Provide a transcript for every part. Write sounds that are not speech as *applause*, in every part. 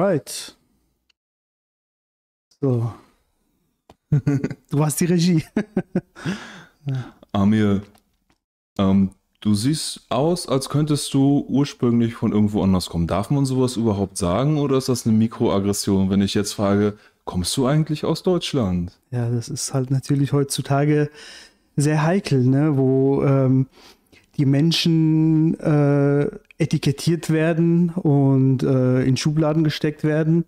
Alright. So. du hast die Regie. *laughs* Amir, ähm, du siehst aus, als könntest du ursprünglich von irgendwo anders kommen. Darf man sowas überhaupt sagen oder ist das eine Mikroaggression, wenn ich jetzt frage, kommst du eigentlich aus Deutschland? Ja, das ist halt natürlich heutzutage sehr heikel, ne? wo ähm, die Menschen äh, etikettiert werden und äh, in Schubladen gesteckt werden,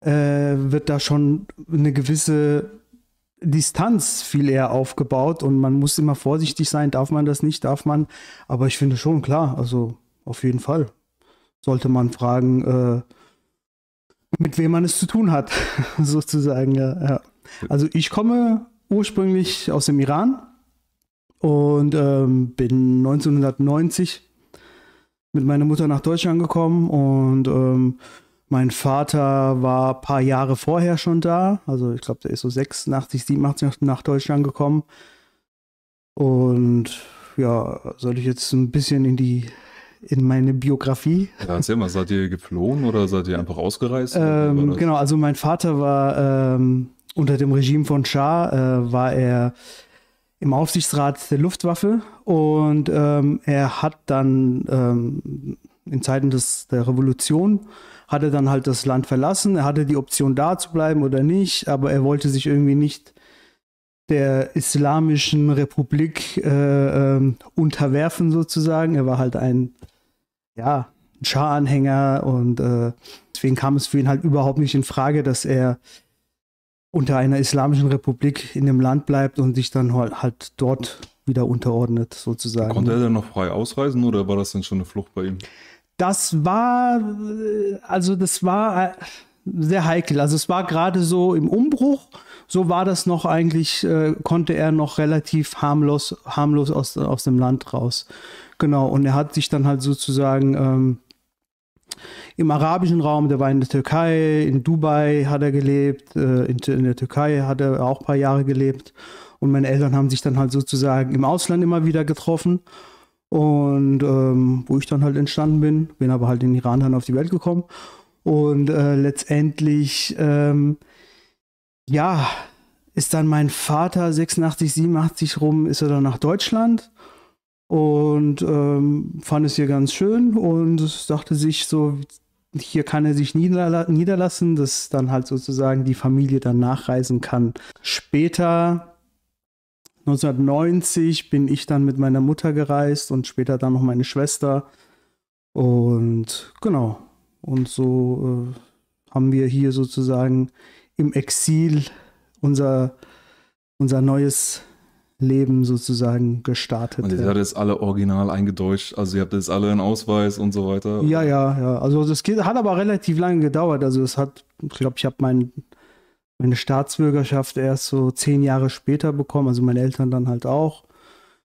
äh, wird da schon eine gewisse Distanz viel eher aufgebaut und man muss immer vorsichtig sein, darf man das nicht, darf man, aber ich finde schon klar, also auf jeden Fall sollte man fragen, äh, mit wem man es zu tun hat, *laughs* sozusagen, ja, ja. Also ich komme ursprünglich aus dem Iran und ähm, bin 1990 mit meiner Mutter nach Deutschland gekommen und ähm, mein Vater war ein paar Jahre vorher schon da. Also ich glaube, der ist so 86, 87 nach Deutschland gekommen. Und ja, soll ich jetzt ein bisschen in die in meine Biografie. Ja, erzähl mal, seid ihr geflohen oder seid ihr einfach ausgereist? Ähm, genau, also mein Vater war ähm, unter dem Regime von Schah, äh, war er im Aufsichtsrat der Luftwaffe und ähm, er hat dann ähm, in Zeiten des, der Revolution hat dann halt das Land verlassen. Er hatte die Option da zu bleiben oder nicht, aber er wollte sich irgendwie nicht der Islamischen Republik äh, ähm, unterwerfen sozusagen. Er war halt ein ja Schah-Anhänger und äh, deswegen kam es für ihn halt überhaupt nicht in Frage, dass er unter einer islamischen Republik in dem Land bleibt und sich dann halt dort wieder unterordnet, sozusagen. Konnte er denn noch frei ausreisen oder war das denn schon eine Flucht bei ihm? Das war, also das war äh, sehr heikel. Also es war gerade so im Umbruch. So war das noch eigentlich, äh, konnte er noch relativ harmlos, harmlos aus, aus dem Land raus. Genau, und er hat sich dann halt sozusagen ähm, im arabischen Raum, der war in der Türkei, in Dubai hat er gelebt, äh, in, der Türkei hat er auch ein paar Jahre gelebt. Und meine Eltern haben sich dann halt sozusagen im Ausland immer wieder getroffen. Und ähm, wo ich dann halt entstanden bin, bin aber halt in Iran dann auf die Welt gekommen. Und äh, letztendlich, ähm, ja, ist dann mein Vater 86, 87 rum, ist er dann nach Deutschland und ähm, fand es hier ganz schön und dachte sich so, hier kann er sich niederla niederlassen, dass dann halt sozusagen die Familie dann nachreisen kann. Später, 1990, bin ich dann mit meiner Mutter gereist und später dann noch meine Schwester. Und genau, und so äh, haben wir hier sozusagen im Exil unser, unser neues Leben sozusagen gestartet. Und ihr habt das alle original eingedeutscht, also ihr habt jetzt alle einen Ausweis und so weiter? Ja, ja, ja. Also das hat aber relativ lange gedauert. Also es hat, ich glaube, ich habe mein, meine Staatsbürgerschaft erst so zehn Jahre später bekommen, also meine Eltern dann halt auch.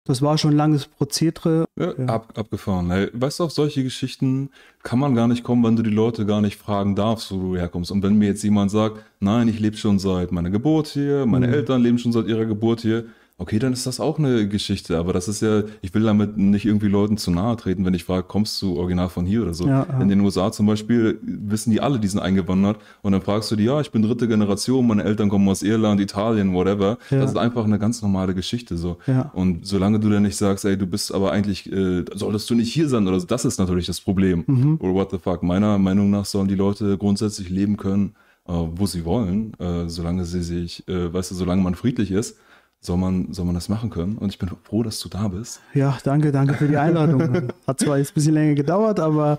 Das war schon ein langes Prozedere. Ja, ja. Ab, abgefahren. Hey, weißt du, auf solche Geschichten kann man gar nicht kommen, wenn du die Leute gar nicht fragen darfst, wo du herkommst. Und wenn mir jetzt jemand sagt, nein, ich lebe schon seit meiner Geburt hier, meine mhm. Eltern leben schon seit ihrer Geburt hier, okay, dann ist das auch eine Geschichte, aber das ist ja, ich will damit nicht irgendwie Leuten zu nahe treten, wenn ich frage, kommst du original von hier oder so. Ja, ja. In den USA zum Beispiel wissen die alle, die sind eingewandert und dann fragst du die, ja, ich bin dritte Generation, meine Eltern kommen aus Irland, Italien, whatever. Ja. Das ist einfach eine ganz normale Geschichte so. Und solange du dann nicht sagst, ey, du bist aber eigentlich, äh, solltest du nicht hier sein oder so, das ist natürlich das Problem. Mhm. Oder what the fuck. Meiner Meinung nach sollen die Leute grundsätzlich leben können, äh, wo sie wollen, äh, solange sie sich, äh, weißt du, solange man friedlich ist soll man, soll man das machen können. Und ich bin froh, dass du da bist. Ja, danke, danke für die Einladung. *laughs* Hat zwar jetzt ein bisschen länger gedauert, aber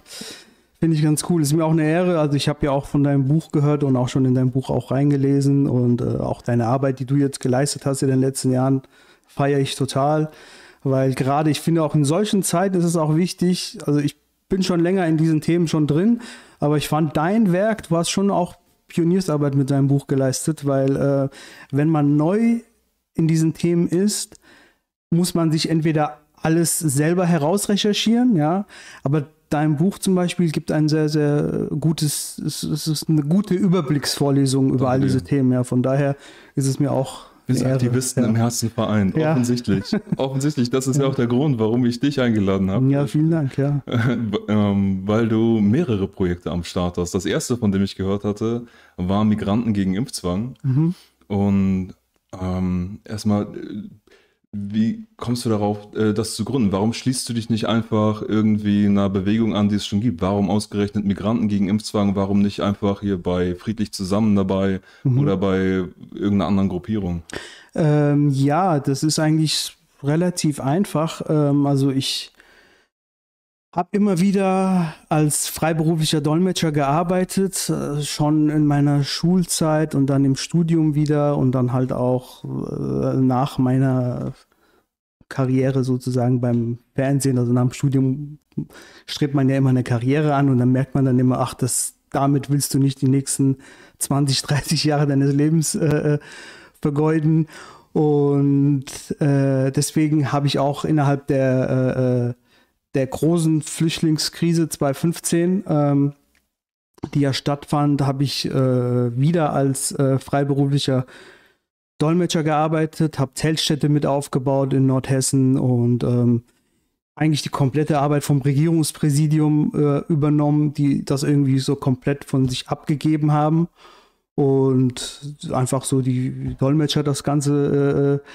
finde ich ganz cool. Ist mir auch eine Ehre. Also ich habe ja auch von deinem Buch gehört und auch schon in deinem Buch auch reingelesen und äh, auch deine Arbeit, die du jetzt geleistet hast in den letzten Jahren, feiere ich total. Weil gerade, ich finde auch in solchen Zeiten ist es auch wichtig, also ich bin schon länger in diesen Themen schon drin, aber ich fand dein Werk, du hast schon auch Pioniersarbeit mit deinem Buch geleistet, weil äh, wenn man neu in diesen Themen ist, muss man sich entweder alles selber herausrecherchieren, ja, aber dein Buch zum Beispiel gibt ein sehr, sehr gutes, es ist eine gute Überblicksvorlesung über Danke. all diese Themen, ja, von daher ist es mir auch wir sind Aktivisten ja. im Herzen vereint, ja. offensichtlich. *laughs* offensichtlich, das ist ja. ja. auch der Grund, warum ich dich eingeladen habe. Ja, vielen Dank, ja. *laughs* ähm, weil du mehrere Projekte am Start hast. Das erste, von dem ich gehört hatte, war Migranten gegen Impfzwang. Mhm. Und ähm, erstmal, äh, wie kommst du darauf, äh, das zu gründen? Warum schließt du dich nicht einfach irgendwie einer Bewegung an, die es schon gibt? Warum ausgerechnet Migranten gegen Impfzwang? Warum nicht einfach hier bei Friedlich Zusammen dabei mhm. oder bei irgendeiner anderen Gruppierung? Ähm, ja, das ist eigentlich relativ einfach. Ähm, also ich habe immer wieder als freiberuflicher Dolmetscher gearbeitet, äh, schon in meiner Schulzeit und dann im Studium wieder und dann halt auch äh, nach meiner Karriere sozusagen beim Fernsehen. Also nach dem Studium strebt man ja immer eine Karriere an und dann merkt man dann immer, ach, das, damit willst du nicht die nächsten 20, 30 Jahre deines Lebens äh, äh, vergeuden. Und äh, deswegen habe ich auch innerhalb der äh, der großen Flüchtlingskrise 2015, ähm, die ja stattfand, habe ich äh, wieder als äh, freiberuflicher Dolmetscher gearbeitet, habe Zeltstädte mit aufgebaut in Nordhessen und ähm, eigentlich die komplette Arbeit vom Regierungspräsidium äh, übernommen, die das irgendwie so komplett von sich abgegeben haben und einfach so die Dolmetscher das Ganze äh,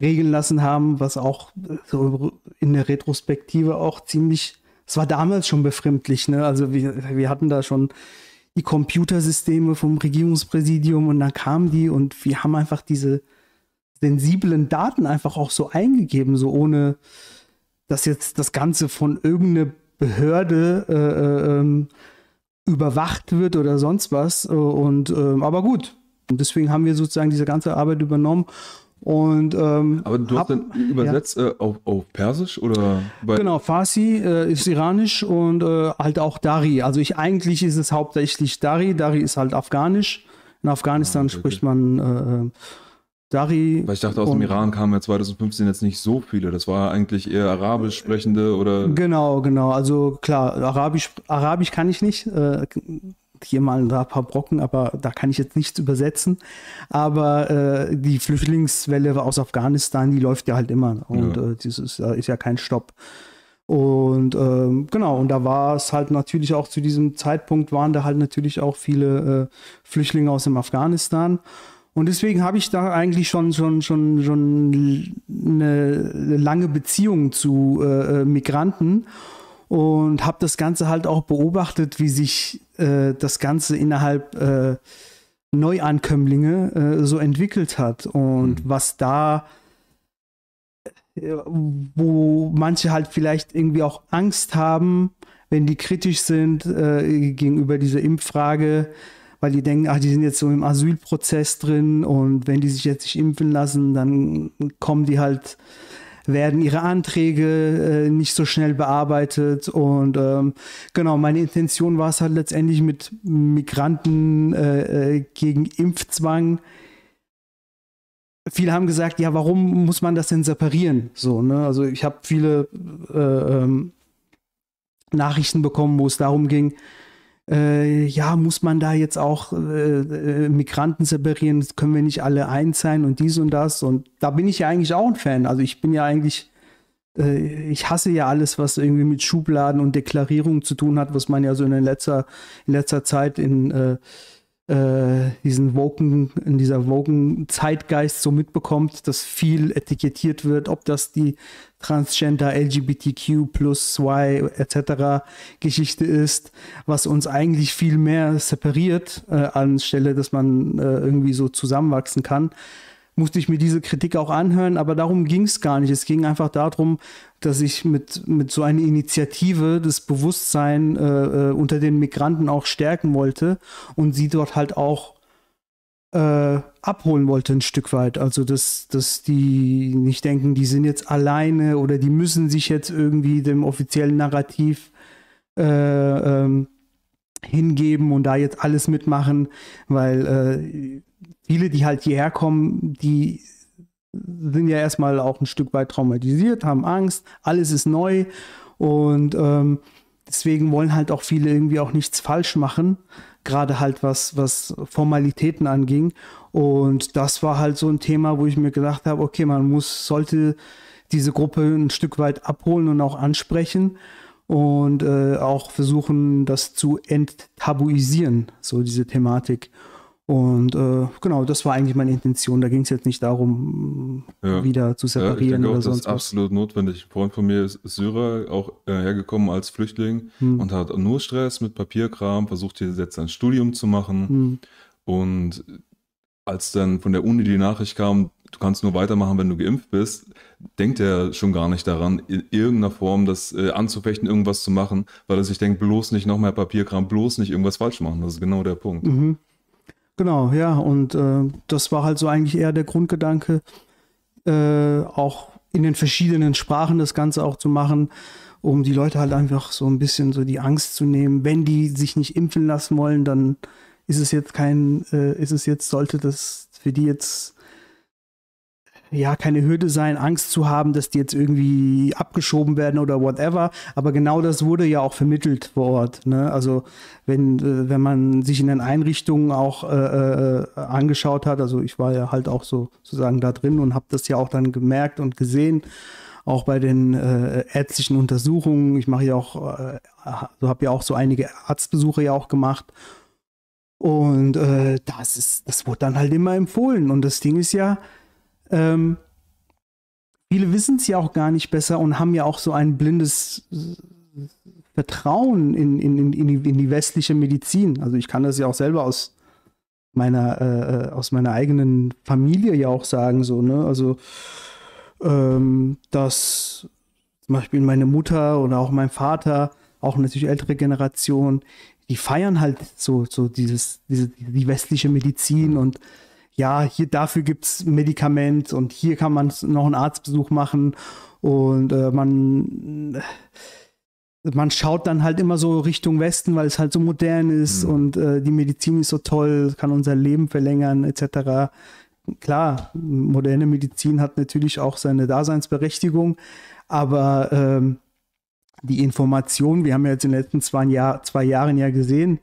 regeln lassen haben, was auch äh, so in der Retrospektive auch ziemlich, es war damals schon befremdlich, ne? Also wir, wir hatten da schon die Computersysteme vom Regierungspräsidium und dann kamen die und wir haben einfach diese sensiblen Daten einfach auch so eingegeben, so ohne dass jetzt das Ganze von irgendeiner Behörde äh, äh ähm, überwacht wird oder sonst was. Äh, und ähm, aber gut. Und deswegen haben wir sozusagen diese ganze Arbeit übernommen und, ähm, Aber du hast dann übersetzt ja. äh, auf, auf, Persisch oder? Genau, Farsi äh, ist iranisch und äh, halt auch Dari. Also ich eigentlich ist es hauptsächlich Dari. Dari ist halt afghanisch. In Afghanistan ah, okay. spricht man äh, äh, Dari. Weil ich dachte, aus und, dem Iran kamen ja 2015 jetzt nicht so viele. Das war eigentlich eher arabisch sprechende oder. Genau, genau. Also klar, Arabisch, Arabisch kann ich nicht. Äh, hier mal da ein paar Brocken, aber da kann ich jetzt nichts übersetzen. Aber äh, die Flüchtlingswelle aus Afghanistan, die läuft ja halt immer und ja. Äh, das ist, ist, ja kein Stopp. Und ähm, genau, und da war es halt natürlich auch zu diesem Zeitpunkt waren da halt natürlich auch viele äh, Flüchtlinge aus dem Afghanistan. Und deswegen habe ich da eigentlich schon, schon, schon, schon eine lange Beziehung zu äh, äh, Migranten und habe das Ganze halt auch beobachtet, wie sich äh, das Ganze innerhalb äh, Neuankömmlinge äh, so entwickelt hat und mhm. was da, äh, wo manche halt vielleicht irgendwie auch Angst haben, wenn die kritisch sind äh, gegenüber dieser Impffrage, weil die denken, ach, die sind jetzt so im Asylprozess drin und wenn die sich jetzt nicht impfen lassen, dann kommen die halt werden ihre Anträge äh, nicht so schnell bearbeitet. Und ähm, genau, meine Intention war es halt letztendlich mit Migranten äh, äh, gegen Impfzwang. Viele haben gesagt, ja, warum muss man das denn separieren? So, ne? Also ich habe viele äh, ähm, Nachrichten bekommen, wo es darum ging, äh, ja, muss man da jetzt auch äh, äh, Migranten separieren, können wir nicht alle eins sein und dies und das. Und da bin ich ja eigentlich auch ein Fan. Also ich bin ja eigentlich, äh, ich hasse ja alles, was irgendwie mit Schubladen und Deklarierungen zu tun hat, was man ja so in letzter, in letzter Zeit in äh, äh, diesen Woken, in dieser Woken Zeitgeist so mitbekommt, dass viel etikettiert wird, ob das die Transgender, LGBTQ plus 2 etc. Geschichte ist, was uns eigentlich viel mehr separiert, äh, anstelle, dass man äh, irgendwie so zusammenwachsen kann, musste ich mir diese Kritik auch anhören, aber darum ging es gar nicht. Es ging einfach darum, dass ich mit, mit so einer Initiative das Bewusstsein äh, äh unter den Migranten auch stärken wollte und sie dort halt auch äh, abholen wollte ein Stück weit. Also dass, dass die nicht denken, die sind jetzt alleine oder die müssen sich jetzt irgendwie dem offiziellen Narrativ äh, ähm, hingeben und da jetzt alles mitmachen, weil äh, viele, die halt hierher kommen, die sind ja erstmal auch ein Stück weit traumatisiert, haben Angst, alles ist neu und ähm, deswegen wollen halt auch viele irgendwie auch nichts falsch machen, gerade halt was, was Formalitäten anging. Und das war halt so ein Thema, wo ich mir gedacht habe, okay, man muss, sollte diese Gruppe ein Stück weit abholen und auch ansprechen und äh, auch versuchen, das zu enttabuisieren, so diese Thematik. Und äh, genau, das war eigentlich meine Intention. Da ging es jetzt nicht darum, ja. wieder zu separieren ja, ich denke oder auch, sonst das ist absolut notwendig. Ein Freund von mir ist Syrer, auch äh, hergekommen als Flüchtling hm. und hat nur Stress mit Papierkram, versucht hier jetzt ein Studium zu machen. Hm. Und als dann von der Uni die Nachricht kam, du kannst nur weitermachen, wenn du geimpft bist, denkt er schon gar nicht daran, in irgendeiner Form das äh, anzufechten, irgendwas zu machen, weil er sich denkt, bloß nicht noch mehr Papierkram, bloß nicht irgendwas falsch machen. Das ist genau der Punkt. Mhm. Genau, ja, und äh, das war halt so eigentlich eher der Grundgedanke, äh, auch in den verschiedenen Sprachen das Ganze auch zu machen, um die Leute halt einfach so ein bisschen so die Angst zu nehmen, wenn die sich nicht impfen lassen wollen, dann ist es jetzt kein, äh, ist es jetzt, sollte das für die jetzt ja keine Hürde sein, Angst zu haben, dass die jetzt irgendwie abgeschoben werden oder whatever. Aber genau das wurde ja auch vermittelt vor Ort. Ne? Also wenn, äh, wenn man sich in den Einrichtungen auch äh, äh angeschaut hat, also ich war ja halt auch so sozusagen da drin und habe das ja auch dann gemerkt und gesehen auch bei den äh, ärztlichen Untersuchungen. Ich mache ja auch, äh, so habe ja auch so einige Arztbesuche ja auch gemacht und äh, das ist, das wurde dann halt immer empfohlen. Und das Ding ist ja, ähm, viele wissen es ja auch gar nicht besser und haben ja auch so ein blindes Vertrauen in, in, in, in, die, in die westliche Medizin. Also ich kann das ja auch selber aus meiner, äh, aus meiner eigenen Familie ja auch sagen, so, ne? Also ähm, dass zum Beispiel meine Mutter oder auch mein Vater, auch natürlich ältere Generation, die feiern halt so, so dieses, diese, die westliche Medizin und ja, hier dafür es Medikament und hier kann man noch einen Arztbesuch machen und äh, man, man schaut dann halt immer so Richtung Westen, weil es halt so modern ist mhm. und äh, die Medizin ist so toll, kann unser Leben verlängern etc. Klar, moderne Medizin hat natürlich auch seine Daseinsberechtigung, aber ähm, die Information, wir haben ja jetzt in den letzten zwei, Jahr, zwei Jahren ja gesehen,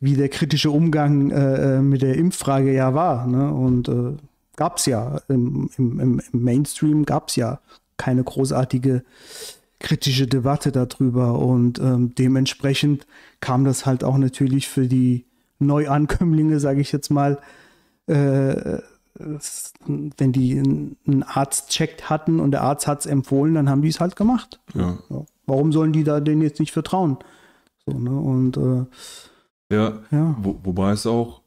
wie der kritische Umgang äh, äh mit der Impffrage ja war. Ne? Und äh, gab es ja, im, im, im Mainstream gab es ja keine großartige kritische Debatte darüber. Und ähm, dementsprechend kam das halt auch natürlich für die Neuankömmlinge, sage ich jetzt mal, äh, wenn die einen Arzt checkt hatten und der Arzt hat es empfohlen, dann haben die es halt gemacht. Ja. ja. Warum sollen die da denen jetzt nicht vertrauen? So, ne? Und äh, ja, ja. Wo, wobei es auch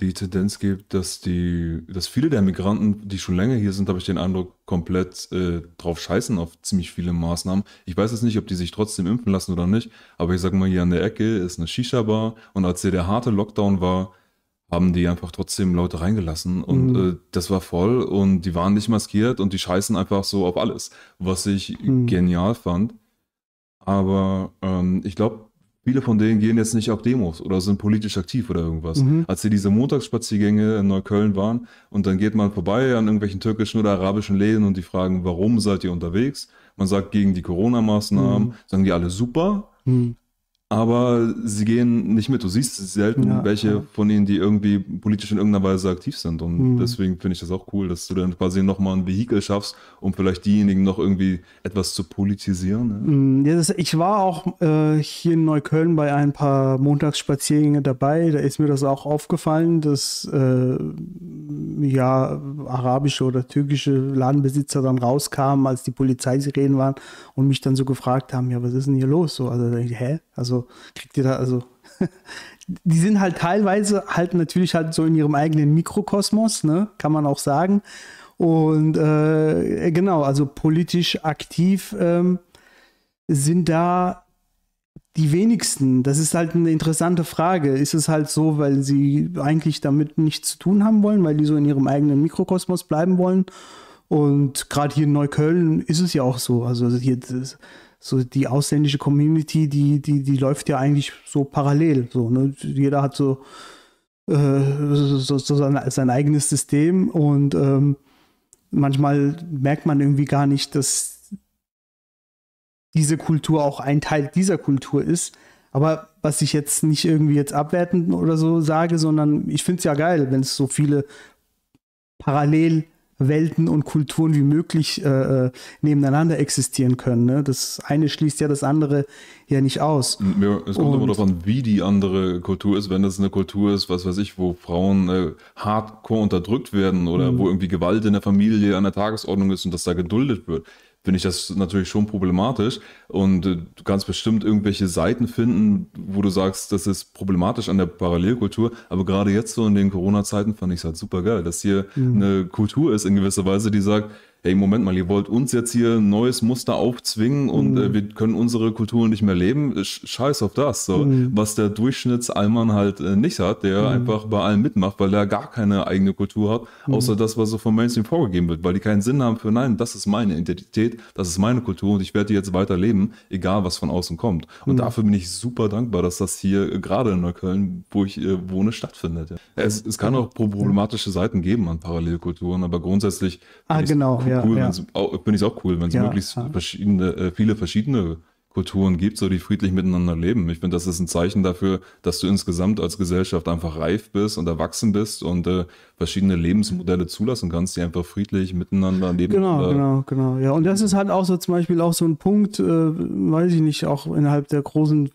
die Tendenz gibt, dass die, dass viele der Migranten, die schon länger hier sind, habe ich den Eindruck, komplett äh, drauf scheißen auf ziemlich viele Maßnahmen. Ich weiß jetzt nicht, ob die sich trotzdem impfen lassen oder nicht, aber ich sag mal, hier an der Ecke ist eine Shisha-Bar und als hier der harte Lockdown war, haben die einfach trotzdem Leute reingelassen und mhm. äh, das war voll und die waren nicht maskiert und die scheißen einfach so auf alles, was ich mhm. genial fand. Aber ähm, ich glaube, viele von denen gehen jetzt nicht auf Demos oder sind politisch aktiv oder irgendwas. Mhm. Als sie diese Montagsspaziergänge in Neukölln waren und dann geht man vorbei an irgendwelchen türkischen oder arabischen Läden und die fragen, warum seid ihr unterwegs? Man sagt gegen die Corona-Maßnahmen, mhm. sagen die alle super. Mhm aber sie gehen nicht mit. Du siehst selten ja, welche ja. von ihnen, die irgendwie politisch in irgendeiner Weise aktiv sind. Und mhm. deswegen finde ich das auch cool, dass du dann quasi nochmal ein Vehikel schaffst, um vielleicht diejenigen noch irgendwie etwas zu politisieren. Ne? Mhm. Ja, das, ich war auch äh, hier in Neukölln bei ein paar Montagsspaziergängen dabei. Da ist mir das auch aufgefallen, dass äh, ja arabische oder türkische Ladenbesitzer dann rauskamen, als die Polizeisirenen waren und mich dann so gefragt haben, ja, was ist denn hier los? So, also, hä? Also also kriegt ihr da, also *laughs* die sind halt teilweise halt natürlich halt so in ihrem eigenen Mikrokosmos, ne? kann man auch sagen. Und äh, genau, also politisch aktiv ähm, sind da die wenigsten. Das ist halt eine interessante Frage. Ist es halt so, weil sie eigentlich damit nichts zu tun haben wollen, weil die so in ihrem eigenen Mikrokosmos bleiben wollen? Und gerade hier in Neukölln ist es ja auch so. Also hier so die ausländische Community, die, die, die läuft ja eigentlich so parallel. So, ne? Jeder hat so, äh, so, so sein, sein, eigenes System und ähm, manchmal merkt man irgendwie gar nicht, dass diese Kultur auch ein Teil dieser Kultur ist. Aber was ich jetzt nicht irgendwie jetzt abwertend oder so sage, sondern ich finde es ja geil, wenn es so viele parallel Welten und Kulturen wie möglich äh, äh, nebeneinander existieren können. Ne? Das eine schließt ja das andere ja nicht aus. Ja, es kommt und, immer davon, wie die andere Kultur ist. Wenn das eine Kultur ist, was weiß ich, wo Frauen äh, hardcore unterdrückt werden oder mhm. wo irgendwie Gewalt in der Familie an der Tagesordnung ist und das da geduldet wird, finde ich das natürlich schon problematisch. Und äh, du kannst bestimmt irgendwelche Seiten finden, wo du sagst, das ist problematisch an der Parallelkultur. Aber gerade jetzt so in den Corona-Zeiten fand ich es halt super geil, dass hier mhm. eine Kultur ist in gewisser Weise, die sagt, ey, Moment mal, ihr wollt uns jetzt hier ein neues Muster aufzwingen und äh, mhm. äh, wir können unsere Kultur nicht mehr leben. Scheiß auf das. So. Mhm. Was der Durchschnittsalmann halt äh, nicht hat, der mhm. einfach bei allem mitmacht, weil er gar keine eigene Kultur hat, mhm. außer das, was so vom Mainstream vorgegeben wird, weil die keinen Sinn haben für, nein, das ist meine Identität, das ist meine Kultur und ich werde jetzt weiter leben, egal was von außen kommt. Und mhm. dafür bin ich super dankbar, dass das hier äh, gerade in Neukölln, wo ich äh, wohne, stattfindet. Ja. Es, es, kann auch problematische Seiten geben an Parallelkulturen, aber grundsätzlich ah, genau, ja ja, cool, ja. finde ich es auch cool, wenn es ja, möglichst verschiedene, äh, viele verschiedene Kulturen gibt, so die friedlich miteinander leben. Ich finde, das ist ein Zeichen dafür, dass du insgesamt als Gesellschaft einfach reif bist und erwachsen bist und äh, verschiedene Lebensmodelle zulassen kannst, die einfach friedlich miteinander leben. Genau, äh, genau, genau. Ja, und das ist halt auch so zum Beispiel auch so ein Punkt, äh, weiß ich nicht, auch innerhalb der großen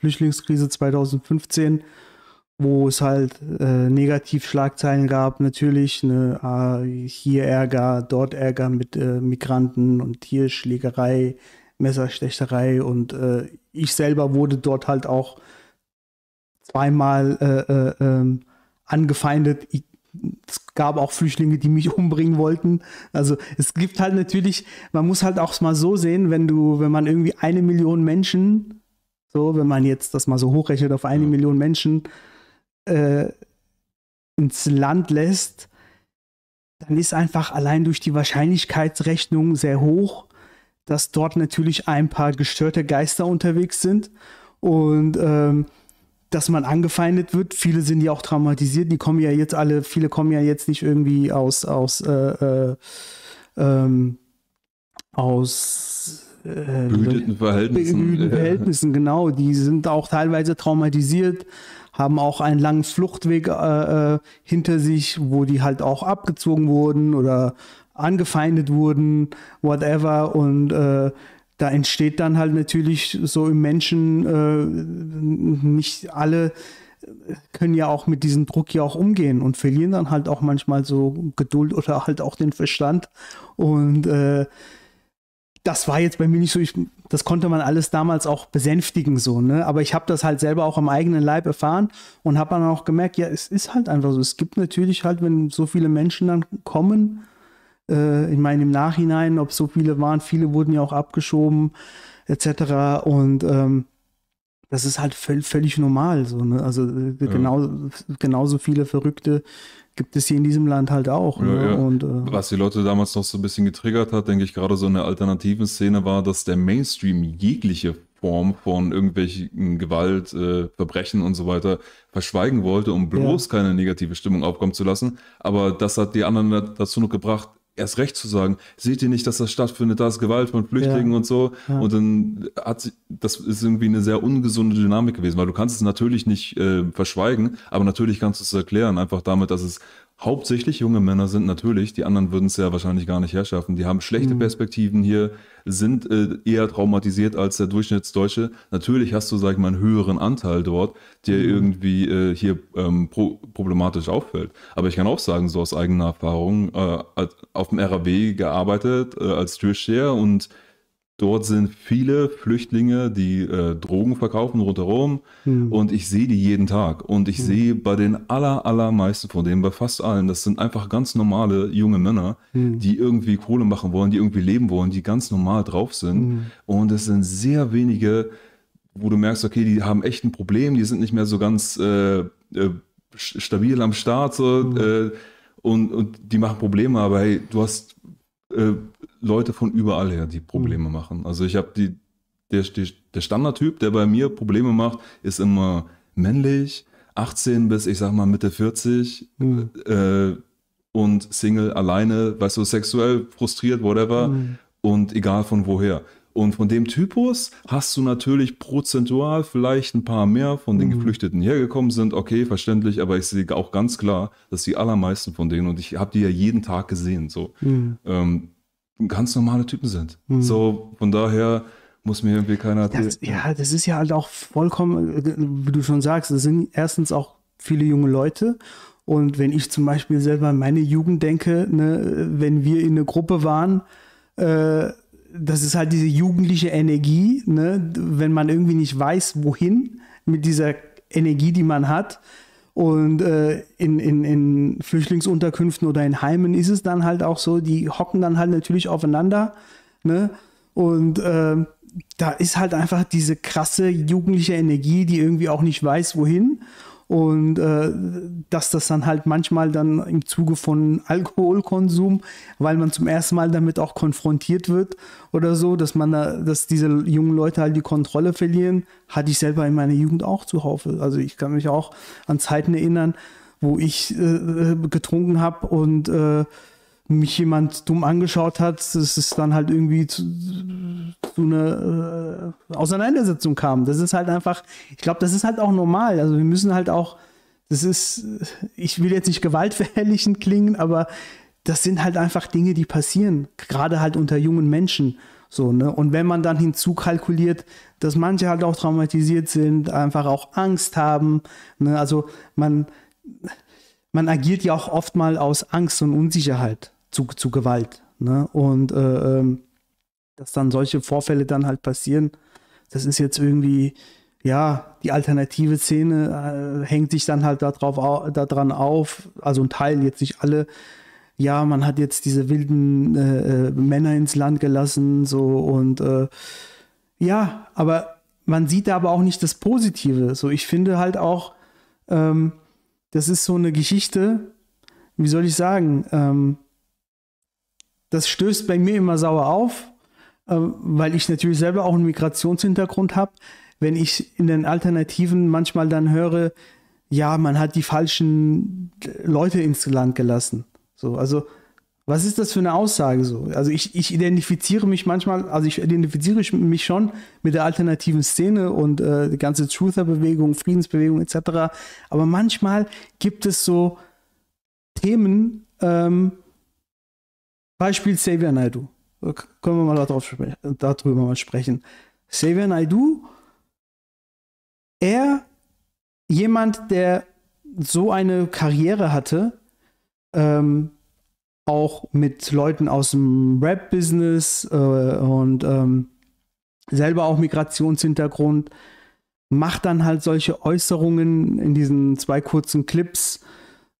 Flüchtlingskrise 2015 wo es halt äh, Negativschlagzeilen gab, natürlich, ne, ah, hier Ärger, dort Ärger mit äh, Migranten und hier Schlägerei, Messerstecherei und äh, ich selber wurde dort halt auch zweimal äh, äh, ähm, angefeindet. Ich, es gab auch Flüchtlinge, die mich *laughs* umbringen wollten. Also es gibt halt natürlich, man muss halt auch mal so sehen, wenn du, wenn man irgendwie eine Million Menschen, so, wenn man jetzt das mal so hochrechnet auf eine ja. Million Menschen, äh, ins Land lässt, dann ist einfach allein durch die Wahrscheinlichkeitsrechnung sehr hoch, dass dort natürlich ein paar gestörte Geister unterwegs sind und ähm, dass man angefeindet wird. Viele sind ja auch traumatisiert, die kommen ja jetzt alle, viele kommen ja jetzt nicht irgendwie aus, aus, äh, äh, ähm, aus äh, behüteten Verhältnissen. Behüteten Verhältnissen, genau. Die sind auch teilweise traumatisiert, haben auch einen langen Fluchtweg äh, äh, hinter sich, wo die halt auch abgezogen wurden oder angefeindet wurden, whatever. Und äh, da entsteht dann halt natürlich so im Menschen äh, nicht alle können ja auch mit diesem Druck ja auch umgehen und verlieren dann halt auch manchmal so Geduld oder halt auch den Verstand und äh, das war jetzt bei mir nicht so, ich, das konnte man alles damals auch besänftigen so, ne? Aber ich habe das halt selber auch am eigenen Leib erfahren und habe dann auch gemerkt, ja, es ist halt einfach so. Es gibt natürlich halt, wenn so viele Menschen dann kommen, äh, ich meine im Nachhinein, ob so viele waren, viele wurden ja auch abgeschoben etc. Und ähm, das ist halt völlig normal so, ne? Also äh, genauso, ja. Genau, genauso viele Verrückte gibt es hier in diesem Land halt auch. Ja, ne? ja. Und, äh, Was die Leute damals noch so ein bisschen getriggert hat, denke ich, gerade so in der alternativen Szene war, dass der Mainstream jegliche Form von irgendwelchen Gewalt, äh, Verbrechen und so weiter verschweigen wollte, um bloß ja. keine negative Stimmung aufkommen zu lassen. Aber das hat die anderen dazu noch gebracht, erst recht zu sagen, seht ihr nicht, dass das stattfindet, da ist Gewalt von Flüchtlingen ja. und so. Ja. Und dann hat sie, das ist irgendwie eine sehr ungesunde Dynamik gewesen, weil du kannst es natürlich nicht äh, verschweigen, aber natürlich kannst du es erklären, einfach damit, dass es hauptsächlich junge Männer sind natürlich, die anderen würden es ja wahrscheinlich gar nicht herschaffen. Die haben schlechte mhm. Perspektiven hier, sind äh, eher traumatisiert als der Durchschnittsdeutsche. Natürlich hast du, sag ich mal, einen höheren Anteil dort, der mhm. irgendwie äh, hier ähm, pro problematisch auffällt. Aber ich kann auch sagen, so aus eigener Erfahrung, äh, auf dem RAW gearbeitet äh, als Türsteher und Dort sind viele Flüchtlinge, die äh, Drogen verkaufen rundherum. Hm. Und ich sehe die jeden Tag. Und ich hm. sehe bei den aller, allermeisten von denen, bei fast allen, das sind einfach ganz normale junge Männer, hm. die irgendwie Kohle machen wollen, die irgendwie leben wollen, die ganz normal drauf sind. Hm. Und es sind sehr wenige, wo du merkst, okay, die haben echt ein Problem, die sind nicht mehr so ganz äh, äh stabil am Start. So, hm. äh, und, und die machen Probleme, aber hey, du hast äh, Leute von überall her, die Probleme mhm. machen. Also ich habe die, der, der Standardtyp, der bei mir Probleme macht, ist immer männlich, 18 bis ich sag mal Mitte 40 mhm. äh, und Single, alleine, weißt du, sexuell frustriert, whatever mhm. und egal von woher. Und von dem Typus hast du natürlich prozentual vielleicht ein paar mehr von den mhm. Geflüchteten hergekommen sind. Okay, verständlich, aber ich sehe auch ganz klar, dass die allermeisten von denen, und ich habe die ja jeden Tag gesehen, so, mhm. ähm, ganz normale Typen sind. Mhm. So, von daher muss mir irgendwie keiner. Das, ja, das ist ja halt auch vollkommen, wie du schon sagst, es sind erstens auch viele junge Leute. Und wenn ich zum Beispiel selber an meine Jugend denke, ne, wenn wir in einer Gruppe waren, äh, das ist halt diese jugendliche Energie, ne? wenn man irgendwie nicht weiß, wohin mit dieser Energie, die man hat, und äh, in, in, in Flüchtlingsunterkünften oder in Heimen ist es dann halt auch so, die hocken dann halt natürlich aufeinander. Ne? Und äh, da ist halt einfach diese krasse jugendliche Energie, die irgendwie auch nicht weiß, wohin und äh, dass das dann halt manchmal dann im Zuge von Alkoholkonsum, weil man zum ersten Mal damit auch konfrontiert wird oder so, dass man da, dass diese jungen Leute halt die Kontrolle verlieren, hatte ich selber in meiner Jugend auch zuhauf. Also ich kann mich auch an Zeiten erinnern, wo ich äh, äh getrunken habe und äh, mich jemand dumm angeschaut hat, dass es dann halt irgendwie zu, zu einer äh, Auseinandersetzung kam. Das ist halt einfach, ich glaube, das ist halt auch normal. Also wir müssen halt auch, das ist, ich will jetzt nicht gewaltverherrlichend klingen, aber das sind halt einfach Dinge, die passieren, gerade halt unter jungen Menschen. So, ne? Und wenn man dann hinzukalkuliert, dass manche halt auch traumatisiert sind, einfach auch Angst haben, ne? also man, man agiert ja auch oft mal aus Angst und Unsicherheit zu, zu Gewalt. Ne? Und äh, ähm, dass dann solche Vorfälle dann halt passieren, das ist jetzt irgendwie, ja, die alternative Szene äh, hängt sich dann halt darauf, daran auf, also ein Teil, jetzt nicht alle. Ja, man hat jetzt diese wilden äh, äh Männer ins Land gelassen, so und äh, ja, aber man sieht da aber auch nicht das Positive. So, ich finde halt auch, ähm, das ist so eine Geschichte, wie soll ich sagen, ähm, das stößt bei mir immer sauer auf, äh, weil ich natürlich selber auch einen Migrationshintergrund habe. Wenn ich in den Alternativen manchmal dann höre, ja, man hat die falschen Leute ins Land gelassen. So, also was ist das für eine Aussage so? Also ich, ich identifiziere mich manchmal, also ich identifiziere mich schon mit der alternativen Szene und äh, die ganze Truther-Bewegung, Friedensbewegung etc. Aber manchmal gibt es so Themen, ähm, Beispiel Xavier Naidu. Können wir mal darauf, darüber mal sprechen. Xavier Naidu, er, jemand, der so eine Karriere hatte, ähm, auch mit Leuten aus dem Rap-Business äh, und ähm, selber auch Migrationshintergrund, macht dann halt solche Äußerungen in diesen zwei kurzen Clips.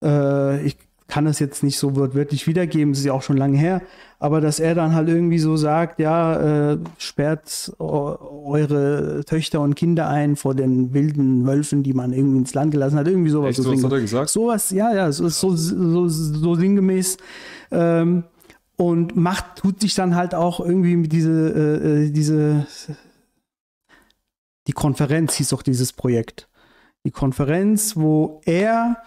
Äh, ich kann das jetzt nicht so wortwörtlich wiedergeben, das ist ja auch schon lange her, aber dass er dann halt irgendwie so sagt, ja, äh, sperrt eure Töchter und Kinder ein vor den wilden Wölfen, die man irgendwie ins Land gelassen hat, irgendwie sowas. Echt, so was hat er gesagt? Sowas, ja, ja, so, so, so, so sinngemäß. Ähm, und macht, tut sich dann halt auch irgendwie mit diese, äh, äh diese, die Konferenz hieß doch dieses Projekt. Die Konferenz, wo er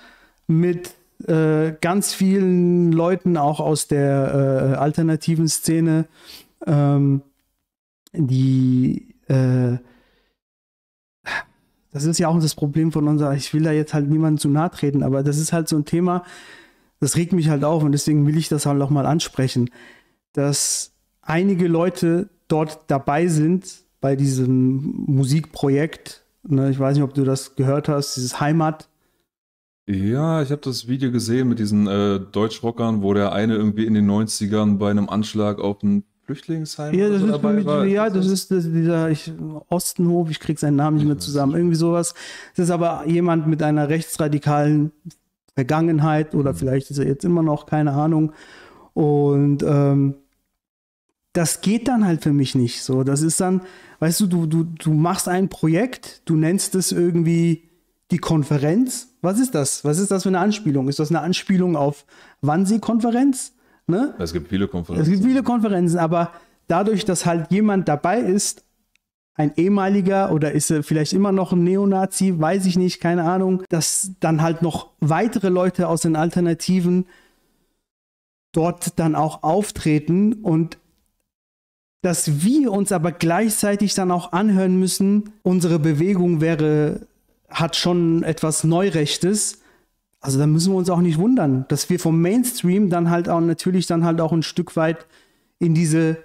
mit äh, ganz vielen Leuten, auch aus der äh, alternativen Szene, ähm, die äh, das ist ja auch das Problem von unserer, ich will da jetzt halt niemandem zu nahe treten, aber das ist halt so ein Thema, das regt mich halt auf und deswegen will ich das halt auch mal ansprechen, dass einige Leute dort dabei sind bei diesem Musikprojekt. Ne, ich weiß nicht, ob du das gehört hast, dieses Heimat. Ja, ich habe das Video gesehen mit diesen äh, Deutschrockern, wo der eine irgendwie in den 90ern bei einem Anschlag auf ein Flüchtlingsheim ja, das so dabei mit, war. Ja, das ist das, dieser ich, Ostenhof, ich kriege seinen Namen nicht mehr zusammen, irgendwie sowas. Das ist aber jemand mit einer rechtsradikalen Vergangenheit oder mhm. vielleicht ist er jetzt immer noch, keine Ahnung. Und ähm, das geht dann halt für mich nicht so. Das ist dann, weißt du, du, du, du machst ein Projekt, du nennst es irgendwie die Konferenz, was ist das? Was ist das für eine Anspielung? Ist das eine Anspielung auf Wannsee-Konferenz? Ne? Es gibt viele Konferenzen. Es gibt viele Konferenzen, aber dadurch, dass halt jemand dabei ist, ein ehemaliger oder ist er vielleicht immer noch ein Neonazi, weiß ich nicht, keine Ahnung, dass dann halt noch weitere Leute aus den Alternativen dort dann auch auftreten und dass wir uns aber gleichzeitig dann auch anhören müssen, unsere Bewegung wäre hat schon etwas Neurechtes. Also da müssen wir uns auch nicht wundern, dass wir vom Mainstream dann halt auch natürlich dann halt auch ein Stück weit in diese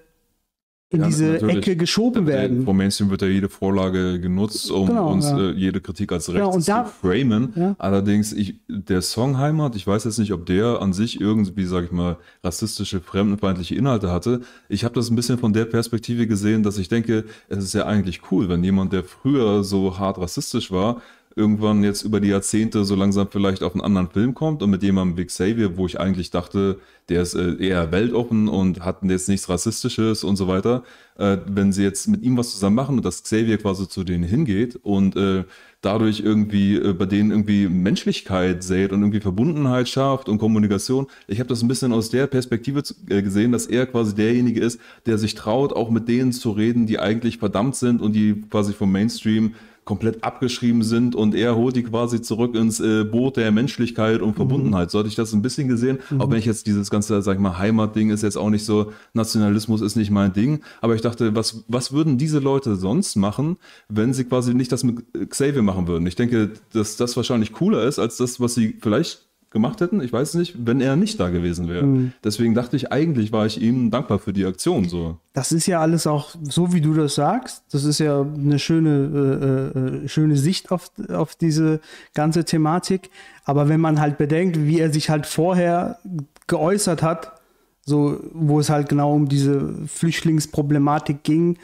in ja, diese natürlich. Ecke geschoben werden. Vom Mainstream wird ja jede Vorlage genutzt, um genau, uns ja. äh, jede Kritik als genau, rechts genau, da, zu framen. Ja. Allerdings, ich, der Song Heimat, ich weiß jetzt nicht, ob der an sich irgendwie, sag ich mal, rassistische, fremdenfeindliche Inhalte hatte. Ich habe das ein bisschen von der Perspektive gesehen, dass ich denke, es ist ja eigentlich cool, wenn jemand, der früher so hart rassistisch war, irgendwann jetzt über die Jahrzehnte so langsam vielleicht auf einen anderen Film kommt und mit jemandem wie Xavier, wo ich eigentlich dachte, der ist äh, eher weltoffen und hat jetzt nichts Rassistisches und so weiter, äh, wenn sie jetzt mit ihm was zusammen machen und dass Xavier quasi zu denen hingeht und äh, dadurch irgendwie bei denen irgendwie Menschlichkeit sät und irgendwie Verbundenheit schafft und Kommunikation. Ich habe das ein bisschen aus der Perspektive gesehen, dass er quasi derjenige ist, der sich traut, auch mit denen zu reden, die eigentlich verdammt sind und die quasi vom Mainstream komplett abgeschrieben sind und er holt die quasi zurück ins äh, Boot der Menschlichkeit und mhm. Verbundenheit. Mhm. So hatte ich das ein bisschen gesehen, mhm. auch wenn ich jetzt dieses ganze, sag ich mal, Heimatding ist jetzt auch nicht so, Nationalismus ist nicht mein Ding, aber ich dachte, was, was würden diese Leute sonst machen, wenn sie quasi nicht das mit äh, Xavier machen würden? Ich denke, dass das wahrscheinlich cooler ist, als das, was sie vielleicht gemacht hätten, ich weiß nicht, wenn er nicht da gewesen wäre. Mhm. Deswegen dachte ich, eigentlich war ich ihm dankbar für die Aktion. So. Das ist ja alles auch so, wie du das sagst. Das ist ja eine schöne, äh, äh, äh schöne Sicht auf, auf diese ganze Thematik. Aber wenn man halt bedenkt, wie er sich halt vorher geäußert hat, so wo es halt genau um diese Flüchtlingsproblematik ging,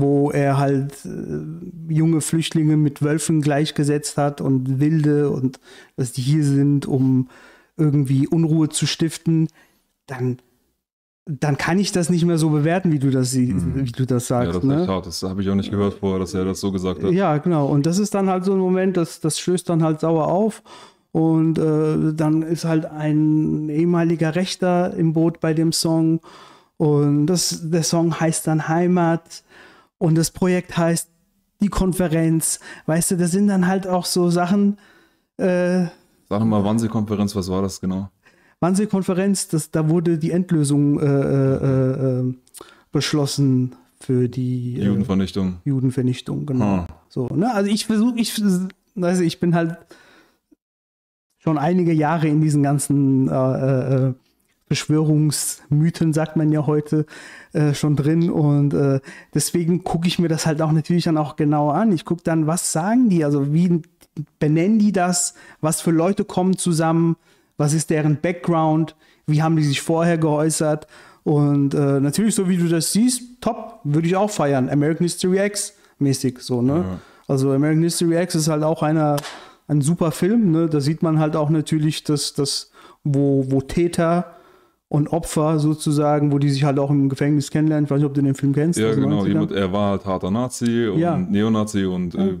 wo er halt äh, junge Flüchtlinge mit Wölfen gleichgesetzt hat und Wilde und dass die hier sind, um irgendwie Unruhe zu stiften, dann dann kann ich das nicht mehr so bewerten, wie du das, mhm. wie du das sagst. Ja, das ist ne? hart. Das habe ich auch nicht gehört vorher, dass er das so gesagt hat. Ja, genau. Und das ist dann halt so ein Moment, das, das stößt dann halt sauer auf. Und äh, dann ist halt ein ehemaliger Rechter im Boot bei dem Song. Und das, der Song heißt dann Heimat. Und das Projekt heißt die Konferenz. Weißt du, das sind dann halt auch so Sachen. Äh, Sag mal, Wannsee-Konferenz, was war das genau? Wannsee-Konferenz, da wurde die Endlösung äh, äh, äh, äh beschlossen für die äh, Judenvernichtung. Judenvernichtung, genau. Hm. So, ne? Also ich versuche, ich, also ich bin halt schon einige Jahre in diesen ganzen Verschwörungsmythen, sagt man ja heute, äh, schon drin. Und äh, deswegen gucke ich mir das halt auch natürlich dann auch genauer an. Ich gucke dann, was sagen die, also wie benennen die das, was für Leute kommen zusammen, was ist deren Background, wie haben die sich vorher geäußert. Und äh, natürlich, so wie du das siehst, top, würde ich auch feiern. American History X mäßig so, ne? Ja. Also American History X ist halt auch einer, ein super Film, ne? Da sieht man halt auch natürlich, dass, dass wo, wo Täter und Opfer sozusagen, wo die sich halt auch im Gefängnis kennenlernen. Ich weiß nicht, ob du den Film kennst. Ja, also genau. Jemand, er war halt harter Nazi und ja. Neonazi und ja. äh,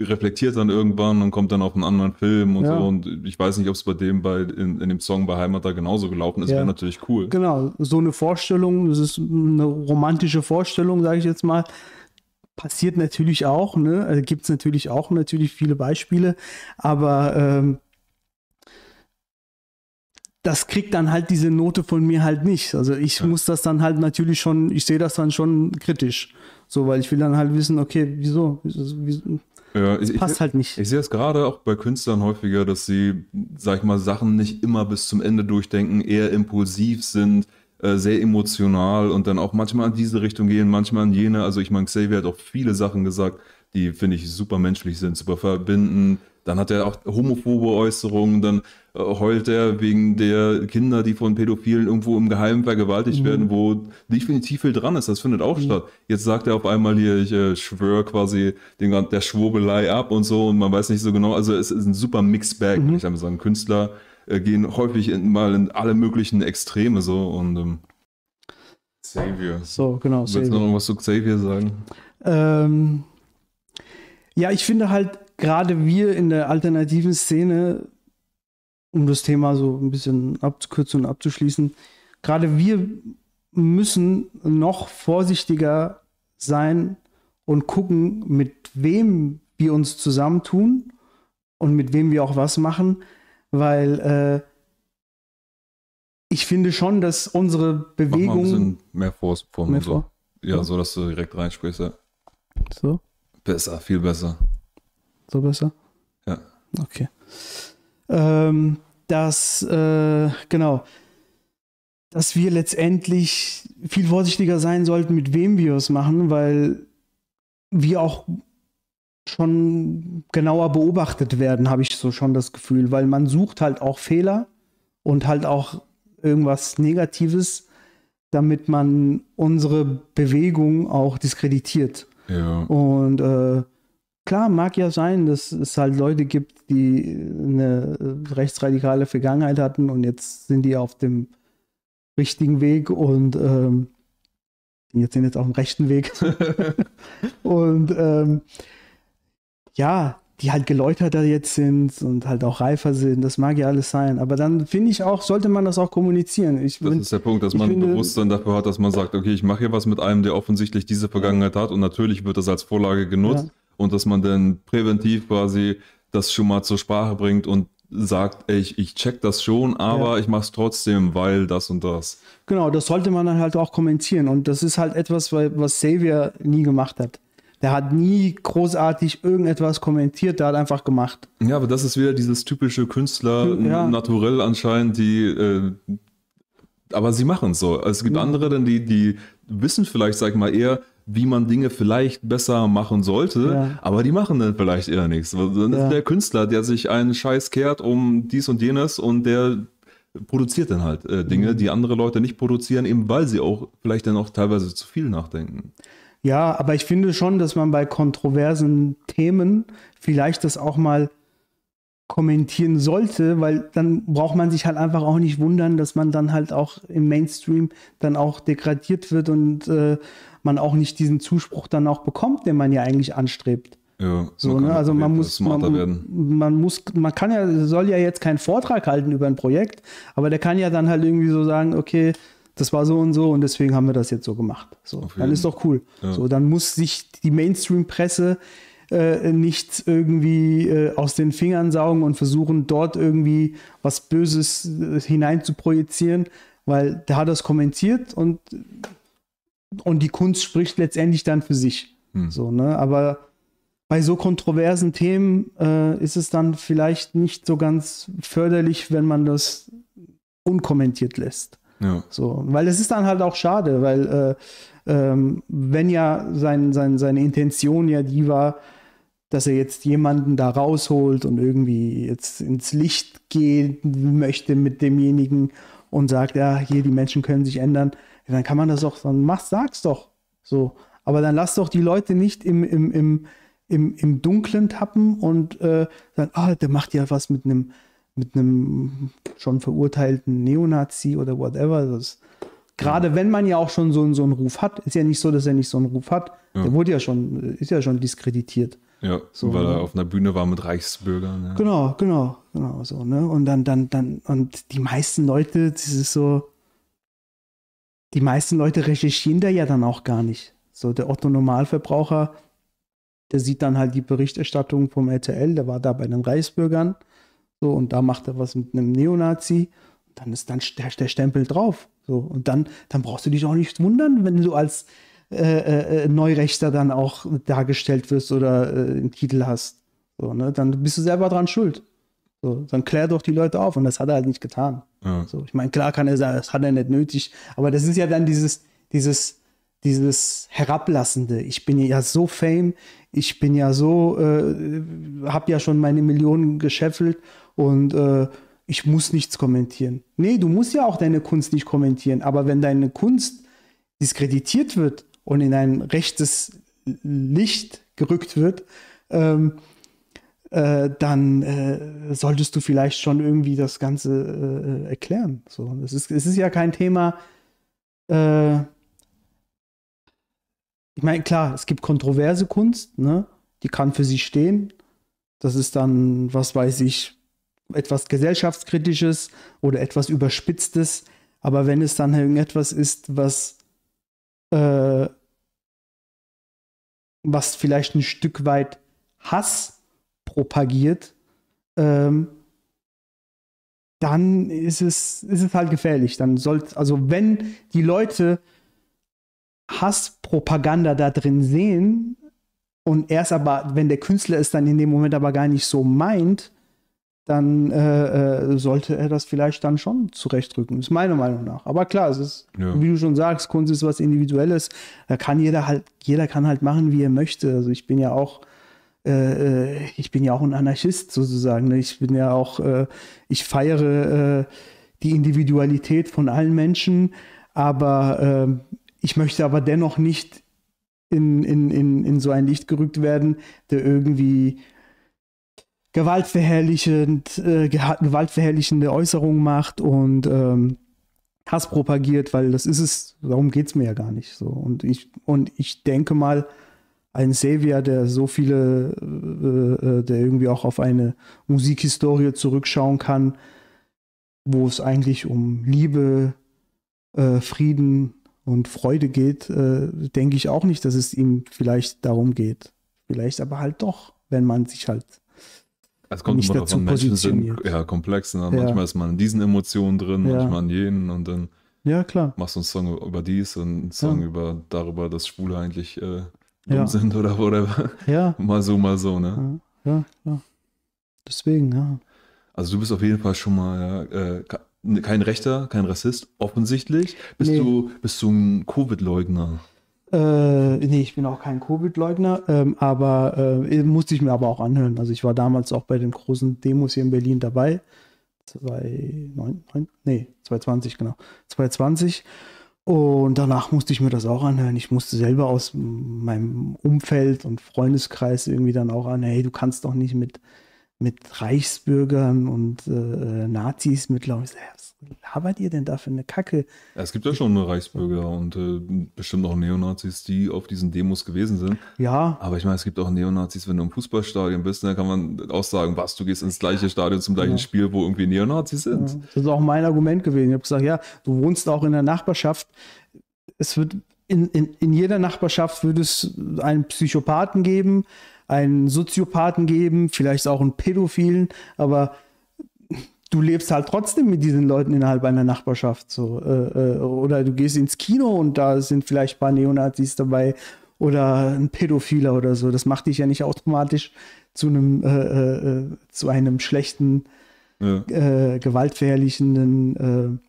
reflektiert dann irgendwann und kommt dann auf einen anderen Film und ja. so. Und ich weiß nicht, ob es bei dem bei, in, in, dem Song bei Heimat da genauso gelaufen ist. Wäre natürlich cool. Genau, so eine Vorstellung, das ist eine romantische Vorstellung, sage ich jetzt mal. Passiert natürlich auch, ne? Also gibt es natürlich auch natürlich viele Beispiele, aber ähm, das kriegt dann halt diese Note von mir halt nicht. Also ich ja. muss das dann halt natürlich schon, ich sehe das dann schon kritisch. So, weil ich will dann halt wissen, okay, wieso? wieso? Ja, ich, passt ich, halt nicht. Ich sehe es gerade auch bei Künstlern häufiger, dass sie, sag ich mal, Sachen nicht immer bis zum Ende durchdenken, eher impulsiv sind, äh, sehr emotional und dann auch manchmal in diese Richtung gehen, manchmal in jene. Also ich meine, Xavier hat auch viele Sachen gesagt, die finde ich super menschlich sind, super verbindend. Dann hat er auch homophobe Äußerungen, dann äh, heult er wegen der Kinder, die von Pädophilen irgendwo im Geheimen vergewaltigt mhm. werden, wo definitiv viel dran ist. Das findet auch mhm. statt. Jetzt sagt er auf einmal hier, ich äh, schwöre quasi den, der Schwurbelei ab und so und man weiß nicht so genau. Also es ist ein super Mixed Bag, mhm. ich einmal sagen. Künstler äh, gehen häufig in, mal in alle möglichen Extreme so und ähm, Xavier. So, genau. Willst du noch was zu Xavier sagen? Ähm ja, ich finde halt gerade wir in der alternativen Szene, um das Thema so ein bisschen abzukürzen und abzuschließen, gerade wir müssen noch vorsichtiger sein und gucken, mit wem wir uns zusammentun und mit wem wir auch was machen, weil äh, ich finde schon, dass unsere Bewegung. Mach mal ein bisschen mehr vor, vor, mehr vor. So. Ja, so dass du direkt reinsprichst. Ja. So. Besser, viel besser. So besser? Ja. Okay. Ähm, dass, äh, genau, dass wir letztendlich viel vorsichtiger sein sollten, mit wem wir es machen, weil wir auch schon genauer beobachtet werden, habe ich so schon das Gefühl, weil man sucht halt auch Fehler und halt auch irgendwas Negatives, damit man unsere Bewegung auch diskreditiert. Ja. Und äh, klar, mag ja sein, dass es halt Leute gibt, die eine rechtsradikale Vergangenheit hatten und jetzt sind die auf dem richtigen Weg und ähm, jetzt sind jetzt auf dem rechten Weg. *laughs* und ähm, ja, die halt geläuterter jetzt sind und halt auch reifer sind. Das mag ja alles sein. Aber dann finde ich auch, sollte man das auch kommunizieren. Ich das bin, ist der Punkt, dass man finde, Bewusstsein dafür hat, dass man sagt, okay, ich mache hier was mit einem, der offensichtlich diese Vergangenheit hat und natürlich wird das als Vorlage genutzt ja. und dass man dann präventiv quasi das schon mal zur Sprache bringt und sagt, ey, ich, ich check das schon, aber ja. ich mache es trotzdem, weil das und das. Genau, das sollte man dann halt auch kommentieren und das ist halt etwas, was Xavier nie gemacht hat der hat nie großartig irgendetwas kommentiert, der hat einfach gemacht. Ja, aber das ist wieder dieses typische Künstler hm, ja. naturell anscheinend, die äh, aber sie machen es so. Also es gibt ja. Hm. andere, denn die, die wissen vielleicht, sag ich mal, eher, wie man Dinge vielleicht besser machen sollte, ja. aber die machen dann vielleicht eher nichts. Also dann ist der Künstler, der sich einen Scheiß kehrt um dies und jenes und der produziert dann halt äh, Dinge, mhm. die andere Leute nicht produzieren, eben weil sie auch vielleicht dann auch teilweise zu viel nachdenken. Ja, aber ich finde schon, dass man bei kontroversen Themen vielleicht das auch mal kommentieren sollte, weil dann braucht man sich halt einfach auch nicht wundern, dass man dann halt auch im Mainstream dann auch degradiert wird und äh, man auch nicht diesen Zuspruch dann auch bekommt, den man ja eigentlich anstrebt. Ja, so, ne? also man muss, man, man, muss, man kann ja, soll ja jetzt keinen Vortrag halten über ein Projekt, aber der kann ja dann halt irgendwie so sagen, okay, das war so und so und deswegen haben wir das jetzt so gemacht. So, dann ist doch cool. Ja. So, dann muss sich die Mainstream-Presse äh, nicht irgendwie äh, aus den Fingern saugen und versuchen, dort irgendwie was Böses äh, projizieren, weil der hat das kommentiert und, und die Kunst spricht letztendlich dann für sich. Hm. So, ne? Aber bei so kontroversen Themen äh, ist es dann vielleicht nicht so ganz förderlich, wenn man das unkommentiert lässt. Ja. So, weil es ist dann halt auch schade, weil äh, ähm, wenn ja sein, sein, seine Intention ja die war, dass er jetzt jemanden da rausholt und irgendwie jetzt ins Licht gehen möchte mit demjenigen und sagt, ja, hier, die Menschen können sich ändern, ja, dann kann man das auch, dann mach, sag's doch. So. Aber dann lass doch die Leute nicht im, im, im, im, im Dunklen tappen und äh, sagen, ah, der macht ja was mit einem mit einem schon verurteilten Neonazi oder whatever. Das, gerade ja. wenn man ja auch schon so, so einen Ruf hat, ist ja nicht so, dass er nicht so einen Ruf hat. Ja. Der wurde ja schon, ist ja schon diskreditiert. Ja, so, weil ne? er auf einer Bühne war mit Reichsbürgern. Ja. Genau, genau, genau so, ne? Und dann, dann, dann, und die meisten Leute, das ist so, die meisten Leute recherchieren da ja dann auch gar nicht. So, der Otto Normalverbraucher, der sieht dann halt die Berichterstattung vom RTL, der war da bei den Reichsbürgern so, und da macht er was mit einem Neonazi. Dann ist dann der, der Stempel drauf. So, und dann, dann brauchst du dich auch nicht wundern, wenn du als äh, äh, äh, Neurechter dann auch dargestellt wirst oder äh, einen Titel hast. So, ne? Dann bist du selber dran schuld. So, dann klär doch die Leute auf. Und das hat er halt nicht getan. Ja. So, ich meine, klar kann er sagen, das hat er nicht nötig. Aber das ist ja dann dieses, dieses, dieses Herablassende. Ich bin ja so fame, ich bin ja so, äh, habe ja schon meine Millionen gescheffelt und äh, ich muss nichts kommentieren. Nee, du musst ja auch deine Kunst nicht kommentieren, aber wenn deine Kunst diskreditiert wird und in ein rechtes Licht gerückt wird, ähm, äh, dann äh, solltest du vielleicht schon irgendwie das Ganze äh, erklären. So, es ist, es ist ja kein Thema. Äh, ich meine, klar, es gibt kontroverse Kunst, ne? die kann für sich stehen. Das ist dann, was weiß ich, etwas gesellschaftskritisches oder etwas überspitztes, aber wenn es dann irgendetwas ist, was äh, was vielleicht ein Stück weit Hass propagiert, ähm, dann ist es, ist es halt gefährlich. Dann sollte, also wenn die Leute Hasspropaganda da drin sehen und erst aber, wenn der Künstler es dann in dem Moment aber gar nicht so meint, dann äh, äh, sollte er das vielleicht dann schon zurechtrücken. Ist meiner Meinung nach. Aber klar, es ist, ja. wie du schon sagst, Kunst ist was Individuelles. Da kann jeder halt, jeder kann halt machen, wie er möchte. Also ich bin ja auch, äh, äh ich bin ja auch ein Anarchist sozusagen. Ne? Ich bin ja auch, äh, ich feiere äh, die Individualität von allen Menschen, aber ähm, ich möchte aber dennoch nicht in, in, in, in so ein Licht gerückt werden, der irgendwie gewaltverherrlichend, äh, gewaltverherrlichende Äußerungen macht und ähm, Hass propagiert, weil das ist es, darum geht es mir ja gar nicht so. Und ich, und ich denke mal, ein Savior, der so viele, äh, äh, der irgendwie auch auf eine Musikhistorie zurückschauen kann, wo es eigentlich um Liebe, äh, Frieden und Freude geht, äh, denke ich auch nicht, dass es ihm vielleicht darum geht. Vielleicht aber halt doch, wenn man sich halt es kommt mich immer dazu davon, Menschen sind ja komplex. Ne? Ja. Manchmal ist man in diesen Emotionen drin, ja. manchmal in jenen und dann ja, klar. machst du einen Song über dies und einen Song ja. über darüber, dass Schwule eigentlich äh, dumm sind oder whatever. Ja. *laughs* mal so, mal so, ne? Ja, klar. Deswegen, ja. Also du bist auf jeden Fall schon mal äh, kein Rechter, kein Rassist, offensichtlich. Bist nee. du bist du ein Covid-Leugner? Äh, nee, ich bin auch kein Covid-Leugner, ähm, aber äh, musste ich mir aber auch anhören. Also ich war damals auch bei den großen Demos hier in Berlin dabei. 2009, nee, 2020, genau. 2020. Und danach musste ich mir das auch anhören. Ich musste selber aus meinem Umfeld und Freundeskreis irgendwie dann auch anhören, hey, du kannst doch nicht mit, mit Reichsbürgern und äh, Nazis mitlaufen labert ihr denn da für eine Kacke? Es gibt ja schon Reichsbürger und äh, bestimmt auch Neonazis, die auf diesen Demos gewesen sind. Ja. Aber ich meine, es gibt auch Neonazis, wenn du im Fußballstadion bist, dann ne, kann man auch sagen, was, du gehst ins gleiche Stadion zum gleichen ja. Spiel, wo irgendwie Neonazis sind. Ja. Das ist auch mein Argument gewesen. Ich habe gesagt, ja, du wohnst auch in der Nachbarschaft. Es wird in, in, in jeder Nachbarschaft würde es einen Psychopathen geben, einen Soziopathen geben, vielleicht auch einen Pädophilen, aber du lebst halt trotzdem mit diesen Leuten innerhalb einer Nachbarschaft so äh, äh, oder du gehst ins Kino und da sind vielleicht ein paar Neonazis dabei oder ein Pädophiler oder so. Das macht dich ja nicht automatisch zu einem äh, äh, äh zu einem schlechten ja. Äh, gewaltverherrlichenden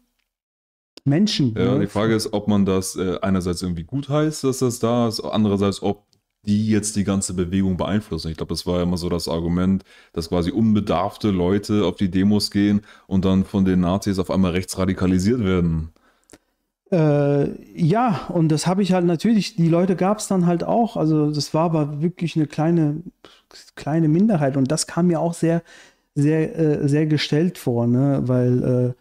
Menschen. Ja, ne? die Frage ist, ob man das einerseits irgendwie gut heißt, dass das da ist, andererseits, ob die jetzt die ganze Bewegung beeinflussen. Ich glaube, das war ja immer so das Argument, dass quasi unbedarfte Leute auf die Demos gehen und dann von den Nazis auf einmal rechtsradikalisiert werden. Äh, ja, und das habe ich halt natürlich, die Leute gab es dann halt auch. Also das war aber wirklich eine kleine, kleine Minderheit und das kam mir auch sehr, sehr, äh, sehr gestellt vor, ne? weil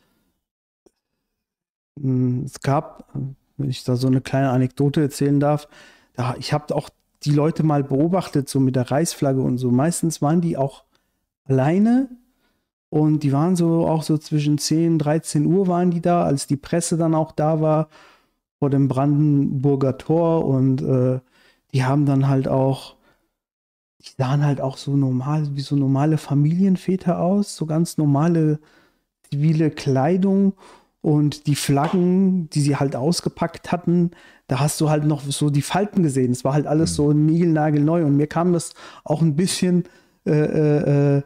äh, hm, es gab, wenn ich da so eine kleine Anekdote erzählen darf, da, ich habe auch die Leute mal beobachtet, so mit der Reißflagge und so, meistens waren die auch alleine und die waren so auch so zwischen 10, 13 Uhr waren die da, als die Presse dann auch da war vor dem Brandenburger Tor und äh, die haben dann halt auch, die sahen halt auch so normal, wie so normale Familienväter aus, so ganz normale zivile Kleidung und die Flaggen, die sie halt ausgepackt hatten, da hast du halt noch so die Falten gesehen. Es war halt alles mhm. so niegelnagelneu und mir kam das auch ein bisschen äh, äh, äh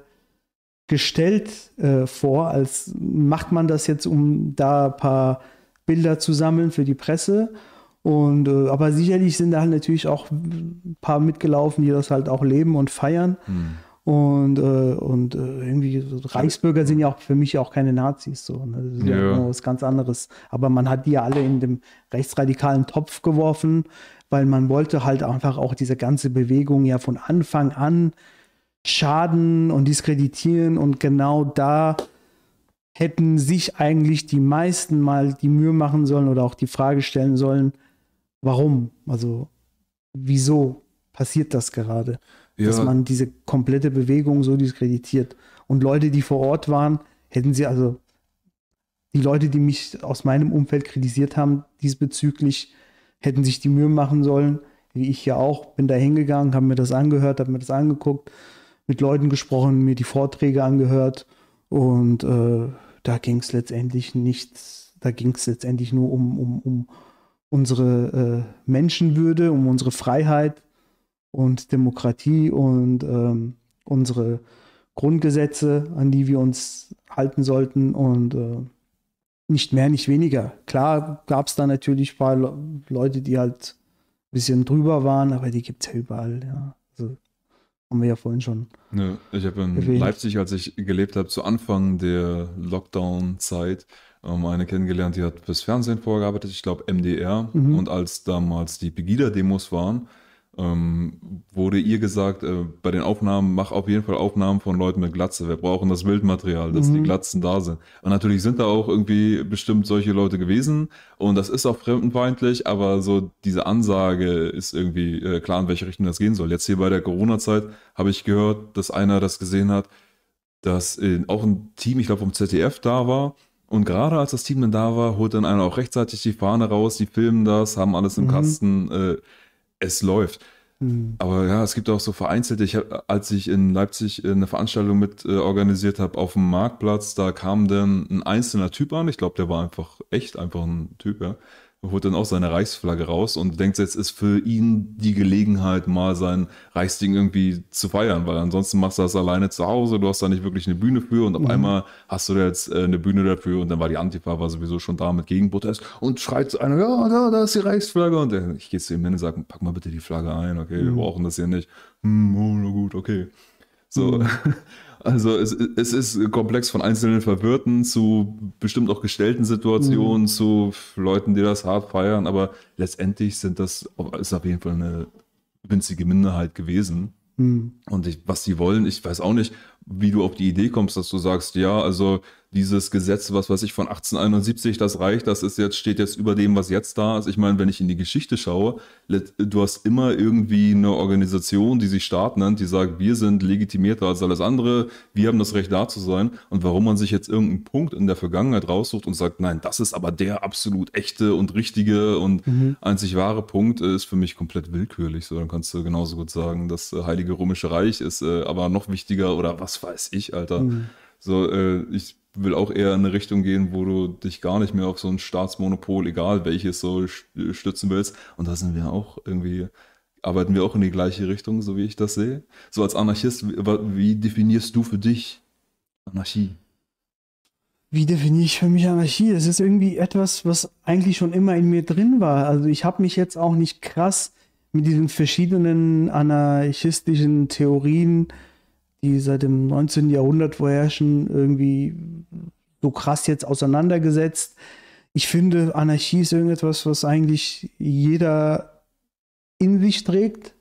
gestellt äh, vor, als macht man das jetzt, um da ein paar Bilder zu sammeln für die Presse. Und äh, aber sicherlich sind da halt natürlich auch ein paar mitgelaufen, die das halt auch leben und feiern. Mhm. Und, äh, und äh, irgendwie so Reichsbürger sind ja auch für mich auch keine Nazis. So, ne? Das ist ja. was ganz anderes. Aber man hat die ja alle in dem rechtsradikalen Topf geworfen, weil man wollte halt einfach auch diese ganze Bewegung ja von Anfang an schaden und diskreditieren. Und genau da hätten sich eigentlich die meisten mal die Mühe machen sollen oder auch die Frage stellen sollen, warum? Also wieso passiert das gerade? ja. dass man diese komplette Bewegung so diskreditiert. Und Leute, die vor Ort waren, hätten sie also die Leute, die mich aus meinem Umfeld kritisiert haben diesbezüglich, hätten sich die Mühe machen sollen, wie ich ja auch, bin da hingegangen, habe mir das angehört, habe mir das angeguckt, mit Leuten gesprochen, mir die Vorträge angehört und äh, da ging es letztendlich nichts, da ging es letztendlich nur um, um, um unsere äh, Menschenwürde, um unsere Freiheit, und Demokratie und ähm, unsere Grundgesetze, an die wir uns halten sollten und äh, nicht mehr, nicht weniger. Klar gab es da natürlich ein paar Le Leute, die halt ein bisschen drüber waren, aber die gibt es ja überall. Ja. Also, haben wir ja vorhin schon. Ja, ich habe in erwähnt. Leipzig, als ich gelebt habe, zu Anfang der Lockdown-Zeit, ähm, eine kennengelernt, die hat fürs Fernsehen vorgearbeitet, ich glaube MDR. Mhm. Und als damals die Pegida-Demos waren, ähm, wurde ihr gesagt, äh, bei den Aufnahmen, mach auf jeden Fall Aufnahmen von Leuten mit Glatze. Wir brauchen das Bildmaterial, dass mhm. die Glatzen da sind. Und natürlich sind da auch irgendwie bestimmt solche Leute gewesen und das ist auch fremdenfeindlich, aber so diese Ansage ist irgendwie äh, klar, in welche Richtung das gehen soll. Jetzt hier bei der Corona-Zeit habe ich gehört, dass einer das gesehen hat, dass in, auch ein Team, ich glaube vom ZDF da war, und gerade als das Team dann da war, holt dann einer auch rechtzeitig die Fahne raus, die filmen das, haben alles im mhm. Kasten. Äh, es läuft. Mhm. Aber ja, es gibt auch so vereinzelte. Ich hab, als ich in Leipzig äh, eine Veranstaltung mit äh, organisiert habe auf dem Marktplatz, da kam dann ein einzelner Typ an. Ich glaube, der war einfach echt einfach ein Typ, ja holt dann auch seine Reichsflagge raus und denkt, jetzt ist für ihn die Gelegenheit, mal sein Reichsding irgendwie zu feiern, weil ansonsten machst du das alleine zu Hause, du hast da nicht wirklich eine Bühne für und auf mhm. einmal hast du da jetzt äh, eine Bühne dafür und dann war die Antifa war sowieso schon da mit Gegenprotest und schreit zu einer, ja, da, da ist die Reichsflagge und dann, ich gehe zu ihm hin und sage, pack mal bitte die Flagge ein, okay, mhm. wir brauchen das hier nicht. Hm, oh, na gut, okay. So, mhm. *laughs* Also es, es ist komplex von einzelnen Verwirrten zu bestimmt auch gestellten Situationen, mhm. zu Leuten, die das hart feiern, aber letztendlich sind das ist auf jeden Fall eine winzige Minderheit gewesen. Mhm. Und ich, was sie wollen, ich weiß auch nicht, wie du auf die Idee kommst, dass du sagst, ja, also dieses Gesetz, was weiß ich, von 1871, das reicht, das ist jetzt, steht jetzt über dem, was jetzt da ist. Ich meine, wenn ich in die Geschichte schaue, du hast immer irgendwie eine Organisation, die sich Staat nennt, die sagt, wir sind legitimierter als alles andere, wir haben das Recht da zu sein. Und warum man sich jetzt irgendeinen Punkt in der Vergangenheit raussucht und sagt, nein, das ist aber der absolut echte und richtige und mhm. einzig wahre Punkt, äh, ist für mich komplett willkürlich. So, dann kannst du genauso gut sagen, das äh, Heilige Römische Reich ist äh, aber noch wichtiger oder was weiß ich, Alter. Mhm. So, äh, ich will auch eher in eine Richtung gehen, wo du dich gar nicht mehr auf so ein Staatsmonopol, egal welches, so stützen willst. Und da sind wir auch irgendwie, arbeiten wir auch in die gleiche Richtung, so wie ich das sehe. So als Anarchist, wie definierst du für dich Anarchie? Wie definiere ich für mich Anarchie? Das ist irgendwie etwas, was eigentlich schon immer in mir drin war. Also ich habe mich jetzt auch nicht krass mit diesen verschiedenen anarchistischen Theorien äh, die seit dem 19. Jahrhundert vorherrschen, irgendwie so krass jetzt auseinandergesetzt. Ich finde, Anarchie ist irgendetwas, was eigentlich jeder in sich trägt.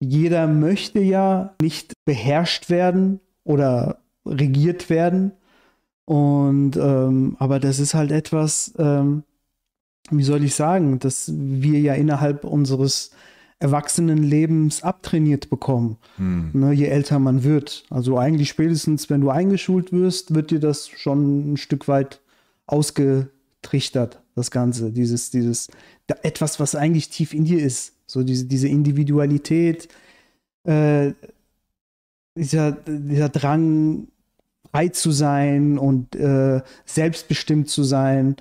Jeder möchte ja nicht beherrscht werden oder regiert werden. Und ähm, aber das ist halt etwas, ähm, wie soll ich sagen, dass wir ja innerhalb unseres Erwachsenenlebens abtrainiert bekommen, hm. ne, je älter man wird. Also eigentlich spätestens, wenn du eingeschult wirst, wird dir das schon ein Stück weit ausgetrichtert, das Ganze. Dieses, dieses, da, etwas, was eigentlich tief in dir ist. So diese, diese Individualität, äh, dieser, dieser Drang, frei zu sein und äh, selbstbestimmt zu sein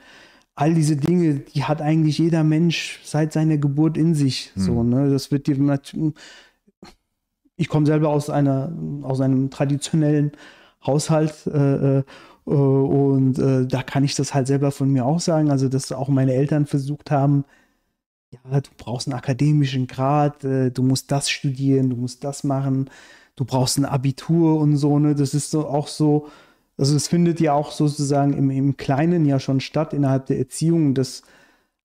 all diese Dinge, die hat eigentlich jeder Mensch seit seiner Geburt in sich. Mhm. So, ne? Das wird dir ich komme selber aus einer aus einem traditionellen Haushalt äh, äh, äh, und äh, da kann ich das halt selber von mir auch sagen. Also dass auch meine Eltern versucht haben, ja, du brauchst einen akademischen Grad, äh, du musst das studieren, du musst das machen, du brauchst ein Abitur und so. Ne, das ist so auch so also es findet ja auch sozusagen im, im Kleinen ja schon statt innerhalb der Erziehung, dass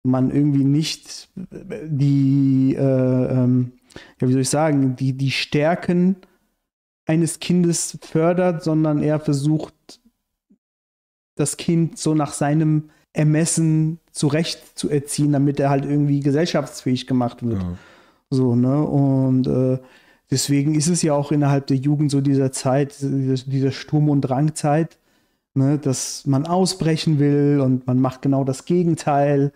man irgendwie nicht die, äh, ähm, ja, wie soll ich sagen, die, die Stärken eines Kindes fördert, sondern eher versucht, das Kind so nach seinem Ermessen zurecht zu erziehen, damit er halt irgendwie gesellschaftsfähig gemacht wird. Ja. So, ne? Und äh, Deswegen ist es ja auch innerhalb der Jugend so dieser Zeit, dieser Sturm- und Drangzeit, ne, dass man ausbrechen will und man macht genau das Gegenteil.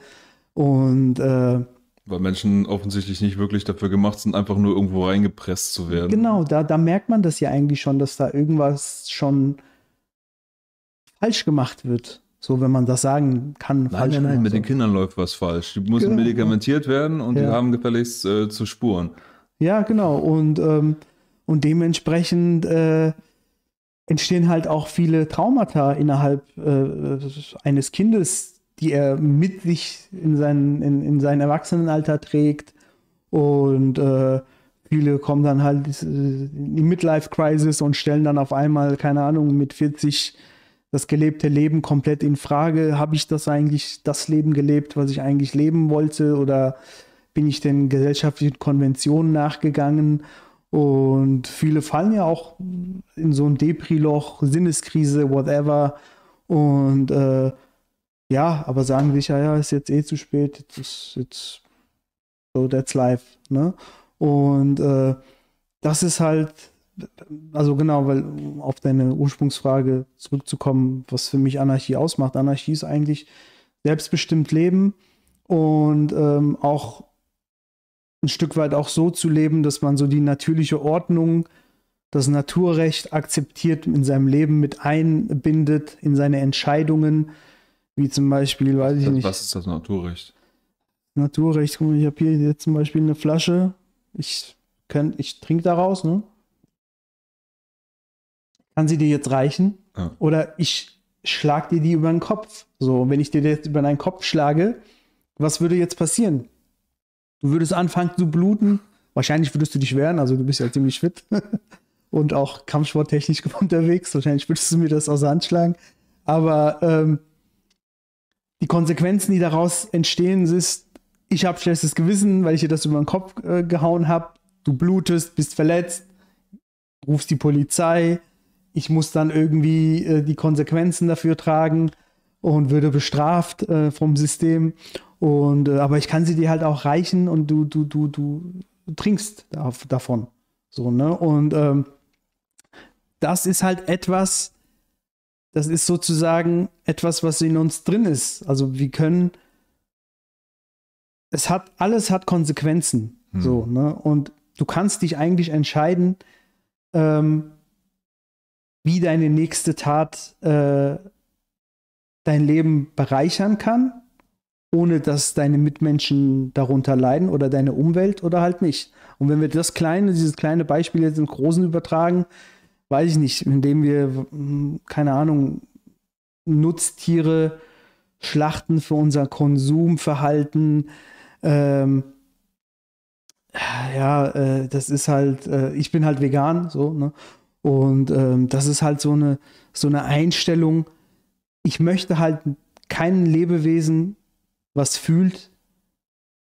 Und äh, weil Menschen offensichtlich nicht wirklich dafür gemacht sind, einfach nur irgendwo reingepresst zu werden. Genau, da, da merkt man das ja eigentlich schon, dass da irgendwas schon falsch gemacht wird. So, wenn man das sagen kann. Nein, falsch nein, nein, mit so. den Kindern läuft was falsch. Die müssen genau. medikamentiert werden und ja. die haben gefälligst äh, zu spuren. Ja, genau. Und, ähm, und dementsprechend äh, entstehen halt auch viele Traumata innerhalb äh, eines Kindes, die er mit sich in sein, in, in sein Erwachsenenalter trägt. Und äh, viele kommen dann halt in die Midlife-Crisis und stellen dann auf einmal, keine Ahnung, mit 40 das gelebte Leben komplett in Frage. Habe ich das eigentlich, das Leben gelebt, was ich eigentlich leben wollte? Oder bin ich den gesellschaftlichen Konventionen nachgegangen und viele fallen ja auch in so ein Depri-Loch, Sinneskrise, whatever. Und äh, ja, aber sagen sich, ja, ja, ist jetzt eh zu spät, jetzt ist jetzt so, that's life. Ne? Und äh, das ist halt, also genau, weil um auf deine Ursprungsfrage zurückzukommen, was für mich Anarchie ausmacht. Anarchie ist eigentlich selbstbestimmt leben und ähm, auch ein Stück weit auch so zu leben, dass man so die natürliche Ordnung, das Naturrecht akzeptiert, in seinem Leben mit einbindet, in seine Entscheidungen, wie zum Beispiel, weiß ich was nicht. Was ist das Naturrecht? Naturrecht, guck mal, ich habe hier jetzt zum Beispiel eine Flasche. Ich, ich trinke daraus, ne? Kann sie dir jetzt reichen? Ja. Ah. Oder ich schlag dir die über den Kopf. So, wenn ich dir jetzt über deinen Kopf schlage, was würde jetzt passieren? Du würdest anfangen zu bluten. Wahrscheinlich würdest du dich wehren, also du bist ja ziemlich fit *laughs* und auch kampfsporttechnisch *laughs* unterwegs. Wahrscheinlich würdest du mir das aus der Hand schlagen. Aber ähm, die Konsequenzen, die daraus entstehen, ist, ich habe schlechtes Gewissen, weil ich dir das über den Kopf äh, gehauen habe. Du blutest, bist verletzt, rufst die Polizei. Ich muss dann irgendwie äh, die Konsequenzen dafür tragen und würde bestraft äh, vom System. Und, äh, aber ich kann sie dir halt auch reichen und du, du, du, du trinkst davon. So, ne? Und ähm, das ist halt etwas, das ist sozusagen etwas, was in uns drin ist. Also wir können, es hat, alles hat Konsequenzen. Hm. So, ne? Und du kannst dich eigentlich entscheiden, ähm, wie deine nächste Tat äh, dein Leben bereichern kann, ohne dass deine Mitmenschen darunter leiden oder deine Umwelt oder halt nicht. Und wenn wir das kleine, dieses kleine Beispiel jetzt im Großen übertragen, weiß ich nicht, indem wir, hm, keine Ahnung, Nutztiere schlachten für unser Konsumverhalten, ähm, ja, äh, das ist halt, äh, ich bin halt vegan, so, ne? Und ähm, das ist halt so eine, so eine Einstellung, ich möchte halt kein Lebewesen, was fühlt,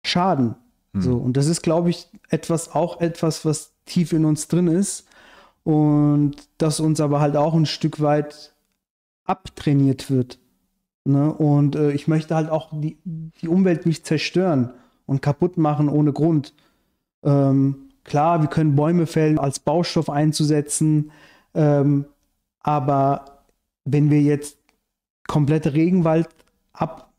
schaden. Mhm. So, und das ist, glaube ich, etwas, auch etwas, was tief in uns drin ist und das uns aber halt auch ein Stück weit abtrainiert wird. Ne? Und äh, ich möchte halt auch die, die Umwelt nicht zerstören und kaputt machen ohne Grund. Ähm, klar, wir können Bäume fällen, als Baustoff einzusetzen, ähm, aber wenn wir jetzt komplette Regenwald ab,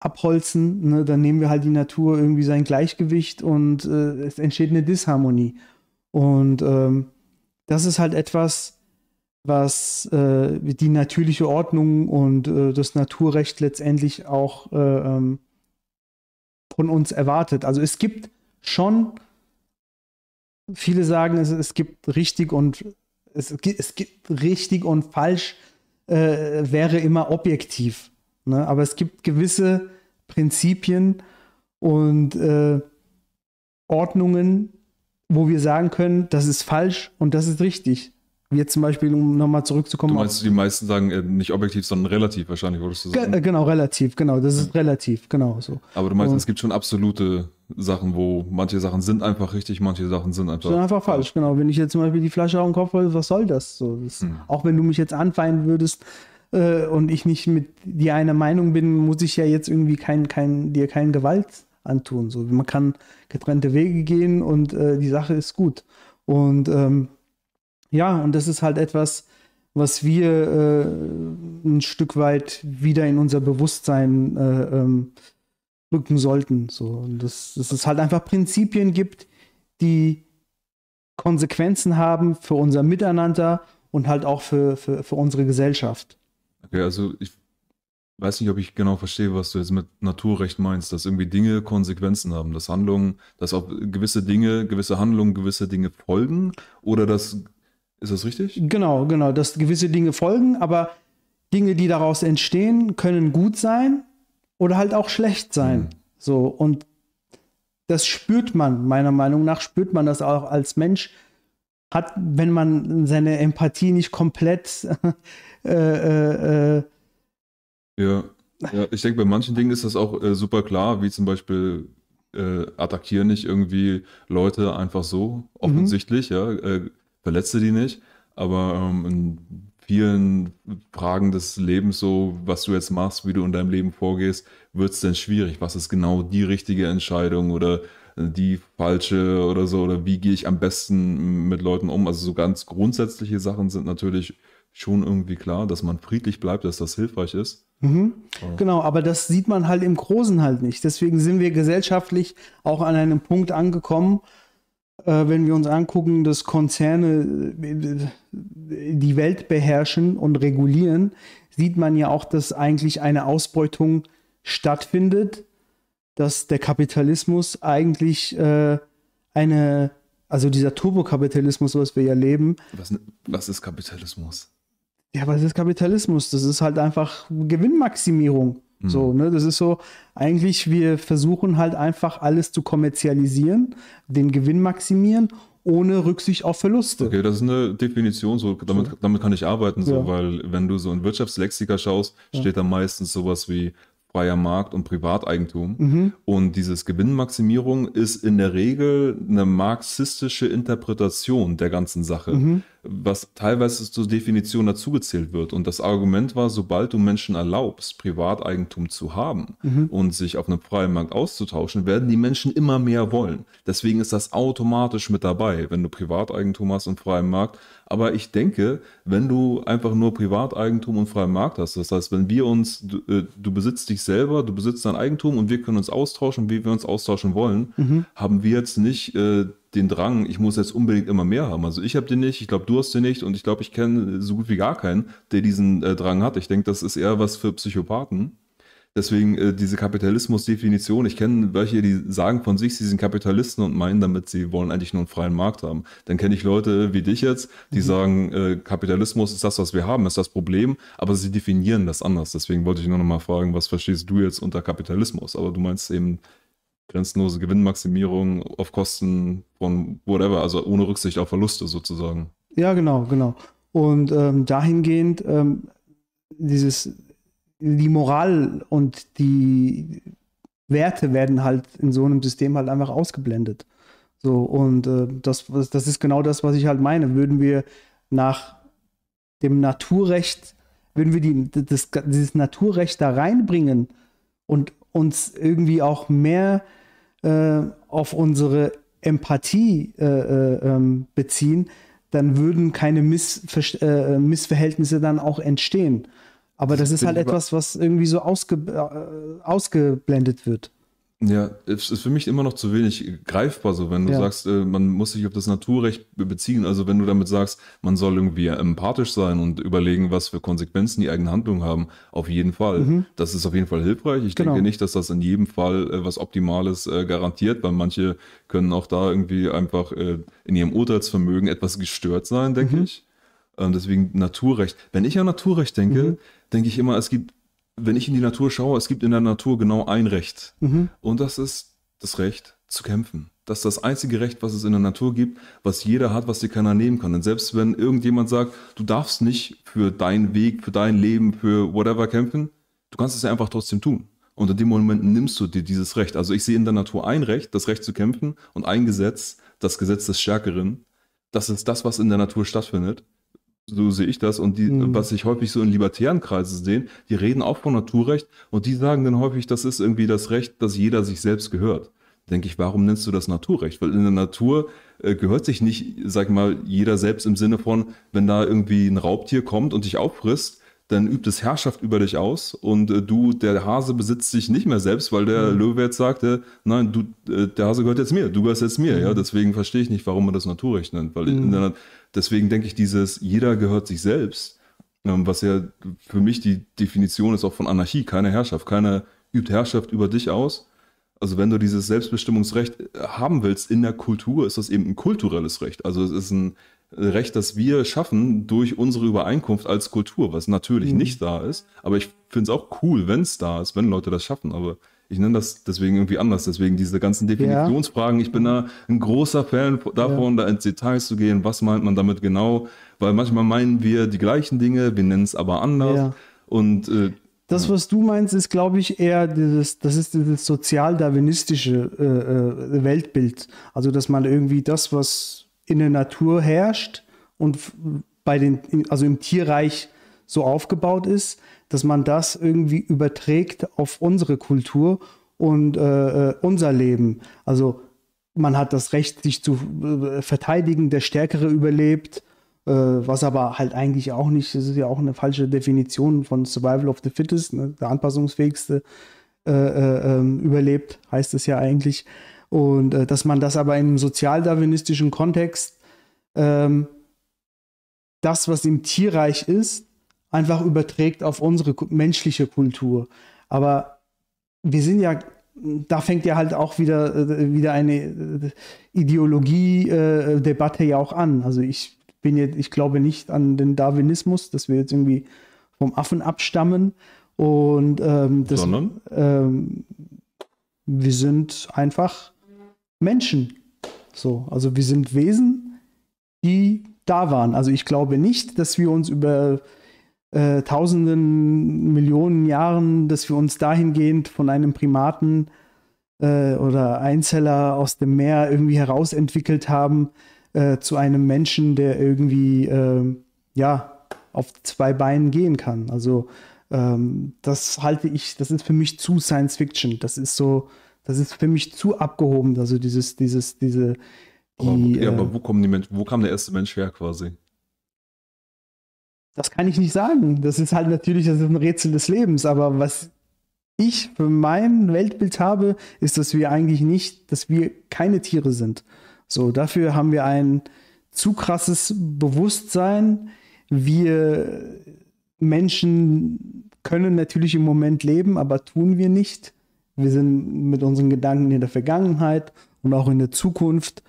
abholzen, ne, dann nehmen wir halt die Natur irgendwie sein Gleichgewicht und äh, es entsteht eine Disharmonie. Und ähm, das ist halt etwas, was äh, die natürliche Ordnung und äh, das Naturrecht letztendlich auch äh, ähm, von uns erwartet. Also es gibt schon, viele sagen, es, es gibt richtig und es, es gibt richtig und falsch, äh, wäre immer objektiv. Ne? Aber es gibt gewisse Prinzipien und äh, Ordnungen, wo wir sagen können, das ist falsch und das ist richtig. Wie jetzt zum Beispiel, um nochmal zurückzukommen. Du meinst, auf, die meisten sagen äh, nicht objektiv, sondern relativ wahrscheinlich, würdest du sagen? Ge äh, genau, relativ, genau, das ist ja. relativ, genau so. Aber du meinst, und, es gibt schon absolute Sachen, wo manche Sachen sind einfach richtig, manche Sachen sind einfach, sind einfach falsch. Genau, wenn ich jetzt zum Beispiel die Flasche auf den Kopf habe, was soll das? So, das hm. Auch wenn du mich jetzt anfeinden würdest äh, und ich nicht mit dir einer Meinung bin, muss ich ja jetzt irgendwie kein, kein, dir keine Gewalt antun. So, man kann getrennte Wege gehen und äh, die Sache ist gut. Und ähm, ja, und das ist halt etwas, was wir äh, ein Stück weit wieder in unser Bewusstsein äh, ähm, rücken sollten. So. Und dass, dass es halt einfach Prinzipien gibt, die Konsequenzen haben für unser Miteinander und halt auch für, für, für unsere Gesellschaft. Okay, also ich weiß nicht, ob ich genau verstehe, was du jetzt mit Naturrecht meinst, dass irgendwie Dinge Konsequenzen haben, dass Handlungen, dass auch gewisse Dinge, gewisse Handlungen, gewisse Dinge folgen oder dass ist das richtig? Genau, genau, dass gewisse Dinge folgen, aber Dinge, die daraus entstehen, können gut sein oder halt auch schlecht sein. Mhm. So, und das spürt man, meiner Meinung nach, spürt man das auch als Mensch, hat, wenn man seine Empathie nicht komplett *laughs* äh, äh, äh, ja. ja, ich denke, bei manchen Dingen ist das auch äh, super klar, wie zum Beispiel äh, attackieren nicht irgendwie Leute einfach so, mhm. offensichtlich, mhm. ja, verletze die nicht, aber ähm, in vielen Fragen des Lebens, so was du jetzt machst, wie du in deinem Leben vorgehst, wird es denn schwierig? Was ist genau die richtige Entscheidung oder äh, die falsche oder so? Oder wie gehe ich am besten mit Leuten um? Also so ganz grundsätzliche Sachen sind natürlich schon irgendwie klar, dass man friedlich bleibt, dass das hilfreich ist. Mhm. Oh. Genau, aber das sieht man halt im Großen halt nicht. Deswegen sind wir gesellschaftlich auch an einem Punkt angekommen, äh, wenn wir uns angucken, dass Konzerne äh, die Welt beherrschen und regulieren, sieht man ja auch, dass eigentlich eine Ausbeutung stattfindet, dass der Kapitalismus eigentlich äh, eine, also dieser Turbokapitalismus, was wir ja leben. Was, was ist Kapitalismus? Ja, was ist Kapitalismus? Das ist halt einfach Gewinnmaximierung. Mhm. So, ne, das ist so, eigentlich, wir versuchen halt einfach alles zu kommerzialisieren, den Gewinn maximieren ohne Rücksicht auf Verluste. Okay, das ist eine Definition, so, damit, damit kann ich arbeiten, so, ja. weil wenn du so in Wirtschaftslexiker schaust, ja. steht da meistens sowas wie freier Markt und Privateigentum. Mhm. Und dieses Gewinnmaximierung ist in der Regel eine marxistische Interpretation der ganzen Sache. Mhm was teilweise zur Definition dazugezählt wird. Und das Argument war, sobald du Menschen erlaubst, Privateigentum zu haben mhm. und sich auf einem freien Markt auszutauschen, werden die Menschen immer mehr wollen. Deswegen ist das automatisch mit dabei, wenn du Privateigentum hast und freien Markt. Aber ich denke, wenn du einfach nur Privateigentum und freien Markt hast, das heißt, wenn wir uns, du, äh, du besitzt dich selber, du besitzt dein Eigentum und wir können uns austauschen, wie wir uns austauschen wollen, mhm. haben wir jetzt nicht äh, den Drang, ich muss jetzt unbedingt immer mehr haben. Also ich habe den nicht, ich glaube, du hast den nicht und ich glaube, ich kenne so gut wie gar keinen, der diesen äh, Drang hat. Ich denke, das ist eher was für Psychopathen. Deswegen äh, diese Kapitalismusdefinition, ich kenne welche, die sagen von sich, sie sind Kapitalisten und meinen damit, sie wollen eigentlich nur einen freien Markt haben. Dann kenne ich Leute wie dich jetzt, die mhm. sagen, äh, Kapitalismus ist das, was wir haben, ist das Problem, aber sie definieren das anders. Deswegen wollte ich nur noch mal fragen, was verstehst du jetzt unter Kapitalismus? Aber du meinst eben grenzenlose Gewinnmaximierung auf Kosten von whatever, also ohne Rücksicht auf Verluste sozusagen. Ja, genau, genau. Und ähm, dahingehend ähm, dieses, die Moral und die Werte werden halt in so einem System halt einfach ausgeblendet. So, und äh, das, das ist genau das, was ich halt meine. Würden wir nach dem Naturrecht, würden wir die, das, dieses Naturrecht da reinbringen und uns irgendwie auch mehr äh, auf unsere Empathie äh, äh, ähm, beziehen, dann würden keine Missver äh, Missverhältnisse dann auch entstehen. Aber das, das ist halt etwas, was irgendwie so ausge ausgeblendet wird. Ja, es ist für mich immer noch zu wenig greifbar, so wenn du ja. sagst, äh, man muss sich auf das Naturrecht beziehen. Also wenn du damit sagst, man soll irgendwie äh, empathisch sein und überlegen, was für Konsequenzen die eigenen Handlungen haben, auf jeden Fall. Mhm. Das ist auf jeden Fall hilfreich. Ich genau. denke nicht, dass das in jedem Fall äh, was Optimales garantiert, weil manche können auch da irgendwie einfach in ihrem Urteilsvermögen etwas gestört sein, denke mhm. ich. Ähm, deswegen Naturrecht. Wenn ich an Naturrecht denke, mhm. denke ich immer, es gibt wenn ich in die Natur schaue, es gibt in der Natur genau ein Recht. Mhm. Und das ist das Recht zu kämpfen. Das ist das einzige Recht, was es in der Natur gibt, was jeder hat, was dir keiner nehmen kann. Denn selbst wenn irgendjemand sagt, du darfst nicht für deinen Weg, für dein Leben, für whatever kämpfen, du kannst es ja einfach trotzdem tun. Und in dem Moment nimmst du dir dieses Recht. Also ich sehe in der Natur ein Recht, das Recht zu kämpfen und ein Gesetz, das Gesetz des Stärkeren. Das ist das, was in der Natur stattfindet so sehe ich das. Und die, mhm. was ich häufig so in libertären Kreisen sehe, die reden auch von Naturrecht und die sagen dann häufig, das ist irgendwie das Recht, dass jeder sich selbst gehört. Denke ich, warum nennst du das Naturrecht? Weil in der Natur äh, gehört sich nicht, sag mal, jeder selbst im Sinne von, wenn da irgendwie ein Raubtier kommt und dich auffrisst, dann übt es Herrschaft über dich aus und äh, du, der Hase besitzt dich nicht mehr selbst, weil der mhm. Löwe jetzt sagte, äh, nein, du, äh, der Hase gehört jetzt mir, du gehörst jetzt mir. Mhm. Ja, deswegen verstehe ich nicht, warum man das Naturrecht nennt, weil mhm. ich, deswegen denke ich, dieses jeder gehört sich selbst, ähm, was ja für mich die Definition ist auch von Anarchie, keine Herrschaft, keiner übt Herrschaft über dich aus. Also wenn du dieses Selbstbestimmungsrecht äh, haben willst in der Kultur, ist das eben ein kulturelles Recht. Also es ist ein Recht, das wir schaffen durch unsere Übereinkunft als Kultur, was natürlich mhm. nicht da ist. Aber ich finde es auch cool, wenn es da ist, wenn Leute das schaffen. Aber ich nenne das deswegen irgendwie anders. Deswegen diese ganzen Definitionsfragen. Ja. Ich bin da ein großer Fan davon, ja. da ins Detail zu gehen. Was meint man damit genau? Weil manchmal meinen wir die gleichen Dinge, wir nennen es aber anders. Ja. Und äh, das, was du meinst, ist, glaube ich, eher dieses, das ist dieses sozial-darwinistische äh, äh Weltbild. Also, dass man irgendwie das, was in der Natur herrscht und bei den, also im Tierreich so aufgebaut ist, dass man das irgendwie überträgt auf unsere Kultur und äh, äh unser Leben. Also man hat das Recht, sich zu äh, verteidigen, der Stärkere überlebt, äh, was aber halt eigentlich auch nicht, das ist ja auch eine falsche Definition von Survival of the Fittest, ne? der anpassungsfähigste äh, ähm, überlebt, heißt es ja eigentlich. Und äh, dass man das aber in einem sozialdarwinistischen Kontext, ähm, das, was im Tierreich ist, einfach überträgt auf unsere menschliche Kultur. Aber wir sind ja, da fängt ja halt auch wieder, äh, wieder eine äh, Ideologie-Debatte äh, ja auch an. Also ich bin jetzt, ich glaube nicht an den Darwinismus, dass wir jetzt irgendwie vom Affen abstammen und ähm, das, Sondern? Ähm, wir sind einfach Menschen. So, also wir sind Wesen, die da waren. Also ich glaube nicht, dass wir uns über äh, tausenden, Millionen Jahren, dass wir uns dahingehend von einem Primaten äh, oder Einzeller aus dem Meer irgendwie herausentwickelt haben äh, zu einem Menschen, der irgendwie ähm, ja auf zwei Beinen gehen kann. Also ähm, das halte ich, das ist für mich zu Science Fiction. Das ist so das ist für mich zu abgehoben, also dieses, dieses, diese. Die, aber, ja, äh, aber wo, kommen die Menschen, wo kam der erste Mensch her quasi? Das kann ich nicht sagen. Das ist halt natürlich das ist ein Rätsel des Lebens, aber was ich für mein Weltbild habe, ist, dass wir eigentlich nicht, dass wir keine Tiere sind. So, dafür haben wir ein zu krasses Bewusstsein. Wir Menschen können natürlich im Moment leben, aber tun wir nicht. Wir sind mit unseren Gedanken in der Vergangenheit und auch in der Zukunft.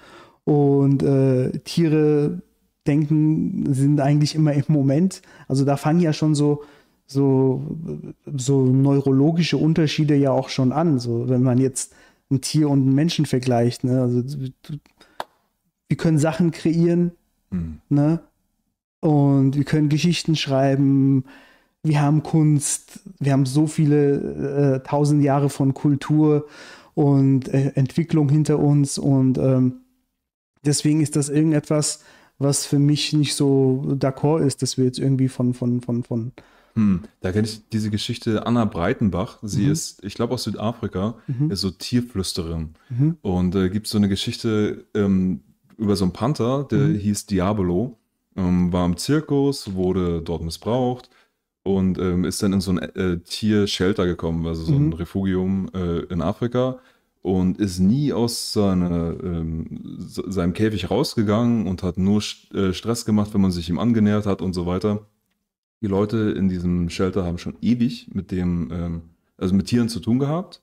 Und äh, Tiere denken, sind eigentlich immer im Moment. Also da fangen ja schon so, so, so neurologische Unterschiede ja auch schon an. So, wenn man jetzt ein Tier und einen Menschen vergleicht. Ne? Also wir können Sachen kreieren, mhm. ne? Und wir können Geschichten schreiben, wir haben Kunst, wir haben so viele äh, tausend Jahre von Kultur und äh, Entwicklung hinter uns und ähm, deswegen ist das irgendetwas, was für mich nicht so d'accord ist, dass wir jetzt irgendwie von, von, von, von. Hm, da kenne ich diese Geschichte Anna Breitenbach. Sie mhm. ist, ich glaube, aus Südafrika, mhm. ist so Tierflüsterin. Mhm. Und äh, gibt so eine Geschichte ähm, über so einen Panther, der mhm. hieß Diabolo, ähm, war im Zirkus, wurde dort missbraucht und ähm, ist dann in so ein äh, Tier-Shelter gekommen, also so mhm. ein Refugium äh, in Afrika und ist nie aus seine, ähm, seinem Käfig rausgegangen und hat nur St äh, Stress gemacht, wenn man sich ihm angenähert hat und so weiter. Die Leute in diesem Shelter haben schon ewig mit dem, ähm, also mit Tieren zu tun gehabt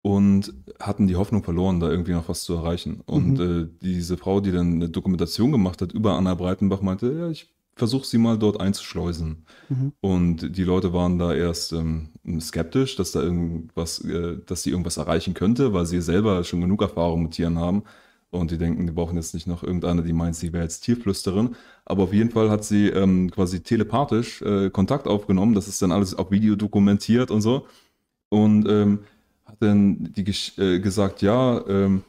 und hatten die Hoffnung verloren, da irgendwie noch was zu erreichen. Und mhm. äh, diese Frau, die dann eine Dokumentation gemacht hat über Anna Breitenbach, meinte, ja, ich versuch sie mal dort einzuschleusen. Mhm. Und die Leute waren da erst ähm, skeptisch, dass da irgendwas, äh, dass sie irgendwas erreichen könnte, weil sie selber schon genug Erfahrung mit Tieren haben. Und die denken, die brauchen jetzt nicht noch irgendeine, die meint, sie wäre jetzt Tierflüsterin. Aber auf jeden Fall hat sie ähm, quasi telepathisch äh, Kontakt aufgenommen. Das ist dann alles auf Video dokumentiert und so. Und ähm, hat dann die äh, gesagt, ja, ähm,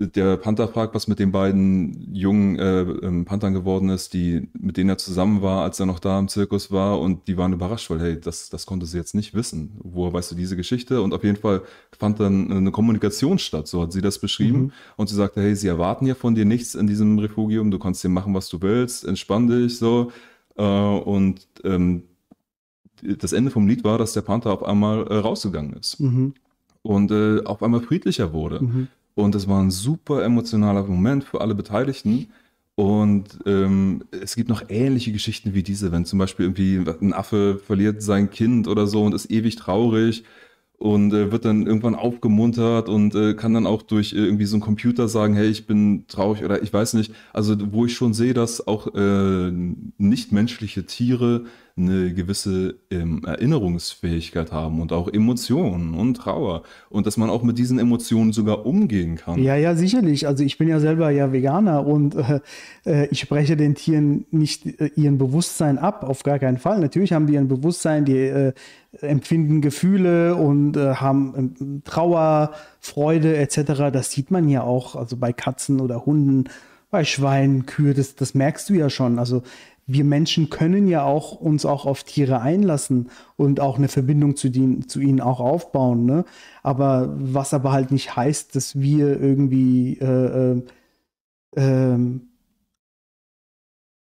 der Pantherpark, was mit den beiden jungen äh, ähm, Panthern geworden ist, die, mit denen er zusammen war, als er noch da im Zirkus war. Und die waren überrascht, weil, hey, das, das konnte sie jetzt nicht wissen. Woher weißt du diese Geschichte? Und auf jeden Fall fand dann eine Kommunikation statt, so hat sie das beschrieben. Mhm. Und sie sagte, hey, sie erwarten ja von dir nichts in diesem Refugium. Du kannst dir machen, was du willst. Entspann dich, so. Äh, und ähm, das Ende vom Lied war, dass der Panther auf einmal äh, rausgegangen ist. Mhm. Und äh, auf einmal friedlicher wurde. Mhm und das war ein super emotionaler Moment für alle Beteiligten. Und ähm, es gibt noch ähnliche Geschichten wie diese, wenn zum Beispiel irgendwie ein Affe verliert sein Kind oder so und ist ewig traurig und äh, wird dann irgendwann aufgemuntert und äh, kann dann auch durch äh, irgendwie so einen Computer sagen, hey, ich bin traurig oder ich weiß nicht. Also wo ich schon sehe, dass auch äh, nichtmenschliche Tiere eine gewisse ähm, Erinnerungsfähigkeit haben und auch Emotionen und Trauer und dass man auch mit diesen Emotionen sogar umgehen kann. Ja, ja, sicherlich. Also ich bin ja selber ja Veganer und äh, äh ich spreche den Tieren nicht äh, ihren Bewusstsein ab, auf gar keinen Fall. Natürlich haben die ein Bewusstsein, die äh, empfinden Gefühle und äh, haben ähm, Trauer, Freude etc. Das sieht man ja auch, also bei Katzen oder Hunden bei Schweinen, Kühe, das, das merkst du ja schon. Also wir Menschen können ja auch uns auch auf Tiere einlassen und auch eine Verbindung zu, den, zu ihnen auch aufbauen. Ne? Aber was aber halt nicht heißt, dass wir irgendwie äh, äh, ähm,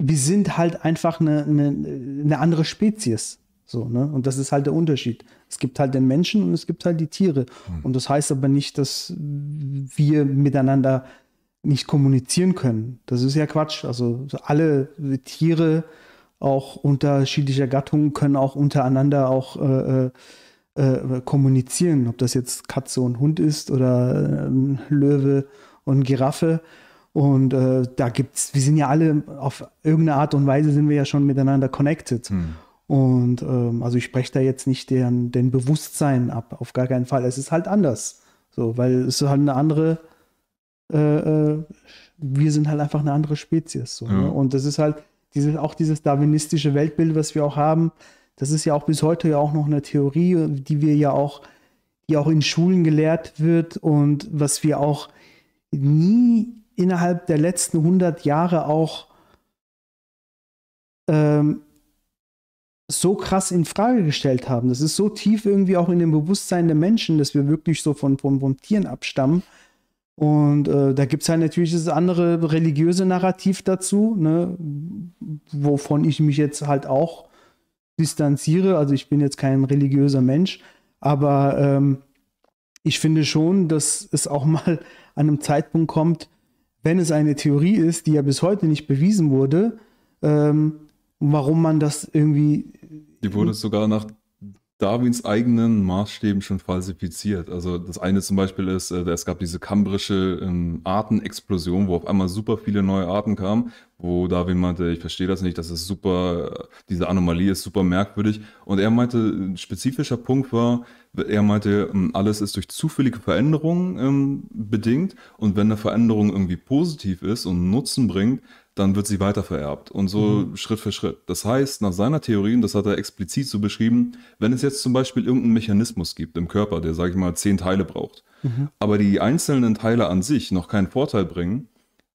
wir sind halt einfach eine, eine, eine, andere Spezies. So, ne? Und das ist halt der Unterschied. Es gibt halt den Menschen und es gibt halt die Tiere. Mhm. Und das heißt aber nicht, dass wir miteinander nicht kommunizieren können. Das ist ja Quatsch. Also alle Tiere, auch unterschiedlicher Gattungen, können auch untereinander auch äh, äh, äh, kommunizieren. Ob das jetzt Katze und Hund ist oder äh, Löwe und Giraffe. Und äh, da gibt's, wir sind ja alle auf irgendeine Art und Weise sind wir ja schon miteinander connected. Hm. Und ähm, also ich spreche da jetzt nicht den, den Bewusstsein ab, auf gar keinen Fall. Es ist halt anders. So, weil es ist halt eine andere äh, äh, wir sind halt einfach eine andere Spezies. So, ne? ja. ne? Und das ist halt dieses, auch dieses darwinistische Weltbild, was wir auch haben, das ist ja auch bis heute ja auch noch eine Theorie, die wir ja auch, die auch in Schulen gelehrt wird und was wir auch nie innerhalb der letzten 100 Jahre auch ähm, so krass in Frage gestellt haben. Das ist so tief irgendwie auch in dem Bewusstsein der Menschen, dass wir wirklich so von, von, von Tieren abstammen, und äh, da gibt es halt natürlich das andere religiöse Narrativ dazu, ne, wovon ich mich jetzt halt auch distanziere. Also ich bin jetzt kein religiöser Mensch, aber ähm, ich finde schon, dass es auch mal an einem Zeitpunkt kommt, wenn es eine Theorie ist, die ja bis heute nicht bewiesen wurde, ähm, warum man das irgendwie. Die wurde sogar nach Darwins eigenen Maßstäben schon falsifiziert. Also das eine zum Beispiel ist, äh, es gab diese kambrische ähm, Artenexplosion, wo auf einmal super viele neue Arten kamen, wo Darwin meinte, ich verstehe das nicht, das ist super, diese Anomalie ist super merkwürdig. Und er meinte, ein spezifischer Punkt war, er meinte, ähm, alles ist durch zufällige Veränderungen ähm, bedingt und wenn eine Veränderung irgendwie positiv ist und Nutzen bringt, dann wird sie weitervererbt und so mhm. Schritt für Schritt. Das heißt, nach seiner Theorie, und das hat er explizit so beschrieben, wenn es jetzt zum Beispiel irgendeinen Mechanismus gibt im Körper, der, sage ich mal, zehn Teile braucht, mhm. aber die einzelnen Teile an sich noch keinen Vorteil bringen,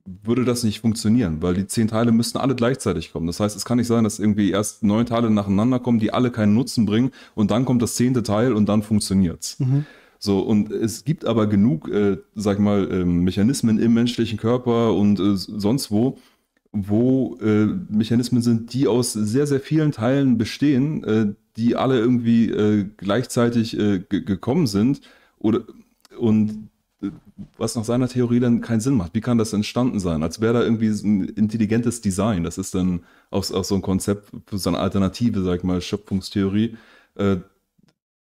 würde das nicht funktionieren, weil die zehn Teile müssten alle gleichzeitig kommen. Das heißt, es kann nicht sein, dass irgendwie erst neun Teile nacheinander kommen, die alle keinen Nutzen bringen und dann kommt das zehnte Teil und dann funktioniert's. Mhm. So, und es gibt aber genug, äh, sag ich mal, äh, Mechanismen im menschlichen Körper und äh, sonst wo, wo äh, Mechanismen sind, die aus sehr, sehr vielen Teilen bestehen, äh, die alle irgendwie äh, gleichzeitig äh, gekommen sind oder, und äh, was nach seiner Theorie dann keinen Sinn macht. Wie kann das entstanden sein? Als wäre da irgendwie ein intelligentes Design. Das ist dann auch, auch so ein Konzept, so eine alternative, sag ich mal, Schöpfungstheorie, äh,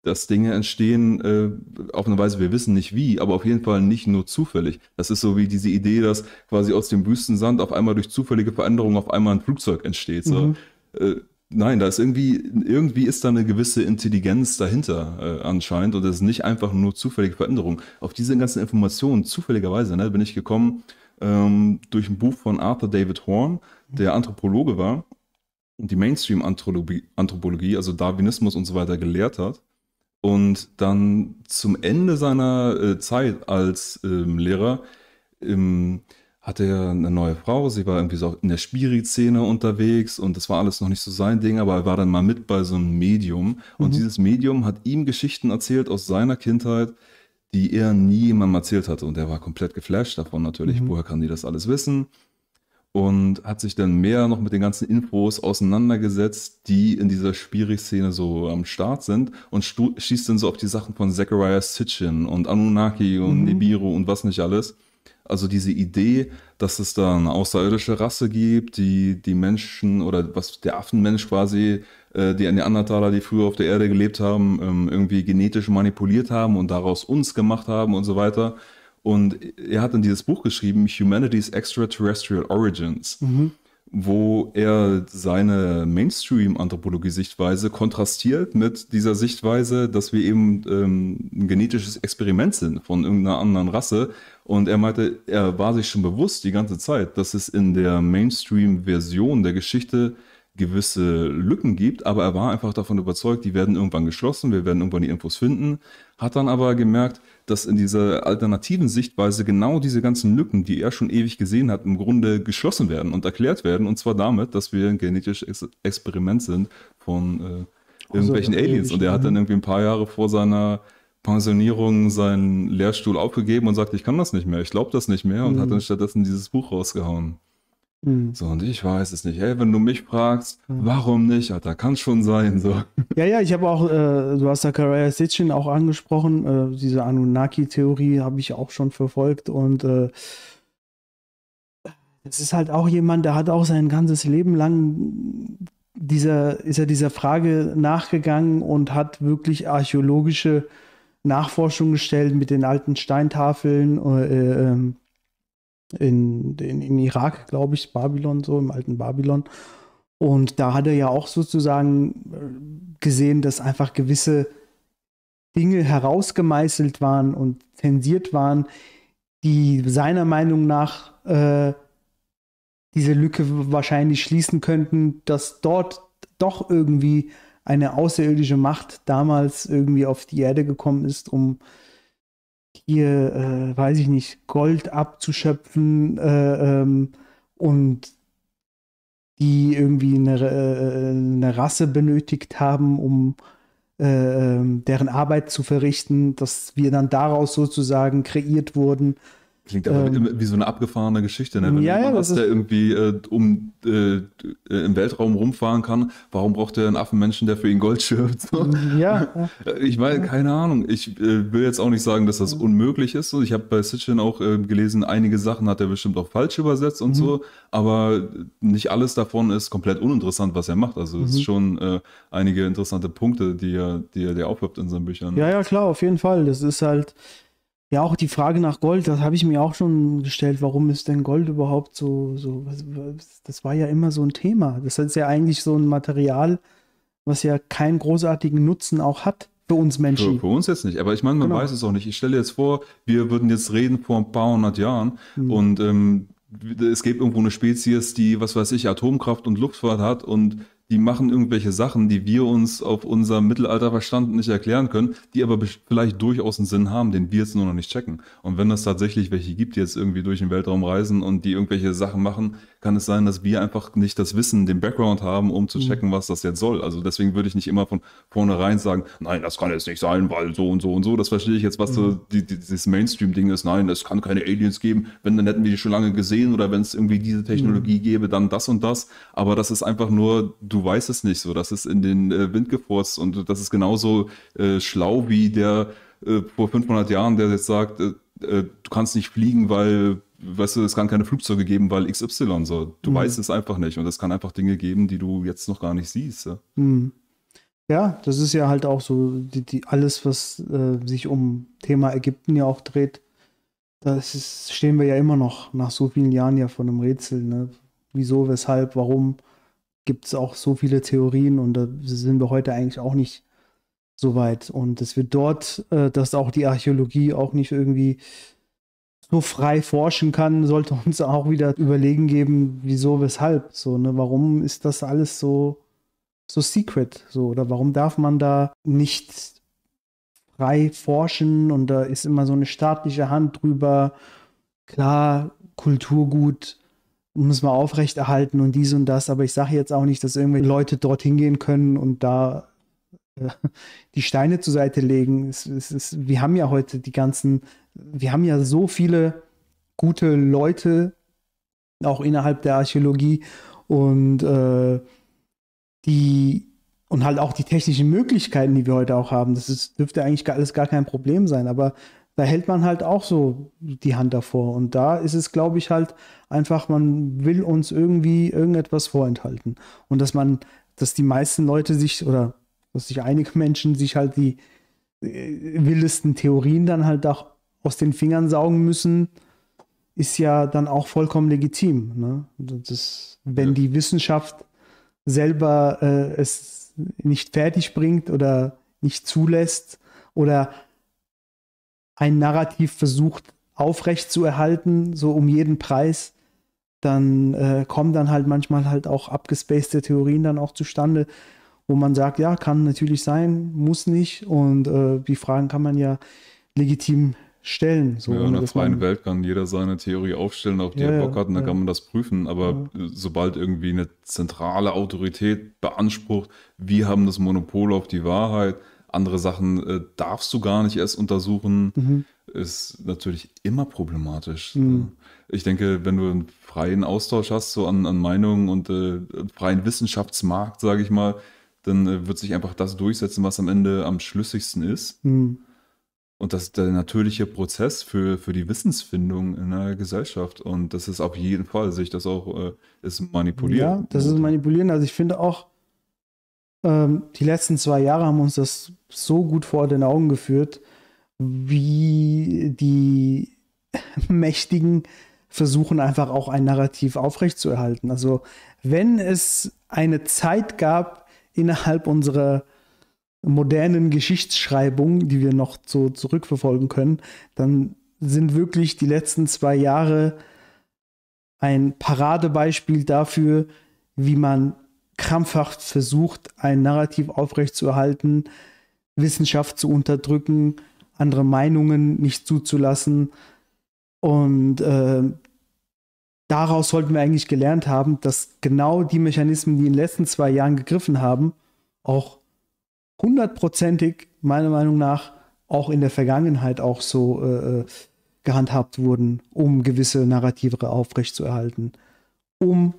dass Dinge entstehen äh, auf eine Weise, wir wissen nicht wie, aber auf jeden Fall nicht nur zufällig. Das ist so wie diese Idee, dass quasi aus dem Wüstensand auf einmal durch zufällige Veränderungen auf einmal ein Flugzeug entsteht. So. Mhm. Äh, nein, da ist irgendwie, irgendwie ist da eine gewisse Intelligenz dahinter äh, anscheinend und das ist nicht einfach nur zufällige Veränderung. Auf diese ganzen Informationen zufälligerweise ne, bin ich gekommen ähm, durch ein Buch von Arthur David Horn, der Anthropologe war und die Mainstream-Anthropologie, also Darwinismus und so weiter gelehrt hat. Und dann zum Ende seiner äh, Zeit als ähm, Lehrer ähm, hatte er eine neue Frau. Sie war irgendwie so in der Spiri-Szene unterwegs und das war alles noch nicht so sein Ding, aber er war dann mal mit bei so einem Medium. Und mhm. dieses Medium hat ihm Geschichten erzählt aus seiner Kindheit, die er nie jemandem erzählt hatte. Und er war komplett geflasht davon natürlich. Mhm. Woher kann die das alles wissen? und hat sich dann mehr noch mit den ganzen Infos auseinandergesetzt, die in dieser Spielrig-Szene so am Start sind und schießt dann so auf die Sachen von Zachariah Sitchin und Anunnaki und mhm. Nibiru und was nicht alles. Also diese Idee, dass es da eine außerirdische Rasse gibt, die die Menschen oder was der Affenmensch quasi, äh, die Neandertaler, die früher auf der Erde gelebt haben, ähm, irgendwie genetisch manipuliert haben und daraus uns gemacht haben und so weiter. Und er hat dann dieses Buch geschrieben, Humanity's Extraterrestrial Origins, mhm. wo er seine Mainstream-Anthropologie-Sichtweise kontrastiert mit dieser Sichtweise, dass wir eben ähm, ein genetisches Experiment sind von irgendeiner anderen Rasse. Und er meinte, er war sich schon bewusst die ganze Zeit, dass es in der Mainstream-Version der Geschichte gewisse Lücken gibt, aber er war einfach davon überzeugt, die werden irgendwann geschlossen, wir werden irgendwann die Infos finden, hat dann aber gemerkt, dass in dieser alternativen Sichtweise genau diese ganzen Lücken, die er schon ewig gesehen hat, im Grunde geschlossen werden und erklärt werden. Und zwar damit, dass wir ein genetisches Experiment sind von äh, irgendwelchen also, Aliens. Und er hat mhm. dann irgendwie ein paar Jahre vor seiner Pensionierung seinen Lehrstuhl aufgegeben und sagt, ich kann das nicht mehr, ich glaube das nicht mehr und mhm. hat dann stattdessen dieses Buch rausgehauen. Hm. So, und ich weiß es nicht. Ey, wenn du mich fragst, mhm. warum nicht, Alter, kann es schon sein. So. *laughs* Ja, ja, ich habe auch, äh, du hast Zachariah Sitchin auch angesprochen, äh, diese Anunnaki-Theorie habe ich auch schon verfolgt und äh, es ist halt auch jemand, der hat auch sein ganzes Leben lang dieser, ist er dieser Frage nachgegangen und hat wirklich archäologische Nachforschung gestellt mit den alten Steintafeln, äh, äh, ähm, in, in, im Irak, glaube ich, Babylon, so im alten Babylon. Und da hat er ja auch sozusagen äh, gesehen, dass einfach gewisse Dinge herausgemeißelt waren und zensiert waren, die seiner Meinung nach äh, diese Lücke wahrscheinlich schließen könnten, dass dort doch irgendwie eine außerirdische Macht damals irgendwie auf die Erde gekommen ist, um äh, hier, äh, weiß ich nicht, Gold abzuschöpfen äh, ähm, und die irgendwie eine, äh, äh eine, Rasse benötigt haben, um äh, ähm, deren Arbeit zu verrichten, dass wir dann daraus sozusagen kreiert wurden Klingt aber ähm, wie so eine abgefahrene Geschichte, ne? Wenn ja, ja, hast, der irgendwie äh, um, äh, im Weltraum rumfahren kann, warum braucht er einen Affenmenschen, der für ihn Gold schürft? So? Mhm, *laughs* ja. ich meine, ja. keine Ahnung. Ich äh, will jetzt auch nicht sagen, dass das mhm. unmöglich ist. Ich habe bei Sitchin auch ähm, gelesen, einige Sachen hat er bestimmt auch falsch übersetzt und mhm. so, aber nicht alles davon ist komplett uninteressant, was er macht. Also es mhm. ist schon äh, einige interessante Punkte, die er, die er, die er aufwirbt in seinen Büchern. Ja, ja, klar, auf jeden Fall. Das ist halt ja, auch die Frage nach Gold, das habe ich mir auch schon gestellt. Warum ist denn Gold überhaupt so, so das war ja immer so ein Thema. Das ist ja eigentlich so ein Material, was ja keinen großartigen Nutzen auch hat für uns Menschen. Für, für uns jetzt nicht, aber ich meine, man genau. weiß es auch nicht. Ich stelle jetzt vor, wir würden jetzt reden vor ein paar hundert Jahren mhm. und ähm, es gäbe irgendwo eine Spezies, die, was weiß ich, Atomkraft und Luftfahrt hat und die machen irgendwelche Sachen, die wir uns auf unserem Mittelalterverstand nicht erklären können, die aber vielleicht durchaus einen Sinn haben, den wir jetzt nur noch nicht checken. Und wenn es tatsächlich welche gibt, die jetzt irgendwie durch den Weltraum reisen und die irgendwelche Sachen machen, kann es sein, dass wir einfach nicht das Wissen, den Background haben, um zu mhm. checken, was das jetzt soll. Also deswegen würde ich nicht immer von vornherein sagen, nein, das kann jetzt nicht sein, weil so und so und so. Das verstehe ich jetzt, was mhm. so die, die, dieses Mainstream-Ding ist. Nein, es kann keine Aliens geben. Wenn, dann hätten wir die schon lange gesehen oder wenn es irgendwie diese Technologie mhm. gäbe, dann das und das. Aber das ist einfach nur, du weißt es nicht so. Das ist in den äh, Wind gefurzt und das ist genauso äh, schlau wie der äh, vor 500 Jahren, der jetzt sagt, äh, äh, du kannst nicht fliegen, weil weißt du, es kann keine Flugzeuge geben, weil XY so. Du mhm. weißt es einfach nicht. Und es kann einfach Dinge geben, die du jetzt noch gar nicht siehst. Ja, mhm. ja das ist ja halt auch so, die, die alles, was äh, sich um Thema Ägypten ja auch dreht, da stehen wir ja immer noch nach so vielen Jahren ja vor einem Rätsel. Ne? Wieso, weshalb, warum gibt es auch so viele Theorien und da sind wir heute eigentlich auch nicht so weit. Und dass wir dort, äh, dass auch die Archäologie auch nicht irgendwie so frei forschen kann, sollte uns auch wieder überlegen geben, wieso, weshalb. So, ne? Warum ist das alles so, so secret? So, oder warum darf man da nicht frei forschen und da ist immer so eine staatliche Hand drüber? Klar, Kulturgut muss man aufrechterhalten und dies und das, aber ich sage jetzt auch nicht, dass irgendwelche Leute dorthin gehen können und da *laughs* die Steine zur Seite legen. Es, es ist, wir haben ja heute die ganzen, wir haben ja so viele gute Leute, auch innerhalb der Archäologie und äh, die und halt auch die technischen Möglichkeiten, die wir heute auch haben. Das ist, dürfte eigentlich gar, alles gar kein Problem sein, aber da hält man halt auch so die Hand davor. Und da ist es, glaube ich, halt einfach, man will uns irgendwie irgendetwas vorenthalten. Und dass man, dass die meisten Leute sich oder dass sich einige Menschen sich halt die äh, wildesten Theorien dann halt auch aus den Fingern saugen müssen, ist ja dann auch vollkommen legitim. Ne? Das, wenn ja. die Wissenschaft selber äh, es nicht fertig bringt oder nicht zulässt oder ein Narrativ versucht aufrecht zu erhalten, so um jeden Preis, dann äh, kommen dann halt manchmal halt auch abgespacete Theorien dann auch zustande, wo man sagt, ja, kann natürlich sein, muss nicht. Und äh, die Fragen kann man ja legitim stellen. So ja, in der freien man... Welt kann jeder seine Theorie aufstellen, auf die ja, er Bock hat, und dann ja. kann man das prüfen. Aber sobald irgendwie eine zentrale Autorität beansprucht, wir haben das Monopol auf die Wahrheit, andere Sachen äh, darfst du gar nicht erst untersuchen, mhm. ist natürlich immer problematisch. Mhm. Ich denke, wenn du einen freien Austausch hast, so an, an Meinungen und äh, freien Wissenschaftsmarkt, sage ich mal, dann äh, wird sich einfach das durchsetzen, was am Ende am schlüssigsten ist. Mhm. Und das ist der natürliche Prozess für, für die Wissensfindung in einer Gesellschaft. Und das ist auf jeden Fall, sich das auch, äh, ist manipulieren. Ja, das ist manipulieren. Also ich finde auch, ähm, die letzten zwei Jahre haben uns das so gut vor den Augen geführt, wie die *laughs* Mächtigen versuchen einfach auch ein Narrativ aufrechtzuerhalten. Also wenn es eine Zeit gab, innerhalb unserer modernen Geschichtsschreibung, die wir noch so zurückverfolgen können, dann sind wirklich die letzten zwei Jahre ein Paradebeispiel dafür, wie man krampfhaft versucht, ein Narrativ aufrechtzuerhalten, Wissenschaft zu unterdrücken, andere Meinungen nicht zuzulassen. Und äh, daraus sollten wir eigentlich gelernt haben, dass genau die Mechanismen, die in den letzten zwei Jahren gegriffen haben, auch hundertprozentig, meiner Meinung nach, auch in der Vergangenheit auch so äh, äh gehandhabt wurden, um gewisse Narrative aufrechtzuerhalten, um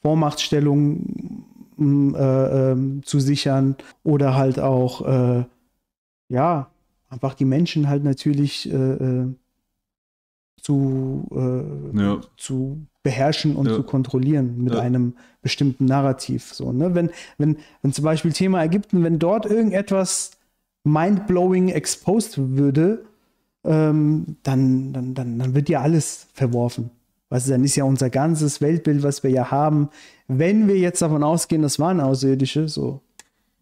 Vormachtstellungen mm, äh, äh, zu sichern oder halt auch, äh, ja, einfach die Menschen halt natürlich äh, zu, äh, ja. zu beherrschen und ja. zu kontrollieren mit ja. einem bestimmten Narrativ. So, ne? wenn, wenn, wenn zum Beispiel Thema Ägypten, wenn dort irgendetwas mind-blowing exposed würde, ähm, dann, dann, dann, dann wird ja alles verworfen. Weißt du, dann ist ja unser ganzes Weltbild, was wir ja haben, wenn wir jetzt davon ausgehen, das waren Außerirdische, so,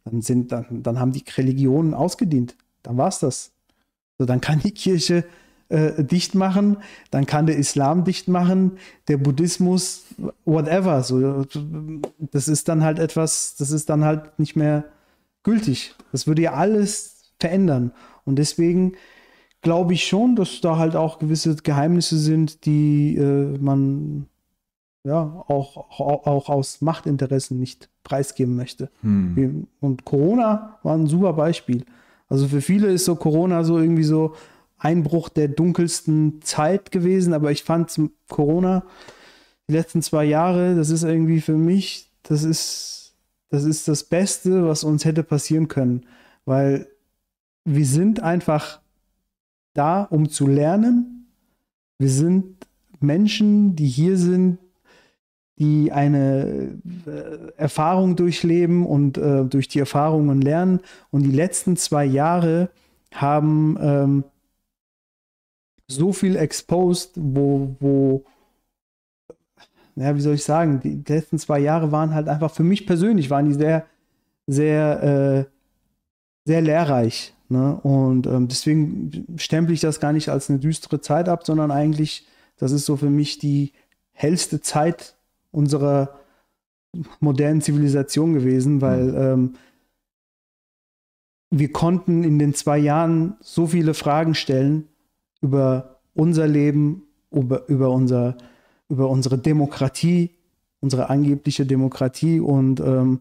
dann sind, dann, dann haben die Religionen ausgedient. Dann war es das. So, dann kann die Kirche äh, dicht machen, dann kann der Islam dicht machen, der Buddhismus, whatever. So, das ist dann halt etwas, das ist dann halt nicht mehr gültig. Das würde ja alles verändern. Und deswegen glaube ich schon, dass da halt auch gewisse Geheimnisse sind, die äh, man ja auch, auch, auch, aus Machtinteressen nicht preisgeben möchte. Hm. Und Corona war ein super Beispiel. Also für viele ist so Corona so irgendwie so, Einbruch der dunkelsten Zeit gewesen, aber ich fand Corona die letzten zwei Jahre, das ist irgendwie für mich, das ist, das ist das Beste, was uns hätte passieren können, weil wir sind einfach da, um zu lernen. Wir sind Menschen, die hier sind, die eine äh, Erfahrung durchleben und äh, durch die Erfahrungen lernen. Und die letzten zwei Jahre haben ähm, so viel exposed, wo, wo, ja, wie soll ich sagen, die letzten zwei Jahre waren halt einfach für mich persönlich, waren die sehr, sehr, äh, sehr lehrreich. Ne? Und ähm, deswegen stempel ich das gar nicht als eine düstere Zeit ab, sondern eigentlich, das ist so für mich die hellste Zeit unserer modernen Zivilisation gewesen, weil mhm. ähm, wir konnten in den zwei Jahren so viele Fragen stellen, über unser Leben, über, über, unser, über unsere Demokratie, unsere angebliche Demokratie. Und ähm,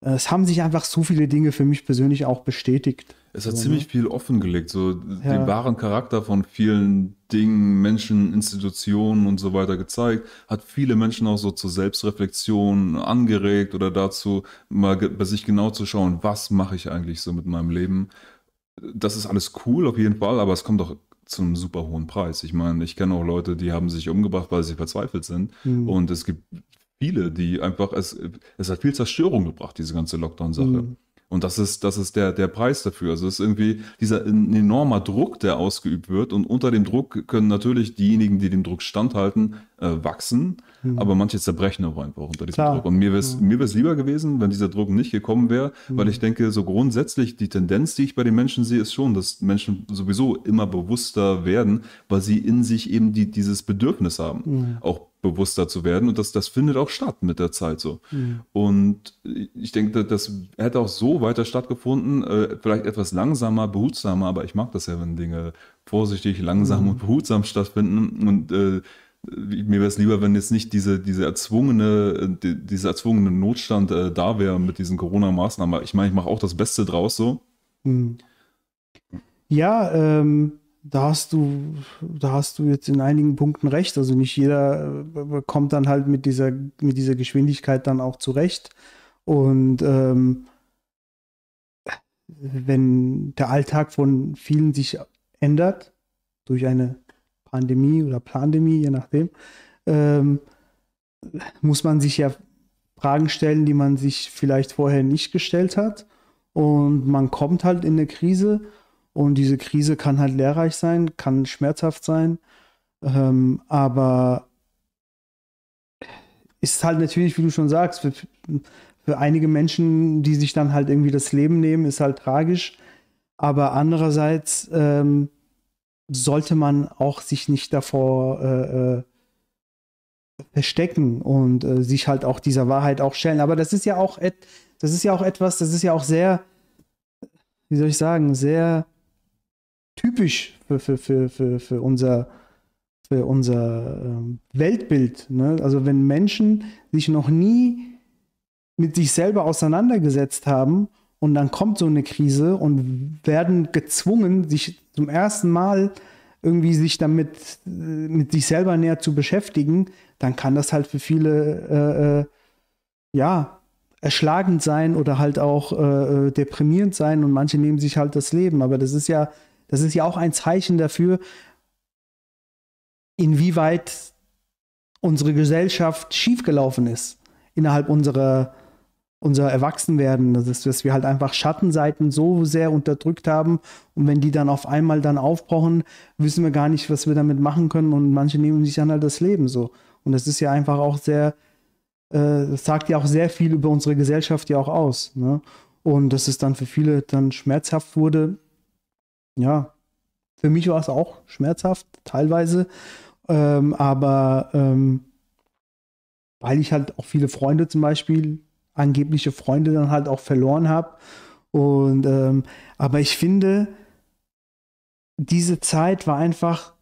es haben sich einfach so viele Dinge für mich persönlich auch bestätigt. Es hat so, ne? ziemlich ne? viel offengelegt, so ja. den wahren Charakter von vielen Dingen, Menschen, Institutionen und so weiter gezeigt, hat viele Menschen auch so zur Selbstreflexion angeregt oder dazu, mal bei sich genau zu schauen, was mache ich eigentlich so mit meinem Leben. Das ist alles cool auf jeden Fall, aber es kommt doch zu einem super hohen Preis. Ich meine, ich kenne auch Leute, die haben sich umgebracht, weil sie verzweifelt sind. Mhm. Und es gibt viele, die einfach, es, es hat viel Zerstörung gebracht, diese ganze Lockdown-Sache. Mhm. Und das ist, das ist der, der Preis dafür. Also es ist irgendwie dieser ein enormer Druck, der ausgeübt wird. Und unter dem Druck können natürlich diejenigen, die dem Druck standhalten, äh, wachsen. Mhm. Aber manche zerbrechen auch einfach unter diesem Klar. Druck. Und mir wäre es mhm. mir lieber gewesen, wenn dieser Druck nicht gekommen wäre, mhm. weil ich mhm. denke, so grundsätzlich die Tendenz, die ich bei den Menschen sehe, ist schon, dass Menschen sowieso immer bewusster werden, weil sie in sich eben die, dieses Bedürfnis haben. Mhm. Auch bewusster zu werden. Und das, das findet auch statt mit der Zeit so. Mhm. Und ich denke, das hätte auch so weiter stattgefunden, äh, vielleicht etwas langsamer, behutsamer, aber ich mag das ja, wenn Dinge vorsichtig, langsam mhm. und behutsam stattfinden. Und äh, mir wäre es lieber, wenn jetzt nicht diese, diese erzwungene, die, dieser erzwungene Notstand äh, da wäre mit diesen Corona-Maßnahmen. ich meine, ich mache auch das Beste draus so. Hm. Ja, ähm, da hast du, da hast du jetzt in einigen Punkten recht. Also nicht jeder äh, kommt dann halt mit dieser, mit dieser Geschwindigkeit dann auch zurecht. Und ähm, wenn der Alltag von vielen sich ändert durch eine Pandemie oder Pandemie, je nachdem, ähm, muss man sich ja Fragen stellen, die man sich vielleicht vorher nicht gestellt hat. Und man kommt halt in eine Krise und diese Krise kann halt lehrreich sein, kann schmerzhaft sein, ähm, aber ist halt natürlich, wie du schon sagst, für, für einige Menschen, die sich dann halt irgendwie das Leben nehmen, ist halt tragisch. Aber andererseits ähm, sollte man auch sich nicht davor äh, äh, verstecken und äh, sich halt auch dieser Wahrheit auch stellen. Aber das ist ja auch das ist ja auch etwas, das ist ja auch sehr, wie soll ich sagen, sehr typisch für, für, für, für, für unser für unser ähm, Weltbild. Ne? Also wenn Menschen sich noch nie mit sich selber auseinandergesetzt haben und dann kommt so eine Krise und werden gezwungen, sich zum ersten Mal irgendwie sich damit äh, mit sich selber näher zu beschäftigen, dann kann das halt für viele äh, äh ja erschlagend sein oder halt auch äh, äh, deprimierend sein und manche nehmen sich halt das Leben. Aber das ist ja das ist ja auch ein Zeichen dafür, inwieweit unsere Gesellschaft schiefgelaufen ist innerhalb unserer äh, unser Erwachsenwerden, das dass wir halt einfach Schattenseiten so sehr unterdrückt haben und wenn die dann auf einmal dann aufbrauchen, wissen wir gar nicht, was wir damit machen können und manche nehmen sich dann halt das Leben so. Und das ist ja einfach auch sehr, äh, das sagt ja auch sehr viel über unsere Gesellschaft ja auch aus. Ne? Und dass es dann für viele dann schmerzhaft wurde, ja, für mich war es auch schmerzhaft, teilweise, ähm, aber ähm, weil ich halt auch viele Freunde zum Beispiel angebliche Freunde dann halt auch verloren habe. Und ähm, aber ich finde, diese Zeit war einfach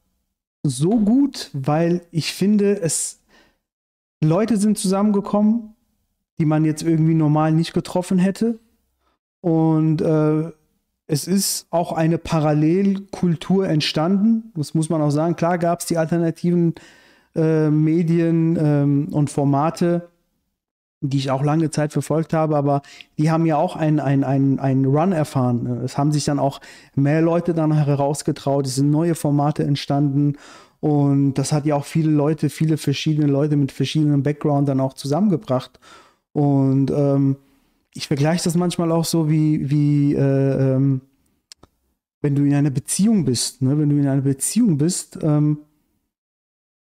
so gut, weil ich finde, es Leute sind zusammengekommen, die man jetzt irgendwie normal nicht getroffen hätte. Und äh, es ist auch eine Parallelkultur entstanden. Das muss man auch sagen. Klar gab es die alternativen äh, Medien ähm, und Formate, die ich auch lange Zeit verfolgt habe, aber die haben ja auch einen ein, ein Run erfahren. Es haben sich dann auch mehr Leute dann herausgetraut, es sind neue Formate entstanden und das hat ja auch viele Leute, viele verschiedene Leute mit verschiedenen Background dann auch zusammengebracht. Und ähm, ich vergleiche das manchmal auch so wie, wie äh, ähm, wenn du in einer Beziehung bist. Ne? Wenn du in einer Beziehung bist, ähm,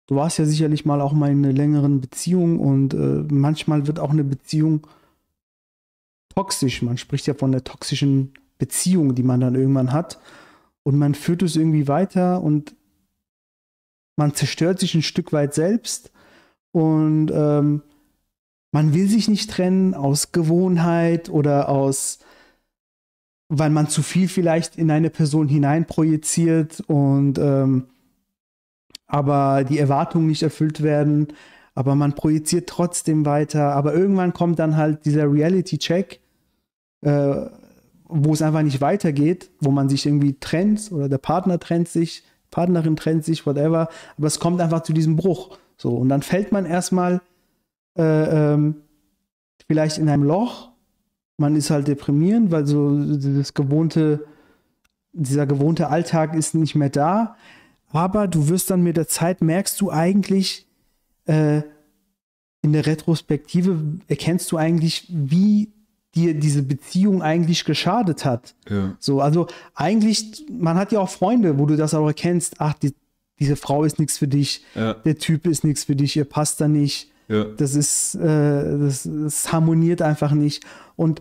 Du warst ja sicherlich mal auch mal in einer längeren Beziehung und äh, manchmal wird auch eine Beziehung toxisch. Man spricht ja von der toxischen Beziehung, die man dann irgendwann hat. Und man führt es irgendwie weiter und man zerstört sich ein Stück weit selbst und ähm, man will sich nicht trennen aus Gewohnheit oder aus, weil man zu viel vielleicht in eine Person hineinprojiziert und ähm, aber die Erwartungen nicht erfüllt werden, aber man projiziert trotzdem weiter. Aber irgendwann kommt dann halt dieser Reality-Check, äh, wo es einfach nicht weitergeht, wo man sich irgendwie trennt oder der Partner trennt sich, Partnerin trennt sich, whatever. Aber es kommt einfach zu diesem Bruch. So, und dann fällt man erstmal äh, ähm, vielleicht in einem Loch. Man ist halt deprimierend, weil so dieses gewohnte, dieser gewohnte Alltag ist nicht mehr da aber du wirst dann mit der Zeit, merkst du eigentlich, äh, in der Retrospektive erkennst du eigentlich, wie dir diese Beziehung eigentlich geschadet hat. Ja. So, also eigentlich, man hat ja auch Freunde, wo du das auch erkennst, ach, die, diese Frau ist nichts für dich, ja. der Typ ist nichts für dich, ihr passt da nicht, ja. das ist, äh, das, das harmoniert einfach nicht. Und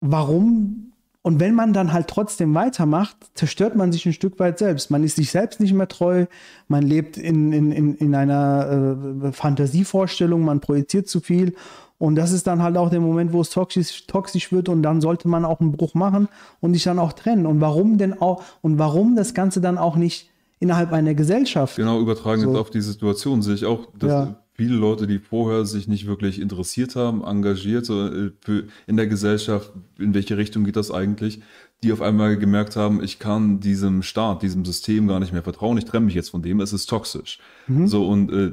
warum und wenn man dann halt trotzdem weitermacht, zerstört man sich ein Stück weit selbst. Man ist sich selbst nicht mehr treu, man lebt in, in, in, in einer äh, Fantasievorstellung, man projiziert zu viel. Und das ist dann halt auch der Moment, wo es toxisch, toxisch wird und dann sollte man auch einen Bruch machen und sich dann auch trennen. Und warum denn auch, und warum das Ganze dann auch nicht innerhalb einer Gesellschaft? Genau, übertragen so. jetzt auf die Situation sehe ich auch, dass ja viele Leute, die vorher sich nicht wirklich interessiert haben, engagiert äh, in der Gesellschaft, in welche Richtung geht das eigentlich, die auf einmal gemerkt haben, ich kann diesem Staat, diesem System gar nicht mehr vertrauen, ich trenne mich jetzt von dem, es ist toxisch. Mhm. So und äh,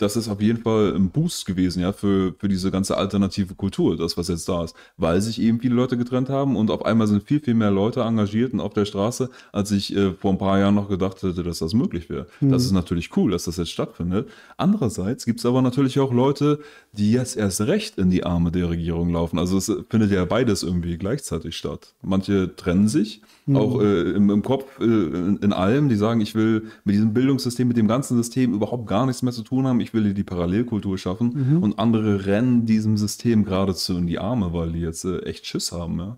das ist auf jeden Fall ein Boost gewesen, ja, für, für diese ganze alternative Kultur, das, was jetzt da ist. Weil sich eben viele Leute getrennt haben und auf einmal sind viel, viel mehr Leute engagiert und auf der Straße, als ich äh, vor ein paar Jahren noch gedacht hätte, dass das möglich wäre. Mhm. Das ist natürlich cool, dass das jetzt stattfindet. Andererseits gibt es aber natürlich auch Leute, die jetzt erst recht in die Arme der Regierung laufen. Also es findet ja beides irgendwie gleichzeitig statt. Manche trennen sich Mhm. Auch äh, im, im, Kopf, äh, in, in, allem. Die sagen, ich will mit diesem Bildungssystem, mit dem ganzen System überhaupt gar nichts mehr zu tun haben. Ich will hier die Parallelkultur schaffen. Mhm. Und andere rennen diesem System geradezu in die Arme, weil die jetzt äh, echt Schiss haben. Ja?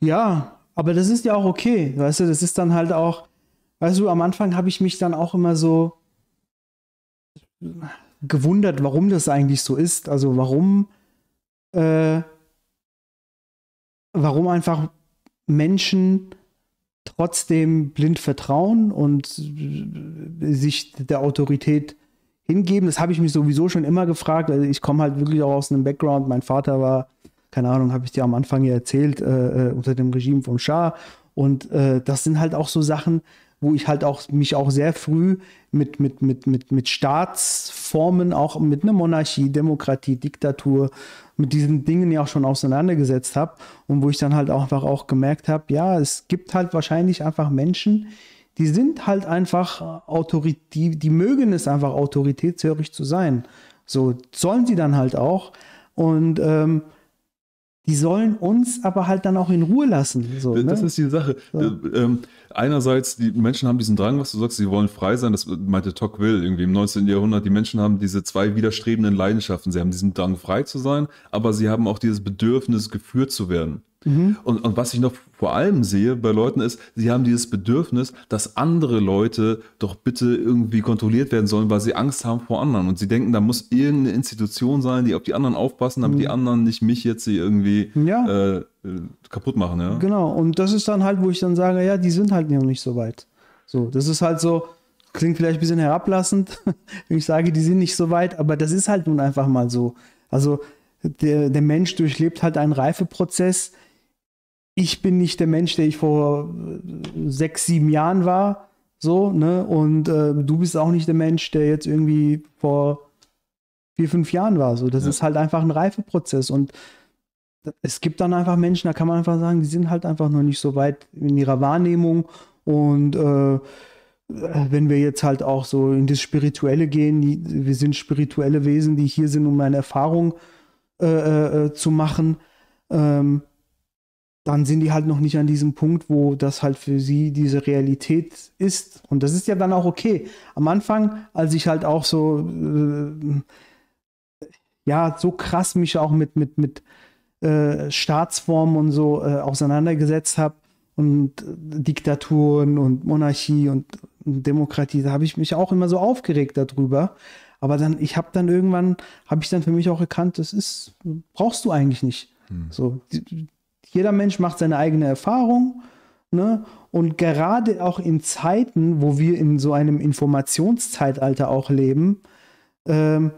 ja, aber das ist ja auch okay. Weißt du, das ist dann halt auch, weißt du, am Anfang habe ich mich dann auch immer so gewundert, warum das eigentlich so ist. Also warum, äh, warum einfach Menschen trotzdem blind vertrauen und äh, sich der Autorität hingeben. Das habe ich mich sowieso schon immer gefragt. Also ich komme halt wirklich auch aus einem Background. Mein Vater war, keine Ahnung, habe ich dir am Anfang ja erzählt, äh, äh, unter dem Regime von Schah. Und äh, das sind halt auch so Sachen, wo ich halt auch mich auch sehr früh mit, mit, mit, mit, mit Staatsformen, auch mit einer Monarchie, Demokratie, Diktatur mit diesen Dingen ja auch schon auseinandergesetzt habe und wo ich dann halt auch einfach auch gemerkt habe, ja, es gibt halt wahrscheinlich einfach Menschen, die sind halt einfach Autorität, die, die mögen es einfach autoritätshörig zu sein. So sollen sie dann halt auch. Und ähm, die sollen uns aber halt dann auch in Ruhe lassen. So, das ne? ist die Sache. So. Ähm, einerseits, die Menschen haben diesen Drang, was du sagst, sie wollen frei sein. Das meinte Tocqueville irgendwie im 19. Jahrhundert. Die Menschen haben diese zwei widerstrebenden Leidenschaften. Sie haben diesen Drang, frei zu sein, aber sie haben auch dieses Bedürfnis, geführt zu werden. Mhm. Und, und, was ich noch vor allem sehe bei Leuten ist, sie haben dieses Bedürfnis, dass andere Leute doch bitte irgendwie kontrolliert werden sollen, weil sie Angst haben vor anderen. Und sie denken, da muss irgendeine Institution sein, die auf die anderen aufpassen, damit mhm. die anderen nicht mich jetzt irgendwie ja. Äh, äh, kaputt machen. Ja? Genau, und das ist dann halt, wo ich dann sage, ja, die sind halt noch nicht so weit. So, das ist halt so, klingt vielleicht ein bisschen herablassend, wenn *laughs* ich sage, die sind nicht so weit, aber das ist halt nun einfach mal so. Also der, der Mensch durchlebt halt einen Reifeprozess, ich bin nicht der Mensch, der ich vor äh, sechs, sieben Jahren war. So, ne? Und äh, du bist auch nicht der Mensch, der jetzt irgendwie vor vier, fünf Jahren war. So, das ja. ist halt einfach ein Reifeprozess. Und es gibt dann einfach Menschen, da kann man einfach sagen, die sind halt einfach noch nicht so weit in ihrer Wahrnehmung. Und äh, wenn wir jetzt halt auch so in das Spirituelle gehen, die, wir sind spirituelle Wesen, die hier sind, um eine Erfahrung äh, äh, äh zu machen. Ähm, dann sind die halt noch nicht an diesem Punkt, wo das halt für sie diese Realität ist. Und das ist ja dann auch okay. Am Anfang, als ich halt auch so, äh, ja, so krass mich auch mit, mit, mit äh, Staatsformen und so äh, auseinandergesetzt habe und äh, Diktaturen und Monarchie und Demokratie, da habe ich mich auch immer so aufgeregt darüber. Aber dann, ich habe dann irgendwann, habe ich dann für mich auch erkannt, das ist, brauchst du eigentlich nicht. Hm. So, die, jeder Mensch macht seine eigene Erfahrung. Ne? Und gerade auch in Zeiten, wo wir in so einem Informationszeitalter auch leben, ähm,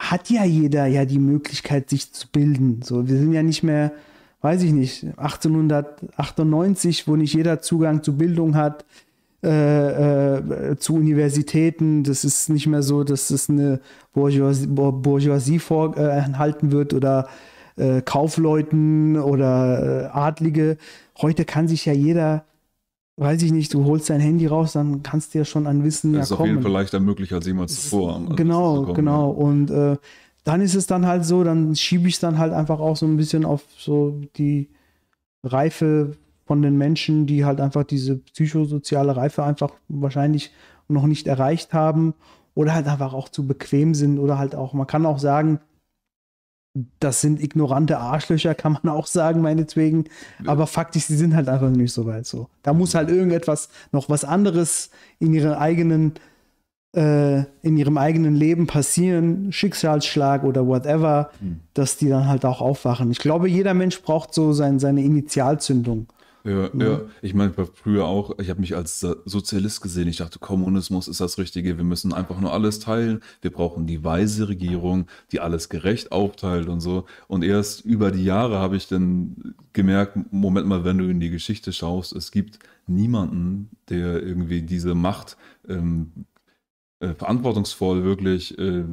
hat ja jeder ja die Möglichkeit, sich zu bilden. So, wir sind ja nicht mehr, weiß ich nicht, 1898, wo nicht jeder Zugang zu Bildung hat, äh, äh, zu Universitäten. Das ist nicht mehr so, dass es das eine Bourgeoisie, Bourgeoisie vorgehalten äh, wird oder äh, Kaufleuten oder äh, Adlige. Heute kann sich ja jeder, weiß ich nicht, du holst dein Handy raus, dann kannst du ja schon an Wissen das ist auf jeden Fall leichter möglich als jemals zuvor. genau, kommen, genau. Ja. Und äh, dann ist es dann halt so, dann schiebe ich es dann halt einfach auch so ein bisschen auf so die Reife von den Menschen, die halt einfach diese psychosoziale Reife einfach wahrscheinlich noch nicht erreicht haben oder halt einfach auch zu bequem sind oder halt auch, man kann auch sagen, das sind ignorante Arschlöcher, kann man auch sagen, meinetwegen. Aber faktisch, sie sind halt einfach nicht so weit so. Da muss halt irgendetwas, noch was anderes in ihren eigenen, äh, in ihrem eigenen Leben passieren, Schicksalsschlag oder whatever, hm. dass die dann halt auch aufwachen. Ich glaube, jeder Mensch braucht so sein, seine Initialzündung. Ja, mhm. ja. Ne? ich meine, früher auch, ich habe mich als Sozialist gesehen. Ich dachte, Kommunismus ist das Richtige. Wir müssen einfach nur alles teilen. Wir brauchen die weise Regierung, die alles gerecht aufteilt und so. Und erst über die Jahre habe ich dann gemerkt, Moment mal, wenn du in die Geschichte schaust, es gibt niemanden, der irgendwie diese Macht ähm, äh, verantwortungsvoll wirklich äh,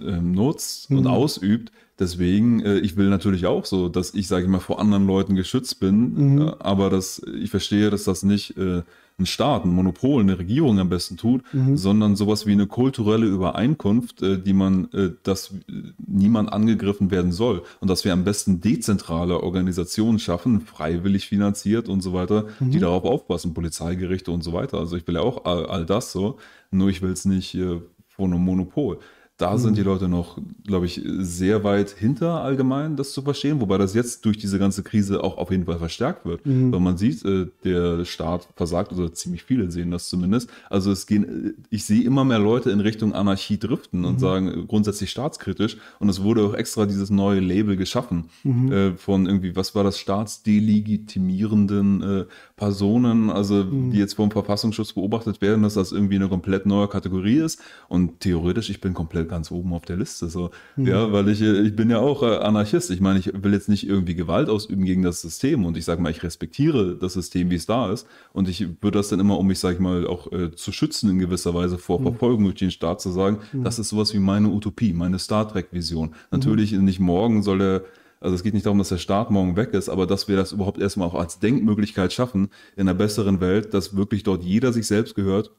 äh, nutzt mhm. und ausübt, Deswegen, äh, ich will natürlich auch so, dass ich, sage ich mal, vor anderen Leuten geschützt bin, mhm. äh, aber dass ich verstehe, dass das nicht äh, ein Staat, ein Monopol, eine Regierung am besten tut, mhm. sondern sowas wie eine kulturelle Übereinkunft, äh, die man, äh, dass äh, niemand angegriffen werden soll und dass wir am besten dezentrale Organisationen schaffen, freiwillig finanziert und so weiter, mhm. die darauf aufpassen, Polizeigerichte und so weiter. Also ich will ja auch all, all das so, nur ich will es nicht äh, von einem Monopol da sind die hm. Leute noch, glaube ich, sehr weit hinter allgemein, das zu verstehen, wobei das jetzt durch diese ganze Krise auch auf jeden Fall verstärkt wird. Mhm. Weil man sieht, äh, der Staat versagt, oder also ziemlich viele sehen das zumindest. Also es gehen, äh, ich sehe immer mehr Leute in Richtung Anarchie driften und mhm. sagen äh, grundsätzlich staatskritisch. Und es wurde auch extra dieses neue Label geschaffen mhm. von irgendwie, was war das, staatsdelegitimierenden Personen, also die mhm. jetzt vom Verfassungsschutz beobachtet werden, dass das irgendwie eine komplett neue Kategorie ist. Und theoretisch, ich bin komplett ganz oben auf der Liste. So. Mhm. Ja, weil ich, äh, ich bin ja auch äh, Anarchist. Ich meine, ich will jetzt nicht irgendwie Gewalt ausüben gegen das System und ich sage mal, ich respektiere das System, wie es da ist. Und ich würde das dann immer, um mich, sage ich mal, auch äh, zu schützen in gewisser Weise vor mhm. Verfolgung durch den Staat, zu sagen, mhm. das ist sowas wie meine Utopie, meine Star Trek-Vision. Mhm. Natürlich nicht morgen soll er. Also es geht nicht darum, dass der Staat morgen weg ist, aber dass wir das überhaupt erstmal auch als Denkmöglichkeit schaffen in einer besseren Welt, dass wirklich dort jeder sich selbst gehört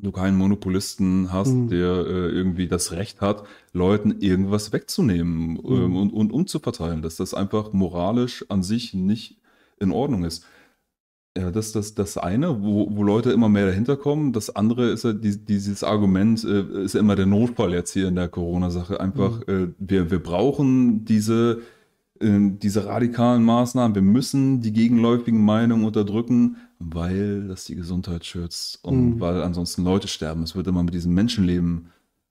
du keinen Monopolisten hast, mhm. der äh, irgendwie das Recht hat, Leuten irgendwas wegzunehmen mhm. ähm, und, und umzuverteilen, dass das einfach moralisch an sich nicht in Ordnung ist. Ja, das ist das, das eine, wo, wo Leute immer mehr dahinter kommen. Das andere ist ja die, dieses Argument, äh, ist ja immer der Notfall jetzt hier in der Corona-Sache. Einfach, mhm. äh, wir, wir brauchen diese ähm, diese radikalen Maßnahmen, wir müssen die gegenläufigen Meinungen unterdrücken, weil das die Gesundheit schützt und mhm. weil ansonsten Leute sterben. Es wird immer mit diesem Menschenleben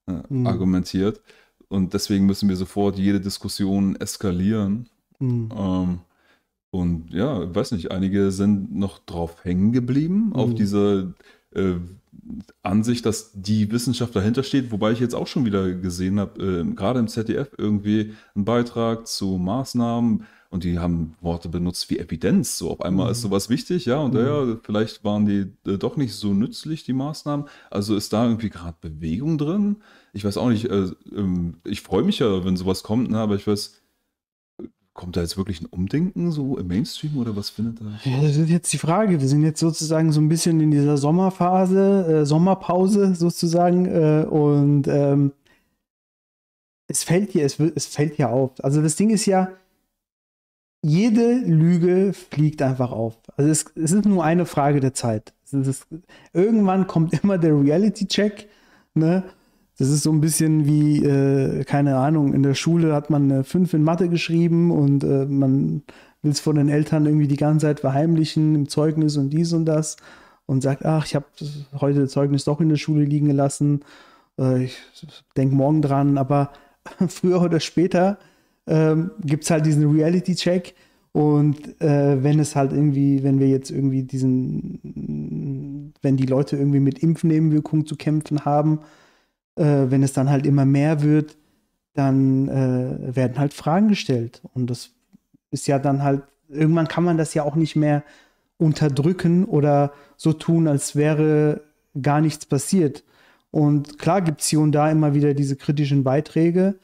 äh, mhm. argumentiert und deswegen müssen wir sofort jede Diskussion eskalieren. Mhm. Ähm, und ja, ich weiß nicht, einige sind noch drauf hängen geblieben auf mhm. diese äh, Ansicht, dass die Wissenschaft dahinter steht, wobei ich jetzt auch schon wieder gesehen habe, äh, gerade im ZDF irgendwie einen Beitrag zu Maßnahmen und die haben Worte benutzt wie Evidenz. So auf einmal mhm. ist sowas wichtig, ja, und mhm. ja, vielleicht waren die äh, doch nicht so nützlich, die Maßnahmen. Also ist da irgendwie gerade Bewegung drin? Ich weiß auch nicht, äh, ähm, ich freue mich ja, wenn sowas kommt, ne, aber ich weiß, Kommt da jetzt wirklich ein Umdenken so im Mainstream oder was findet da? Ja, das ist jetzt die Frage. Wir sind jetzt sozusagen so ein bisschen in dieser Sommerphase, äh, Sommerpause sozusagen äh, und ähm, es fällt hier, es, es fällt hier auf. Also das Ding ist ja, jede Lüge fliegt einfach auf. Also es, es ist nur eine Frage der Zeit. Ist, irgendwann kommt immer der Reality-Check, ne? Das ist so ein bisschen wie, äh, keine Ahnung, in der Schule hat man eine 5 in Mathe geschrieben und äh, man will es von den Eltern irgendwie die ganze Zeit verheimlichen im Zeugnis und dies und das und sagt, ach, ich habe heute das Zeugnis doch in der Schule liegen gelassen, äh, ich denke morgen dran, aber *laughs* früher oder später ähm, gibt es halt diesen Reality-Check. Und äh, wenn es halt irgendwie, wenn wir jetzt irgendwie diesen, wenn die Leute irgendwie mit Impfnebenwirkungen zu kämpfen haben, äh, wenn es dann halt immer mehr wird, dann äh, werden halt Fragen gestellt. Und das ist ja dann halt, irgendwann kann man das ja auch nicht mehr unterdrücken oder so tun, als wäre gar nichts passiert. Und klar gibt es hier und da immer wieder diese kritischen Beiträge.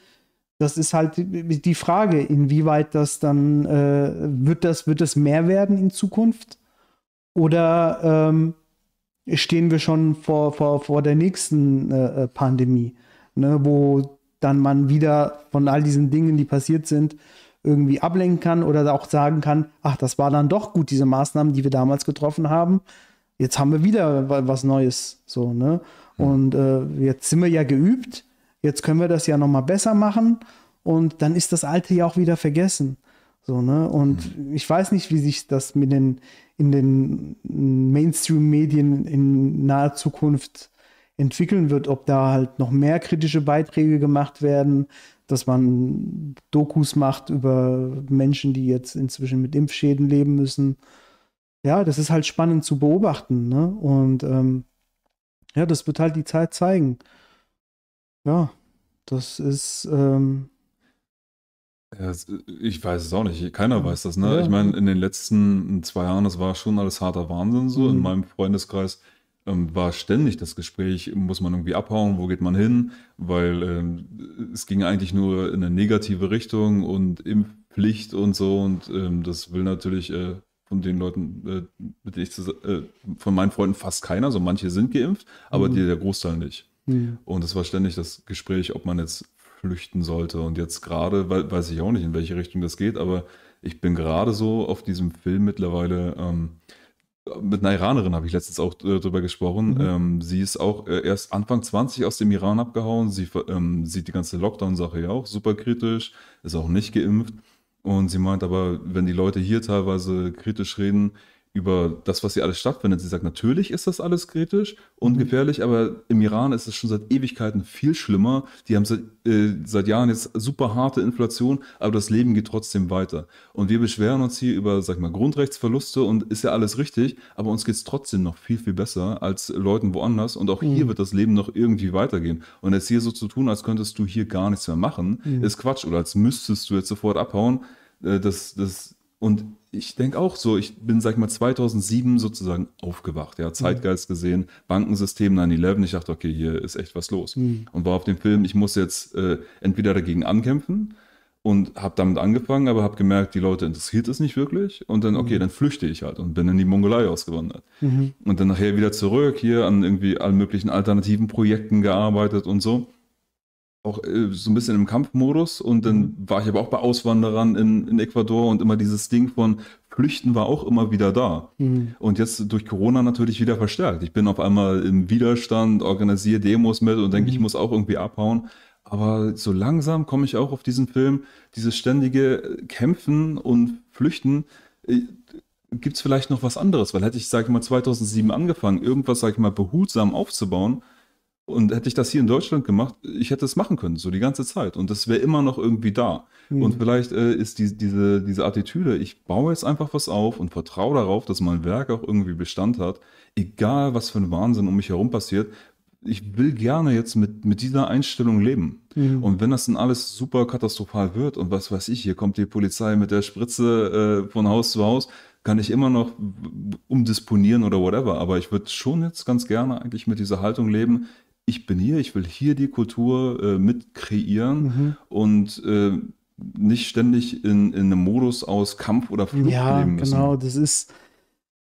Das ist halt die Frage, inwieweit das dann äh, wird das, wird das mehr werden in Zukunft? Oder ähm, stehen wir schon vor, vor, vor der nächsten äh, äh, Pandemie, ne, wo dann man wieder von all diesen Dingen, die passiert sind, irgendwie ablenken kann oder auch sagen kann, ach, das war dann doch gut, diese Maßnahmen, die wir damals getroffen haben. Jetzt haben wir wieder was Neues, so, ne? Hm. Und äh, jetzt sind wir ja geübt, jetzt können wir das ja nochmal besser machen und dann ist das Alte ja auch wieder vergessen. So, ne? Und hm. ich weiß nicht, wie sich das mit den in den Mainstream-Medien in naher Zukunft entwickeln wird, ob da halt noch mehr kritische Beiträge gemacht werden, dass man Dokus macht über Menschen, die jetzt inzwischen mit Impfschäden leben müssen. Ja, das ist halt spannend zu beobachten. Ne? Und ähm, ja, das wird halt die Zeit zeigen. Ja, das ist ähm, ja, ich weiß es auch nicht. Keiner weiß das, ne? Ja. Ich meine, in den letzten zwei Jahren, das war schon alles harter Wahnsinn so. Mhm. In meinem Freundeskreis ähm, war ständig das Gespräch, muss man irgendwie abhauen, wo geht man hin? Weil ähm, es ging eigentlich nur in eine negative Richtung und Impfpflicht und so. Und ähm, das will natürlich äh, von den Leuten, äh, mit ich zu, äh, von meinen Freunden fast keiner. So manche sind geimpft, aber mhm. die, der Großteil nicht. Ja. Mhm. Und es war ständig das Gespräch, ob man jetzt flüchten sollte. Und jetzt gerade, weil, weiß ich auch nicht, in welche Richtung das geht, aber ich bin gerade so auf diesem Film mittlerweile. Ähm, mit einer Iranerin habe ich letztens auch äh, darüber gesprochen. Mhm. Ähm, sie ist auch äh, erst Anfang 20 aus dem Iran abgehauen. Sie ähm, sieht die ganze Lockdown-Sache ja auch super kritisch, ist auch nicht geimpft. Und sie meint aber, wenn die Leute hier teilweise kritisch reden, über das, was hier alles stattfindet. Sie sagt, natürlich ist das alles kritisch und mhm. gefährlich, aber im Iran ist es schon seit Ewigkeiten viel schlimmer. Die haben seit, äh, seit, Jahren jetzt super harte Inflation, aber das Leben geht trotzdem weiter. Und wir beschweren uns hier über, sag mal, Grundrechtsverluste und ist ja alles richtig, aber uns geht es trotzdem noch viel, viel besser als Leuten woanders. Und auch mhm. hier wird das Leben noch irgendwie weitergehen. Und jetzt hier so zu tun, als könntest du hier gar nichts mehr machen, mhm. ist Quatsch oder als müsstest du jetzt sofort abhauen. Äh, das, das, und ich denke auch so, ich bin, sag ich mal, 2007 sozusagen aufgewacht, ja, Zeitgeist mhm. gesehen, Bankensystem 9-11, ich dachte, okay, hier ist echt was los. Mhm. Und war auf dem Film, ich muss jetzt äh, entweder dagegen ankämpfen und habe damit angefangen, aber habe gemerkt, die Leute interessiert es nicht wirklich und dann, okay, mhm. dann flüchte ich halt und bin in die Mongolei ausgewandert. Mhm. Und dann nachher wieder zurück, hier an irgendwie allen möglichen alternativen Projekten gearbeitet und so auch äh, so ein bisschen im Kampfmodus und dann mhm. war ich aber auch bei Auswanderern in, in Ecuador und immer dieses Ding von Flüchten war auch immer wieder da. Mhm. Und jetzt durch Corona natürlich wieder verstärkt. Ich bin auf einmal im Widerstand, organisiere Demos mit und denke, mhm. ich muss auch irgendwie abhauen. Aber so langsam komme ich auch auf diesen Film, dieses ständige äh, Kämpfen und Flüchten. Äh, Gibt es vielleicht noch was anderes? Weil hätte ich, sag ich mal, 2007 angefangen, irgendwas, sag ich mal, behutsam aufzubauen, und hätte ich das hier in Deutschland gemacht, ich hätte es machen können, so die ganze Zeit. Und das wäre immer noch irgendwie da. Mhm. Und vielleicht äh, ist die, diese, diese Attitüde, ich baue jetzt einfach was auf und vertraue darauf, dass mein Werk auch irgendwie Bestand hat, egal was für ein Wahnsinn um mich herum passiert. Ich will gerne jetzt mit, mit dieser Einstellung leben. Mhm. Und wenn das dann alles super katastrophal wird und was weiß ich, hier kommt die Polizei mit der Spritze äh, von Haus zu Haus, kann ich immer noch äh, umdisponieren oder whatever. Aber ich würde schon jetzt ganz gerne eigentlich mit dieser Haltung leben ich bin hier, ich will hier die Kultur äh, mit kreieren mhm. und äh, nicht ständig in, in einem Modus aus Kampf oder Flucht ja, leben müssen. Ja, genau, das ist,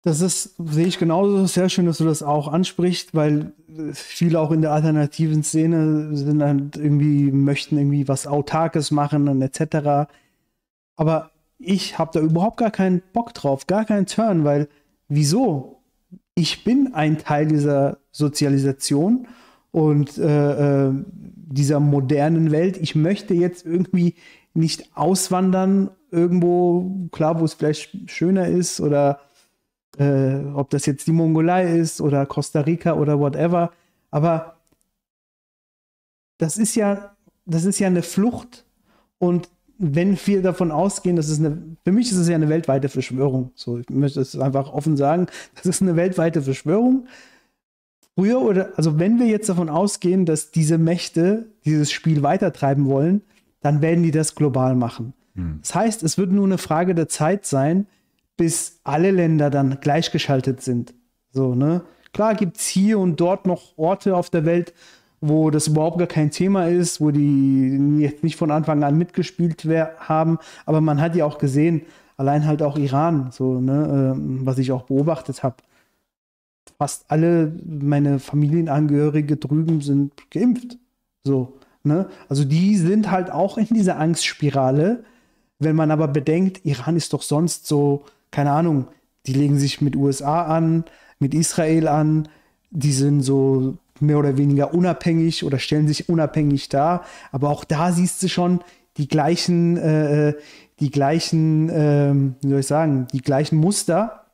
das ist, sehe ich genauso. Sehr schön, dass du das auch ansprichst, weil äh, viele auch in der alternativen Szene sind dann halt irgendwie, möchten irgendwie was Autarkes machen und etc. Aber ich habe da überhaupt gar keinen Bock drauf, gar keinen Turn, weil wieso? Ich bin ein Teil dieser Sozialisation und äh, äh, dieser modernen Welt. Ich möchte jetzt irgendwie nicht auswandern irgendwo, klar, wo es vielleicht schöner ist oder äh, ob das jetzt die Mongolei ist oder Costa Rica oder whatever. Aber das ist ja, das ist ja eine Flucht und wenn wir davon ausgehen, dass es eine, für mich ist es ja eine weltweite Verschwörung. So, ich möchte es einfach offen sagen, das ist eine weltweite Verschwörung früher oder, also wenn wir jetzt davon ausgehen, dass diese Mächte dieses Spiel weitertreiben wollen, dann werden die das global machen. Hm. Das heißt, es wird nur eine Frage der Zeit sein, bis alle Länder dann gleichgeschaltet sind. So, ne? Klar gibt es hier und dort noch Orte auf der Welt, wo das überhaupt gar kein Thema ist, wo die jetzt nicht von Anfang an mitgespielt haben, aber man hat ja auch gesehen, allein halt auch Iran, so, ne, ähm, was ich auch beobachtet habe fast alle meine Familienangehörige drüben sind geimpft. So, ne? Also die sind halt auch in dieser Angstspirale. Wenn man aber bedenkt, Iran ist doch sonst so, keine Ahnung, die legen sich mit USA an, mit Israel an, die sind so mehr oder weniger unabhängig oder stellen sich unabhängig dar. Aber auch da siehst du schon die gleichen, äh, äh die gleichen, äh, wie soll ich sagen, die gleichen Muster,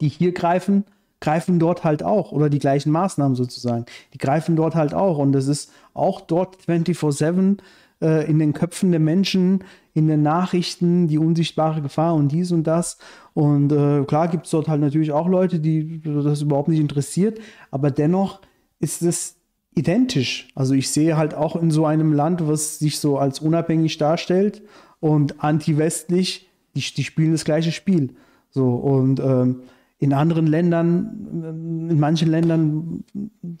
die hier greifen greifen dort halt auch oder die gleichen Maßnahmen sozusagen. Die greifen dort halt auch und das ist auch dort 24/7 äh, in den Köpfen der Menschen, in den Nachrichten, die unsichtbare Gefahr und dies und das. Und äh, klar gibt es dort halt natürlich auch Leute, die das überhaupt nicht interessiert, aber dennoch ist es identisch. Also ich sehe halt auch in so einem Land, was sich so als unabhängig darstellt und anti-westlich, die, die spielen das gleiche Spiel. So und ähm, in anderen Ländern, in manchen Ländern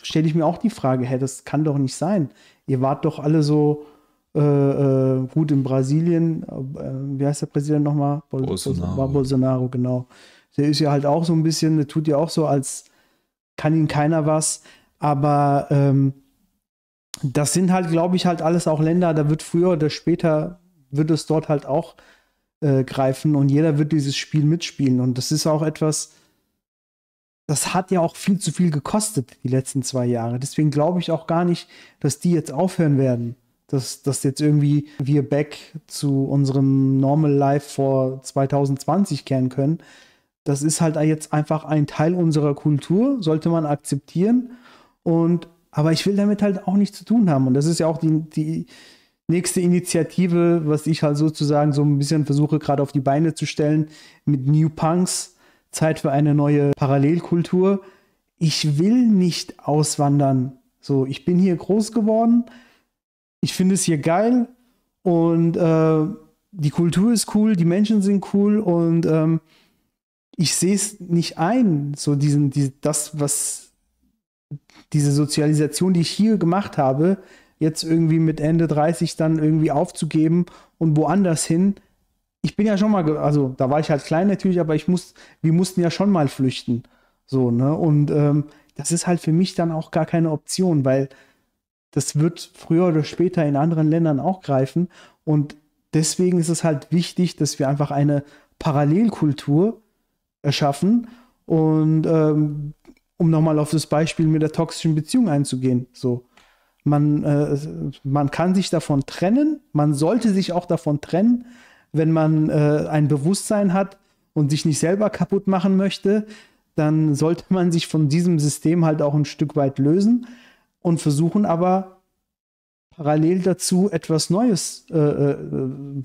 stelle ich mir auch die Frage, hey, das kann doch nicht sein. Ihr wart doch alle so äh, äh gut in Brasilien, äh, wie heißt der Präsident nochmal? Bol Bolsonaro. Bolsonaro, genau. Der ist ja halt auch so ein bisschen, der tut ja auch so, als kann ihn keiner was. Aber ähm, das sind halt, glaube ich, halt alles auch Länder, da wird früher oder später, wird es dort halt auch äh, greifen und jeder wird dieses Spiel mitspielen. Und das ist auch etwas, das hat ja auch viel zu viel gekostet, die letzten zwei Jahre. Deswegen glaube ich auch gar nicht, dass die jetzt aufhören werden. Dass, dass jetzt irgendwie wir back zu unserem Normal Life vor 2020 kehren können. Das ist halt jetzt einfach ein Teil unserer Kultur, sollte man akzeptieren. Und aber ich will damit halt auch nichts zu tun haben. Und das ist ja auch die, die nächste Initiative, was ich halt sozusagen so ein bisschen versuche, gerade auf die Beine zu stellen mit New Punks Zeit für eine neue Parallelkultur. Ich will nicht auswandern. So, ich bin hier groß geworden. Ich finde es hier geil und äh, die Kultur ist cool, die Menschen sind cool und ähm, ich sehe es nicht ein, so diesen, die, das, was diese Sozialisation, die ich hier gemacht habe, jetzt irgendwie mit Ende 30 dann irgendwie aufzugeben und woanders hin, ich bin ja schon mal, also da war ich halt klein natürlich, aber ich muss, wir mussten ja schon mal flüchten. So, ne? Und ähm, das ist halt für mich dann auch gar keine Option, weil das wird früher oder später in anderen Ländern auch greifen. Und deswegen ist es halt wichtig, dass wir einfach eine Parallelkultur erschaffen. Und ähm, um nochmal auf das Beispiel mit der toxischen Beziehung einzugehen, so. Man, äh, man kann sich davon trennen, man sollte sich auch davon trennen, wenn man äh, ein Bewusstsein hat und sich nicht selber kaputt machen möchte, dann sollte man sich von diesem System halt auch ein Stück weit lösen und versuchen aber parallel dazu etwas Neues äh, äh,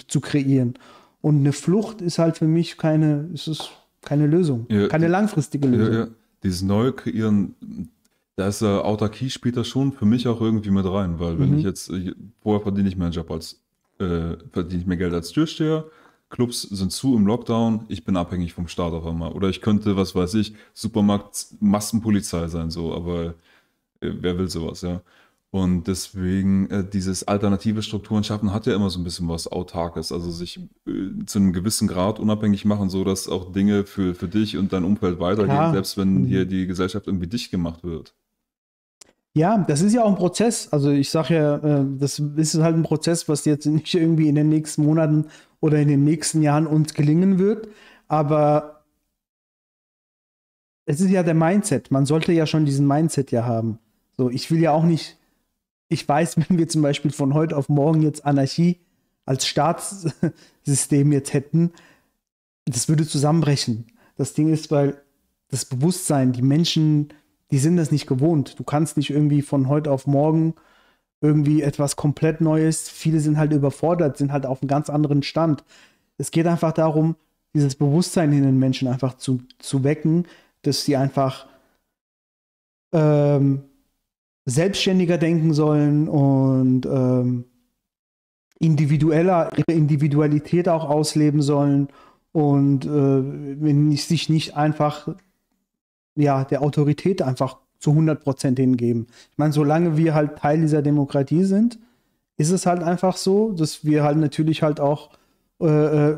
zu kreieren. Und eine Flucht ist halt für mich keine, ist es keine Lösung, ja, keine langfristige Lösung. Ja, ja. Dieses neue Kreieren, da ist äh, Autarkie spielt das schon für mich auch irgendwie mit rein, weil wenn mhm. ich jetzt, äh, vorher verdiene ich meinen Job als äh, verdiene ich mehr Geld als Türsteher. Clubs sind zu im Lockdown, ich bin abhängig vom Staat auf einmal. Oder ich könnte, was weiß ich, Supermarkt Massenpolizei sein, so, aber äh, wer will sowas, ja. Und deswegen äh, dieses alternative Strukturen schaffen hat ja immer so ein bisschen was Autarkes, also sich äh, zu einem gewissen Grad unabhängig machen, so dass auch Dinge für, für dich und dein Umfeld weitergehen, Klar. selbst wenn mhm. hier die Gesellschaft irgendwie dicht gemacht wird. Ja, das ist ja auch ein Prozess. Also ich sage ja, äh, das ist halt ein Prozess, was jetzt nicht irgendwie in den nächsten Monaten oder in den nächsten Jahren uns gelingen wird. Aber es ist ja der Mindset. Man sollte ja schon diesen Mindset ja haben. So, ich will ja auch nicht, ich weiß, *laughs* wenn wir zum Beispiel von heute auf morgen jetzt Anarchie als Staatssystem jetzt hätten, das würde zusammenbrechen. Das Ding ist, weil das Bewusstsein, die Menschen die sind das nicht gewohnt. Du kannst nicht irgendwie von heute auf morgen irgendwie etwas komplett Neues. Viele sind halt überfordert, sind halt auf einem ganz anderen Stand. Es geht einfach darum, dieses Bewusstsein in den Menschen einfach zu, zu wecken, dass sie einfach ähm, selbstständiger denken sollen und ähm, individueller, ihre Individualität auch ausleben sollen und äh, sich nicht einfach ja, der Autorität einfach zu 100 Prozent hingeben. Ich meine, solange wir halt Teil dieser Demokratie sind, ist es halt einfach so, dass wir halt natürlich halt auch äh, äh,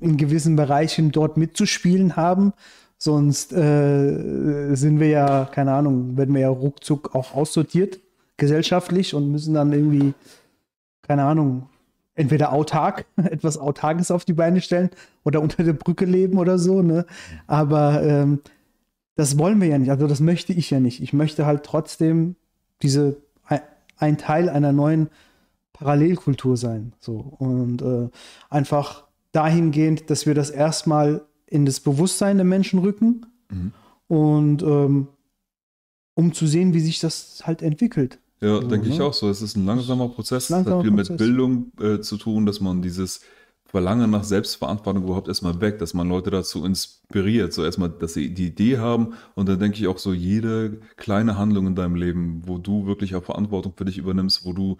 in gewissen Bereichen dort mitzuspielen haben. Sonst äh, sind wir ja, keine Ahnung, werden wir ja ruckzuck auch aussortiert gesellschaftlich und müssen dann irgendwie, keine Ahnung, entweder autark, *laughs* etwas Autarkes auf die Beine stellen oder unter der Brücke leben oder so. Ne? Aber ähm, das wollen wir ja nicht. Also das möchte ich ja nicht. Ich möchte halt trotzdem diese ein Teil einer neuen Parallelkultur sein. So und äh, einfach dahingehend, dass wir das erstmal in das Bewusstsein der Menschen rücken mhm. und ähm, um zu sehen, wie sich das halt entwickelt. Ja, so, denke ne? ich auch so. Es ist ein langsamer Prozess. Langsamer es hat viel Prozess. mit Bildung äh, zu tun, dass man dieses Verlangen nach Selbstverantwortung überhaupt erstmal weg, dass man Leute dazu inspiriert, so erstmal, dass sie die Idee haben und dann denke ich auch so, jede kleine Handlung in deinem Leben, wo du wirklich auch Verantwortung für dich übernimmst, wo du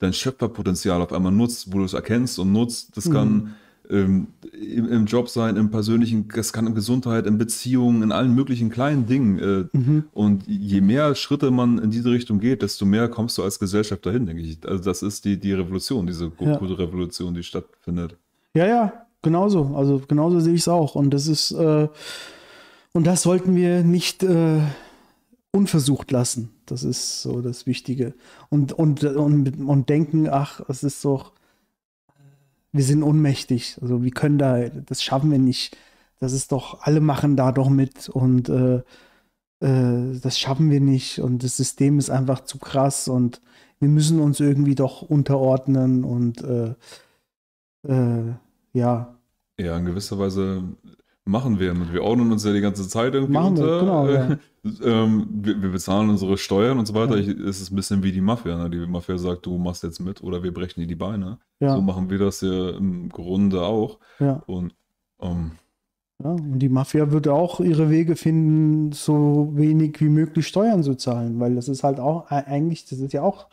dein Schöpferpotenzial auf einmal nutzt, wo du es erkennst und nutzt, das kann mhm. ähm, im, im, Job sein, im persönlichen, das kann in Gesundheit, in Beziehungen, in allen möglichen kleinen Dingen äh, mhm. und je mehr Schritte man in diese Richtung geht, desto mehr kommst du als Gesellschaft dahin, denke ich. Also das ist die, die Revolution, diese ja. gute Revolution, die stattfindet. Ja, ja, genauso. Also genauso sehe ich es auch. Und das ist, äh, und das sollten wir nicht äh, unversucht lassen. Das ist so das Wichtige. Und, und, und, und denken, ach, es ist doch, wir sind ohnmächtig. Also wir können da, das schaffen wir nicht. Das ist doch, alle machen da doch mit und äh, äh, das schaffen wir nicht und das System ist einfach zu krass und wir müssen uns irgendwie doch unterordnen und äh, äh, ja. Ja, in gewisser Weise machen wir. Und wir ordnen uns ja die ganze Zeit irgendwie machen unter. Wir, genau, äh, ja. *laughs* ähm, wir, wir, bezahlen unsere Steuern und so weiter. Ja. Ich, es ist ein bisschen wie die Mafia. Ne? Die Mafia sagt, du machst jetzt mit oder wir brechen dir die Beine. Ja. So machen wir das ja im Grunde auch. Ja. Und, ähm, ja, und die Mafia wird auch ihre Wege finden, so wenig wie möglich Steuern zu zahlen, weil das ist halt auch, e-, eigentlich, das ist ja auch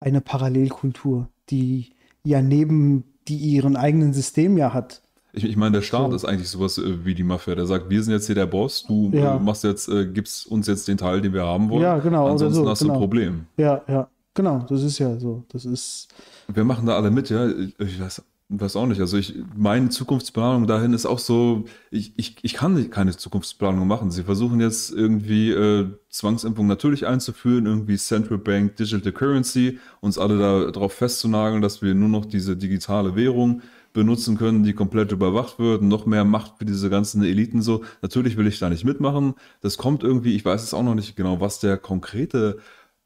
eine Parallelkultur, die ja neben die ihren eigenen System ja hat. Ich, ich meine, der Staat so. ist eigentlich sowas äh, wie die Mafia. Der sagt, wir sind jetzt hier der Boss, du äh, ja. machst jetzt, äh, gibst uns jetzt den Teil, den wir haben wollen. Ja, genau. Ansonsten so, hast du genau. ein Problem. Ja, ja, genau. Das ist ja so. Das ist. Wir machen da alle mit, ja. Ich weiß, weiß auch nicht. Also ich, meine Zukunftsplanung dahin ist auch so, ich, ich, ich kann keine Zukunftsplanung machen. Sie versuchen jetzt irgendwie äh, Zwangsimpfung natürlich einzuführen, irgendwie Central Bank Digital Currency, uns alle darauf festzunageln, dass wir nur noch diese digitale Währung benutzen können, die komplett überwacht wird, noch mehr Macht für diese ganzen Eliten so. Natürlich will ich da nicht mitmachen. Das kommt irgendwie, ich weiß es auch noch nicht genau, was der konkrete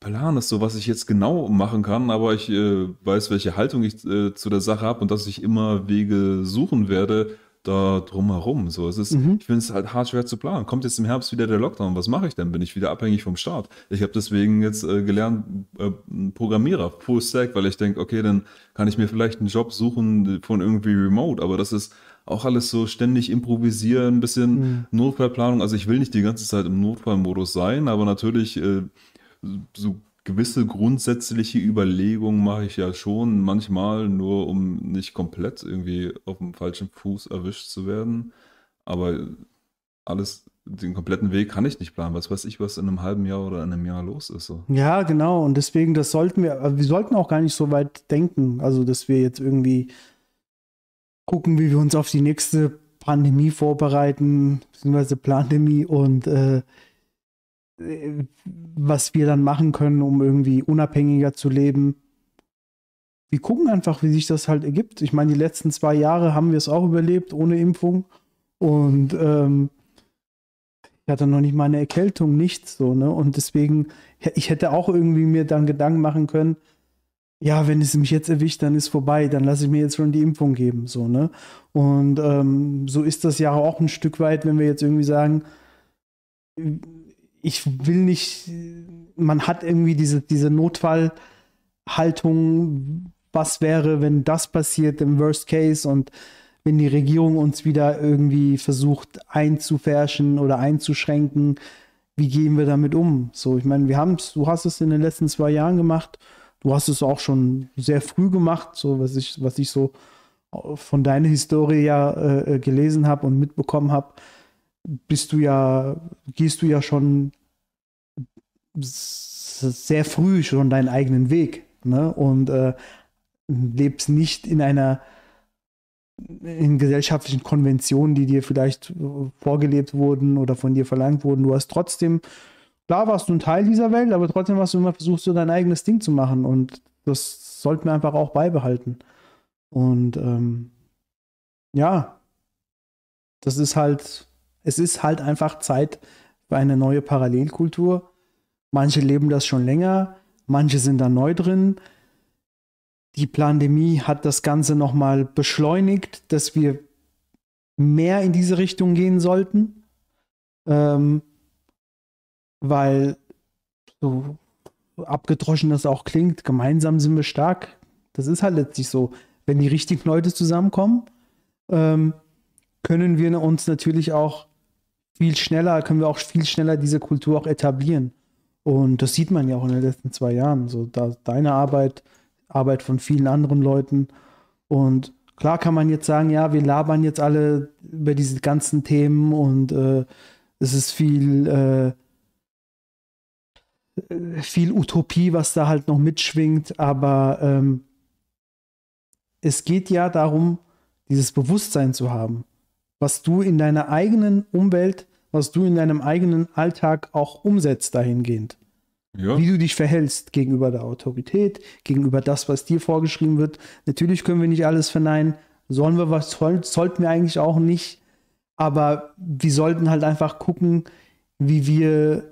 Plan ist so, was ich jetzt genau machen kann, aber ich äh, weiß, welche Haltung ich äh, zu der Sache habe und dass ich immer Wege suchen werde da drumherum. So, es ist, mhm. ich finde es halt hart schwer zu planen. Kommt jetzt im Herbst wieder der Lockdown, was mache ich denn? Bin ich wieder abhängig vom Staat? Ich habe deswegen jetzt äh, gelernt, äh, Programmierer, Full Stack, weil ich denke, okay, dann kann ich mir vielleicht einen Job suchen äh, von irgendwie Remote, aber das ist auch alles so ständig improvisieren, ein bisschen mhm. Notfallplanung. Also ich will nicht die ganze Zeit im Notfallmodus sein, aber natürlich äh, so gewisse grundsätzliche Überlegungen mache ich ja schon manchmal, nur um nicht komplett irgendwie auf dem falschen Fuß erwischt zu werden. Aber alles, den kompletten Weg kann ich nicht planen. Was weiß ich, was in einem halben Jahr oder in einem Jahr los ist. So. Ja, genau. Und deswegen, das sollten wir, wir sollten auch gar nicht so weit denken. Also, dass wir jetzt irgendwie gucken, wie wir uns auf die nächste Pandemie vorbereiten, beziehungsweise Pandemie und äh, äh, was wir dann machen können, um irgendwie unabhängiger zu leben. Wir gucken einfach, wie sich das halt ergibt. Ich meine, die letzten zwei Jahre haben wir es auch überlebt ohne Impfung. Und ähm, ich hatte noch nicht mal eine Erkältung, nichts so, ne? Und deswegen, ich hätte auch irgendwie mir dann Gedanken machen können, ja, wenn es mich jetzt erwischt, dann ist vorbei, dann lasse ich mir jetzt schon die Impfung geben, so, ne? Und ähm, so ist das ja auch ein Stück weit, wenn wir jetzt irgendwie sagen, ich will nicht, man hat irgendwie diese, diese Notfallhaltung, was wäre, wenn das passiert im Worst Case und wenn die Regierung uns wieder irgendwie versucht einzufärschen oder einzuschränken, wie gehen wir damit um? So, ich meine, wir haben es, du hast es in den letzten zwei Jahren gemacht, du hast es auch schon sehr früh gemacht, so was ich, was ich so von deiner Historie ja äh, äh gelesen habe und mitbekommen habe bist du ja, gehst du ja schon sehr früh schon deinen eigenen Weg ne? und äh, lebst nicht in einer in gesellschaftlichen Konventionen, die dir vielleicht äh, vorgelebt wurden oder von dir verlangt wurden. Du hast trotzdem, klar warst du ein Teil dieser Welt, aber trotzdem hast du immer versucht, so dein eigenes Ding zu machen und das sollten wir einfach auch beibehalten. Und ähm, ja, das ist halt es ist halt einfach Zeit für eine neue Parallelkultur. Manche leben das schon länger, manche sind da neu drin. Die Pandemie hat das Ganze nochmal beschleunigt, dass wir mehr in diese Richtung gehen sollten. Ähm, weil, so abgedroschen das auch klingt, gemeinsam sind wir stark. Das ist halt letztlich so. Wenn die richtigen Leute zusammenkommen, ähm, können wir uns natürlich auch viel schneller, können wir auch viel schneller diese Kultur auch etablieren. Und das sieht man ja auch in den letzten zwei Jahren. So da, deine Arbeit, Arbeit von vielen anderen Leuten. Und klar kann man jetzt sagen, ja, wir labern jetzt alle über diese ganzen Themen und äh, es ist viel, äh, äh viel Utopie, was da halt noch mitschwingt. Aber ähm, es geht ja darum, dieses Bewusstsein zu haben was du in deiner eigenen Umwelt, was du in deinem eigenen Alltag auch umsetzt dahingehend. Ja. Wie du dich verhältst gegenüber der Autorität, gegenüber das, was dir vorgeschrieben wird. Natürlich können wir nicht alles verneinen. Sollen wir was, soll, sollten wir eigentlich auch nicht. Aber wir sollten halt einfach gucken, wie wir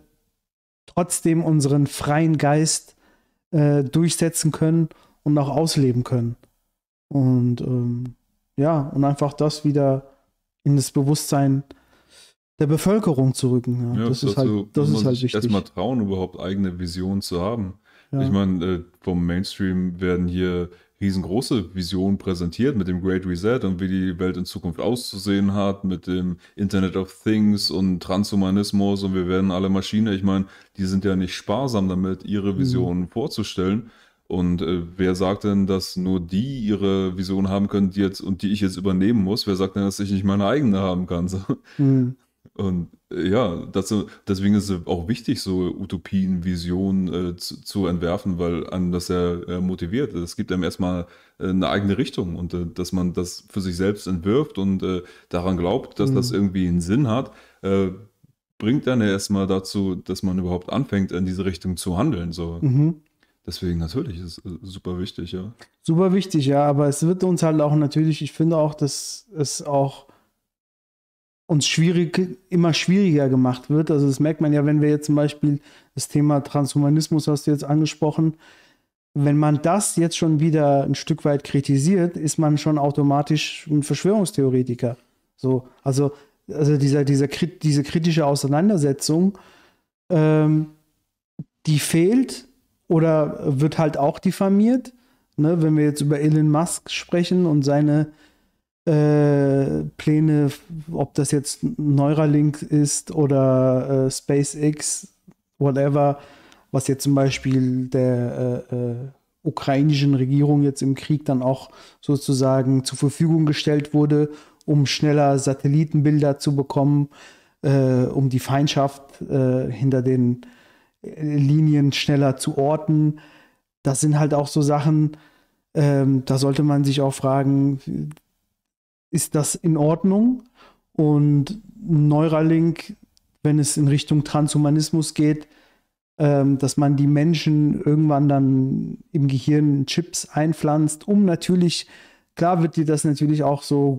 trotzdem unseren freien Geist äh, durchsetzen können und auch ausleben können. Und ähm, ja, und einfach das wieder in das Bewusstsein der Bevölkerung zu rücken. Ja. Ja, das, ist halt, das ist halt wichtig. Erstmal trauen, überhaupt eigene Visionen zu haben. Ja. Ich meine, äh, vom Mainstream werden hier riesengroße Visionen präsentiert mit dem Great Reset und wie die Welt in Zukunft auszusehen hat, mit dem Internet of Things und Transhumanismus und wir werden alle Maschine. Ich meine, die sind ja nicht sparsam damit, ihre mhm. Visionen mhm. vorzustellen. Und äh, wer sagt denn, dass nur die ihre Vision haben können, die jetzt und die ich jetzt übernehmen muss? Wer sagt denn, dass ich nicht meine eigene haben kann? So. Mhm. Und äh, ja, dazu, deswegen ist es auch wichtig, so Utopien, Visionen äh, zu, zu, entwerfen, weil an das er äh, motiviert. Es gibt einem erstmal äh, eine eigene Richtung und äh, dass man das für sich selbst entwirft und daran glaubt, dass mhm. das irgendwie einen Sinn hat bringt dann erstmal dazu, dass man überhaupt anfängt, in diese Richtung zu handeln. So. Mhm. Deswegen natürlich ist es äh, super wichtig, ja. Super wichtig, ja, aber es wird uns halt auch natürlich, ich finde auch, dass es auch uns schwierig, immer schwieriger gemacht wird. Also das merkt man ja, wenn wir jetzt zum Beispiel das Thema Transhumanismus hast du jetzt angesprochen, wenn man das jetzt schon wieder ein Stück weit kritisiert, ist man schon automatisch ein Verschwörungstheoretiker. So, also, also dieser, dieser, diese kritische Auseinandersetzung, ähm, die fehlt oder wird halt auch diffamiert. Ne? Wenn wir jetzt über Elon Musk sprechen und seine äh, Pläne, ob das jetzt Neuralink ist oder äh, SpaceX, whatever, was jetzt zum Beispiel der äh, äh ukrainischen Regierung jetzt im Krieg dann auch sozusagen zur Verfügung gestellt wurde, um schneller Satellitenbilder zu bekommen, äh, um die Feindschaft äh, hinter den äh, Linien schneller zu orten. Das sind halt auch so Sachen, ähm, da sollte man sich auch fragen, ist das in Ordnung? Und Neuralink, wenn es in Richtung Transhumanismus geht, ähm, dass man die Menschen irgendwann dann im Gehirn Chips einpflanzt, um natürlich, klar wird dir das natürlich auch so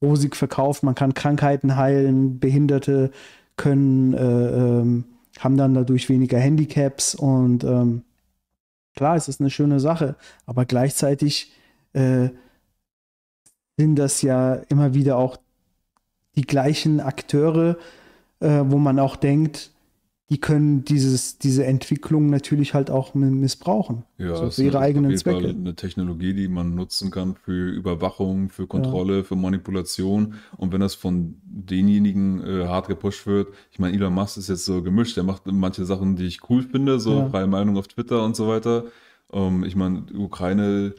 rosig verkauft, man kann Krankheiten heilen, Behinderte können äh, ähm, haben dann dadurch weniger Handicaps und ähm, klar, es ist eine schöne Sache, aber gleichzeitig äh, sind das ja immer wieder auch die gleichen Akteure, äh, wo man auch denkt, die können dieses, diese Entwicklung natürlich halt auch missbrauchen. Ja, also für ihre eine, eigenen Zwecke. Eine Technologie, die man nutzen kann für Überwachung, für Kontrolle, ja. für Manipulation. Und wenn das von denjenigen äh, hart gepusht wird, ich meine, Elon Musk ist jetzt so gemischt, er macht manche Sachen, die ich cool finde, so ja. freie Meinung auf Twitter und so weiter. Ähm, ich meine, Ukraine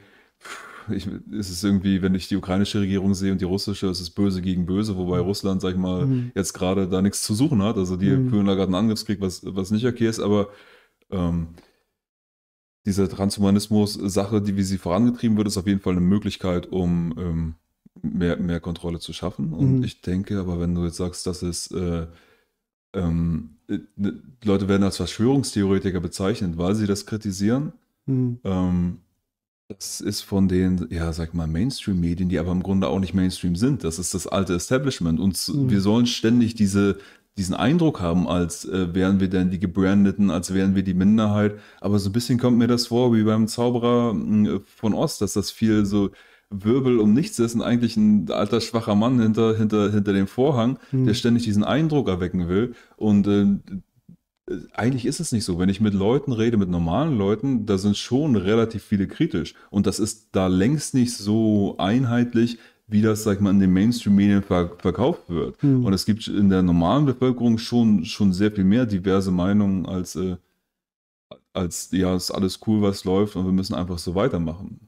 ich, ist es irgendwie, wenn ich die ukrainische Regierung sehe und die russische, ist es böse gegen böse, wobei mhm. Russland, sag ich mal, mhm. jetzt gerade da nichts zu suchen hat. Also die mhm. führen da gerade einen Angriffskrieg, was, was nicht okay ist, aber ähm, diese Transhumanismus-Sache, die wie sie vorangetrieben wird, ist auf jeden Fall eine Möglichkeit, um ähm, mehr, mehr Kontrolle zu schaffen. Und mhm. ich denke, aber wenn du jetzt sagst, dass es äh, ähm, äh, ne, Leute werden als Verschwörungstheoretiker bezeichnet, weil sie das kritisieren. Mhm. Ähm, das ist von den, ja, sag mal, Mainstream-Medien, die aber im Grunde auch nicht Mainstream sind. Das ist das alte Establishment. Und mhm. wir sollen ständig diese, diesen Eindruck haben, als äh, wären wir denn die Gebrandeten, als wären wir die Minderheit. Aber so ein bisschen kommt mir das vor, wie beim Zauberer hm, von Ost, dass das viel so Wirbel um nichts ist und eigentlich ein alter, schwacher Mann hinter, hinter, hinter dem Vorhang, mhm. der ständig diesen Eindruck erwecken will. Und äh, eigentlich ist es nicht so. Wenn ich mit Leuten rede, mit normalen Leuten, da sind schon relativ viele kritisch. Und das ist da längst nicht so einheitlich, wie das, sag ich mal, in den Mainstream-Medien ver verkauft wird. Hm. Und es gibt in der normalen Bevölkerung schon, schon sehr viel mehr diverse Meinungen als, äh, als, ja, ist alles cool, was läuft und wir müssen einfach so weitermachen.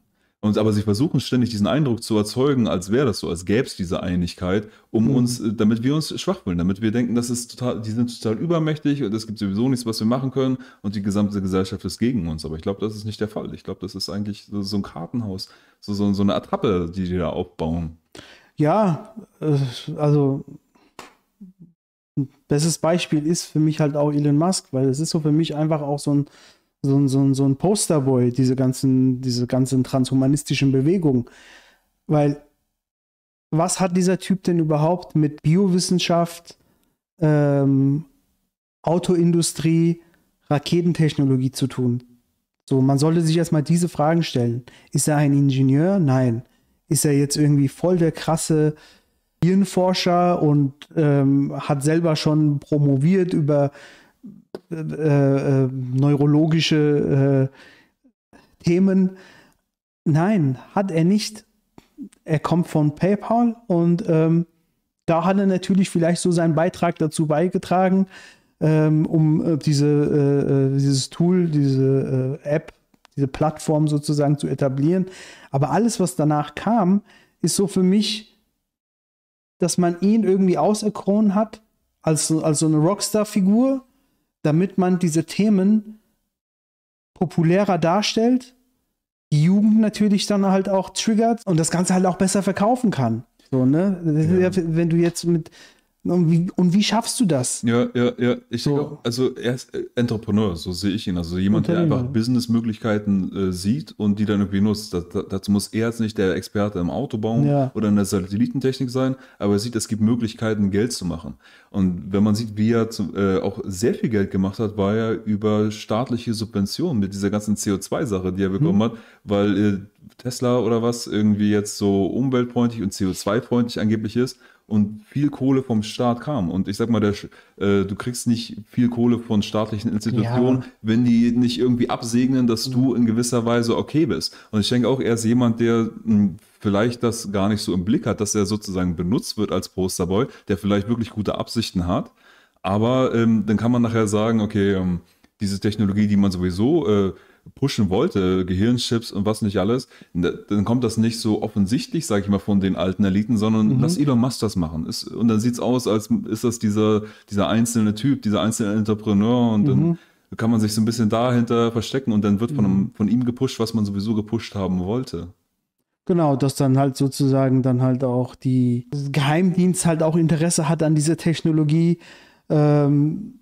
Und, aber sie versuchen ständig diesen Eindruck zu erzeugen, als wäre das so, als gäbe es diese Einigkeit, um mhm. uns, äh, damit wir uns schwach fühlen, damit wir denken, das ist total, die sind total übermächtig und es gibt sowieso nichts, was wir machen können und die gesamte Gesellschaft ist gegen uns. Aber ich glaube, das ist nicht der Fall. Ich glaube, das ist eigentlich so, so ein Kartenhaus, so, so, so, eine Attrappe, die die da aufbauen. Ja, äh, also ein bestes Beispiel ist für mich halt auch Elon Musk, weil es ist so für mich einfach auch so ein so, so, so ein Posterboy, diese ganzen, diese ganzen transhumanistischen Bewegungen. Weil was hat dieser Typ denn überhaupt mit Biowissenschaft, ähm, Autoindustrie, Raketentechnologie zu tun? So, man sollte sich erstmal diese Fragen stellen. Ist er ein Ingenieur? Nein. Ist er jetzt irgendwie voll der krasse Hirnforscher und ähm, hat selber schon promoviert über äh, äh, neurologische äh, Themen. Nein, hat er nicht. Er kommt von PayPal und ähm, da hat er natürlich vielleicht so seinen Beitrag dazu beigetragen, ähm, um äh, diese, äh, dieses Tool, diese App, diese Plattform sozusagen zu etablieren. Aber alles, was danach kam, ist so für mich, dass man ihn irgendwie auserkoren hat als, als so eine Rockstar-Figur damit man diese Themen populärer darstellt, die Jugend natürlich dann halt auch triggert und das Ganze halt auch besser verkaufen kann. So, ne? Ja. Wenn du jetzt mit Ne, und wie, und wie schaffst du das? Ja, ja, ja. Ich so. denke auch, also er ist äh, Entrepreneur, so sehe ich ihn. Also jemand, der einfach Businessmöglichkeiten äh, sieht und die dann irgendwie nutzt. Das, das, dazu muss er jetzt nicht der Experte im Autobau ja. oder in der Satellitentechnik sein, aber er sieht, es gibt Möglichkeiten, Geld zu machen. Und wenn man sieht, wie er zu, äh, auch sehr viel Geld gemacht hat, war er über staatliche Subventionen mit dieser ganzen CO2-Sache, die er mhm. bekommen hm. hat, weil äh, Tesla oder was irgendwie jetzt so umweltfreundlich und CO2-freundlich angeblich ist und viel Kohle vom Staat kam. Und ich sag mal, der, äh, du kriegst nicht viel Kohle von staatlichen Institutionen, ja. wenn die nicht irgendwie absegnen, dass du in gewisser Weise okay bist. Und ich denke auch, er ist jemand, der hm, vielleicht das gar nicht so im Blick hat, dass er sozusagen benutzt wird als Posterboy, der vielleicht wirklich gute Absichten hat. Aber ähm, dann kann man nachher sagen, okay, ähm, diese Technologie, die man sowieso äh, pushen wollte, Gehirnchips und was nicht alles, dann kommt das nicht so offensichtlich, sage ich mal, von den alten Eliten, sondern mhm. lass Elon Musk das machen. Ist, und dann sieht es aus, als ist das dieser, dieser einzelne Typ, dieser einzelne Entrepreneur und mhm. dann kann man sich so ein bisschen dahinter verstecken und dann wird von, einem, mhm. von ihm gepusht, was man sowieso gepusht haben wollte. Genau, dass dann halt sozusagen dann halt auch die Geheimdienst halt auch Interesse hat an dieser Technologie. Ähm,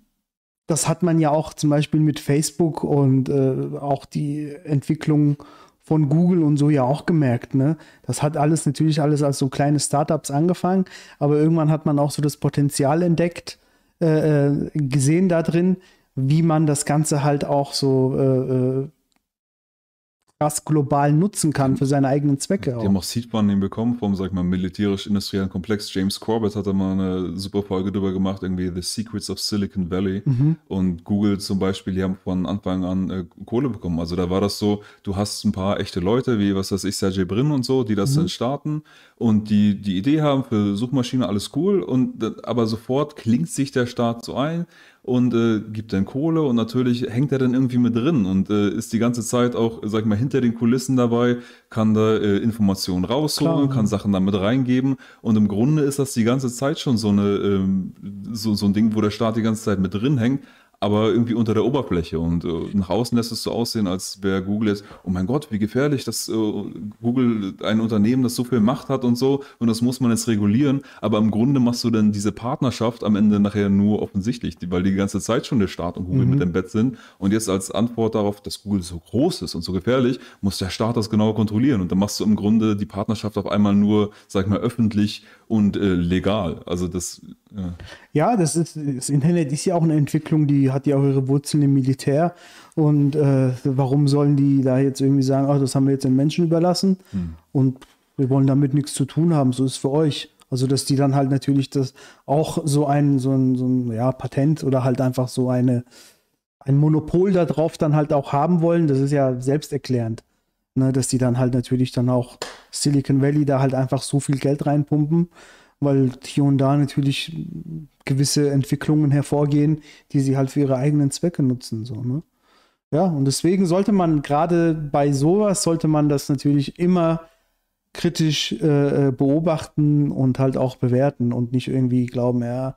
das hat man ja auch zum Beispiel mit Facebook und äh, auch die Entwicklung von Google und so ja auch gemerkt. Ne? Das hat alles natürlich alles als so kleine Startups angefangen, aber irgendwann hat man auch so das Potenzial entdeckt, äh, äh gesehen da drin, wie man das Ganze halt auch so äh, äh krass global nutzen kann für seine eigenen Zwecke. Die auch. haben auch Seedbunding bekommen vom, sag mal, militärisch-industriellen Komplex. James Corbett hat da mal eine super Folge drüber gemacht, irgendwie The Secrets of Silicon Valley. Mhm. Und Google zum Beispiel, die haben von Anfang an äh, Kohle bekommen. Also da war das so, du hast ein paar echte Leute, wie, was weiß ich, Sergey Brin und so, die das mhm. dann starten und die die Idee haben für Suchmaschine, alles cool. Und, äh, aber sofort klingt sich der Staat so ein und äh, gibt dann Kohle und natürlich hängt er dann irgendwie mit drin und äh, ist die ganze Zeit auch, sag ich mal, hinter den Kulissen dabei, kann da äh, Informationen rausholen, Klar. kann Sachen damit reingeben und im Grunde ist das die ganze Zeit schon so, eine, ähm, so, so ein Ding, wo der Staat die ganze Zeit mit drin hängt, aber irgendwie unter der Oberfläche. Und äh, nach außen lässt es so aussehen, als wäre Google jetzt, oh mein Gott, wie gefährlich, dass äh, Google ein Unternehmen, das so viel Macht hat und so, und das muss man jetzt regulieren. Aber im Grunde machst du dann diese Partnerschaft am Ende nachher nur offensichtlich, weil die ganze Zeit schon der Staat und Google mhm. mit im Bett sind. Und jetzt als Antwort darauf, dass Google so groß ist und so gefährlich, muss der Staat das genauer kontrollieren. Und dann machst du im Grunde die Partnerschaft auf einmal nur, sag ich mal, öffentlich und äh, legal. Also das. Ja, ja das, ist, das Internet ist ja auch eine Entwicklung, die hat die auch ihre Wurzeln im Militär. Und äh, warum sollen die da jetzt irgendwie sagen, ach, das haben wir jetzt den Menschen überlassen mhm. und wir wollen damit nichts zu tun haben, so ist es für euch. Also, dass die dann halt natürlich das auch so ein, so ein, so ein ja, Patent oder halt einfach so eine, ein Monopol darauf dann halt auch haben wollen, das ist ja selbsterklärend. Ne? Dass die dann halt natürlich dann auch Silicon Valley da halt einfach so viel Geld reinpumpen, weil hier und da natürlich gewisse Entwicklungen hervorgehen, die sie halt für ihre eigenen Zwecke nutzen. So, ne? Ja, und deswegen sollte man gerade bei sowas, sollte man das natürlich immer kritisch äh, äh beobachten und halt auch bewerten und nicht irgendwie glauben, ja,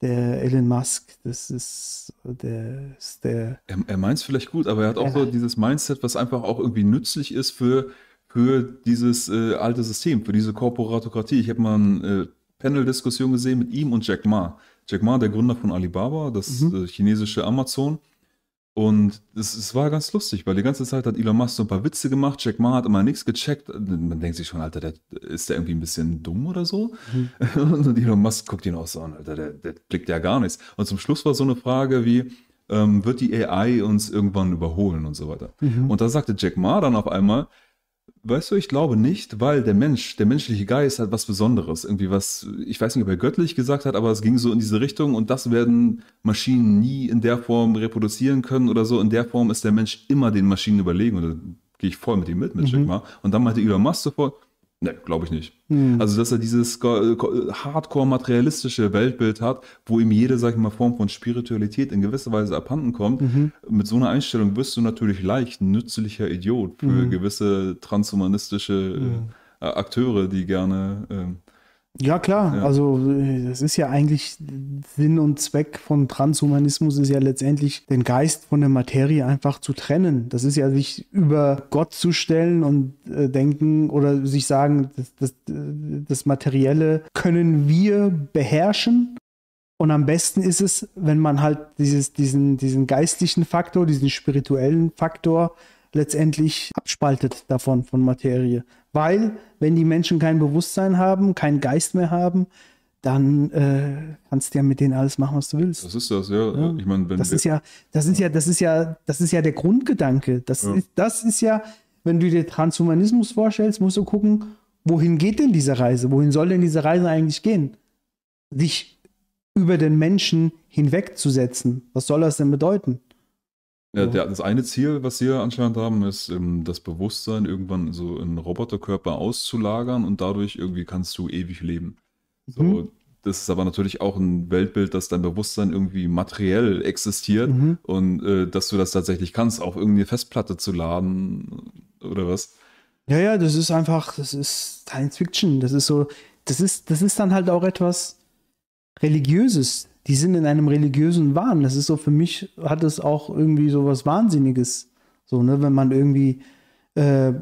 der Elon Musk, das ist der. Ist der er, er meint es vielleicht gut, aber er hat auch so dieses Mindset, was einfach auch irgendwie nützlich ist für, für dieses äh, alte System, für diese Korporatokratie. Ich habe mal ein äh, Panel-Diskussion gesehen mit ihm und Jack Ma. Jack Ma, der Gründer von Alibaba, das mhm. Äh, chinesische Amazon. Und es, es, war ganz lustig, weil die ganze Zeit hat Elon Musk so ein paar Witze gemacht, Jack Ma hat immer nichts gecheckt. Man denkt sich schon, Alter, der, ist der irgendwie ein bisschen dumm oder so? Mhm. *laughs* Und Elon Musk guckt ihn auch so an, Alter, der, der blickt ja gar nichts. Und zum Schluss war so eine Frage wie, ähm, wird die AI uns irgendwann überholen und so weiter. Mhm. Und da sagte Jack Ma dann auf einmal, Weißt du, ich glaube nicht, weil der Mensch, der menschliche Geist hat was Besonderes. Irgendwie was, ich weiß nicht, ob er göttlich gesagt hat, aber es ging so in diese Richtung und das werden Maschinen nie in der Form reproduzieren können oder so. In der Form ist der Mensch immer den Maschinen überlegen und da gehe ich voll mit ihm mit, mit mhm. Jack Und dann meinte Elon Musk sofort, Ne, glaube ich nicht. Hm. Also, dass er dieses äh, äh, hardcore-materialistische Weltbild hat, wo ihm jede, sag ich mal, Form von Spiritualität in gewisser Weise abhanden kommt, mhm. mit so einer Einstellung wirst du natürlich leicht ein nützlicher Idiot für mhm. gewisse transhumanistische mhm. äh, Akteure, die gerne ähm, ja, klar. Ja. Also, das ist ja eigentlich Sinn und Zweck von Transhumanismus, ist ja letztendlich den Geist von der Materie einfach zu trennen. Das ist ja sich über Gott zu stellen und äh, denken oder sich sagen, das, das, das Materielle können wir beherrschen. Und am besten ist es, wenn man halt dieses, diesen, diesen geistlichen Faktor, diesen spirituellen Faktor letztendlich abspaltet davon, von Materie. Weil, wenn die Menschen kein Bewusstsein haben, keinen Geist mehr haben, dann äh, kannst du ja mit denen alles machen, was du willst. Das ist das, ja. ja. Ich meine, das ist ja, das ist ja, das ist ja, das ist ja der Grundgedanke. Das, ja. Ist, das ist ja, wenn du dir Transhumanismus vorstellst, musst du gucken, wohin geht denn diese Reise? Wohin soll denn diese Reise eigentlich gehen? Dich über den Menschen hinwegzusetzen. Was soll das denn bedeuten? Ja, der, das eine Ziel, was sie anscheinend haben, ist, ähm, das Bewusstsein irgendwann so in Roboterkörper auszulagern und dadurch irgendwie kannst du ewig leben. So, mhm. Das ist aber natürlich auch ein Weltbild, dass dein Bewusstsein irgendwie materiell existiert mhm. und äh, dass du das tatsächlich kannst, auf irgendeine Festplatte zu laden oder was. Ja, ja, das ist einfach, das ist Science Fiction. Das ist so, das ist, das ist dann halt auch etwas Religiöses die sind in einem religiösen Wahn. Das ist so für mich, hat es auch irgendwie so was Wahnsinniges. So, ne, wenn man irgendwie äh,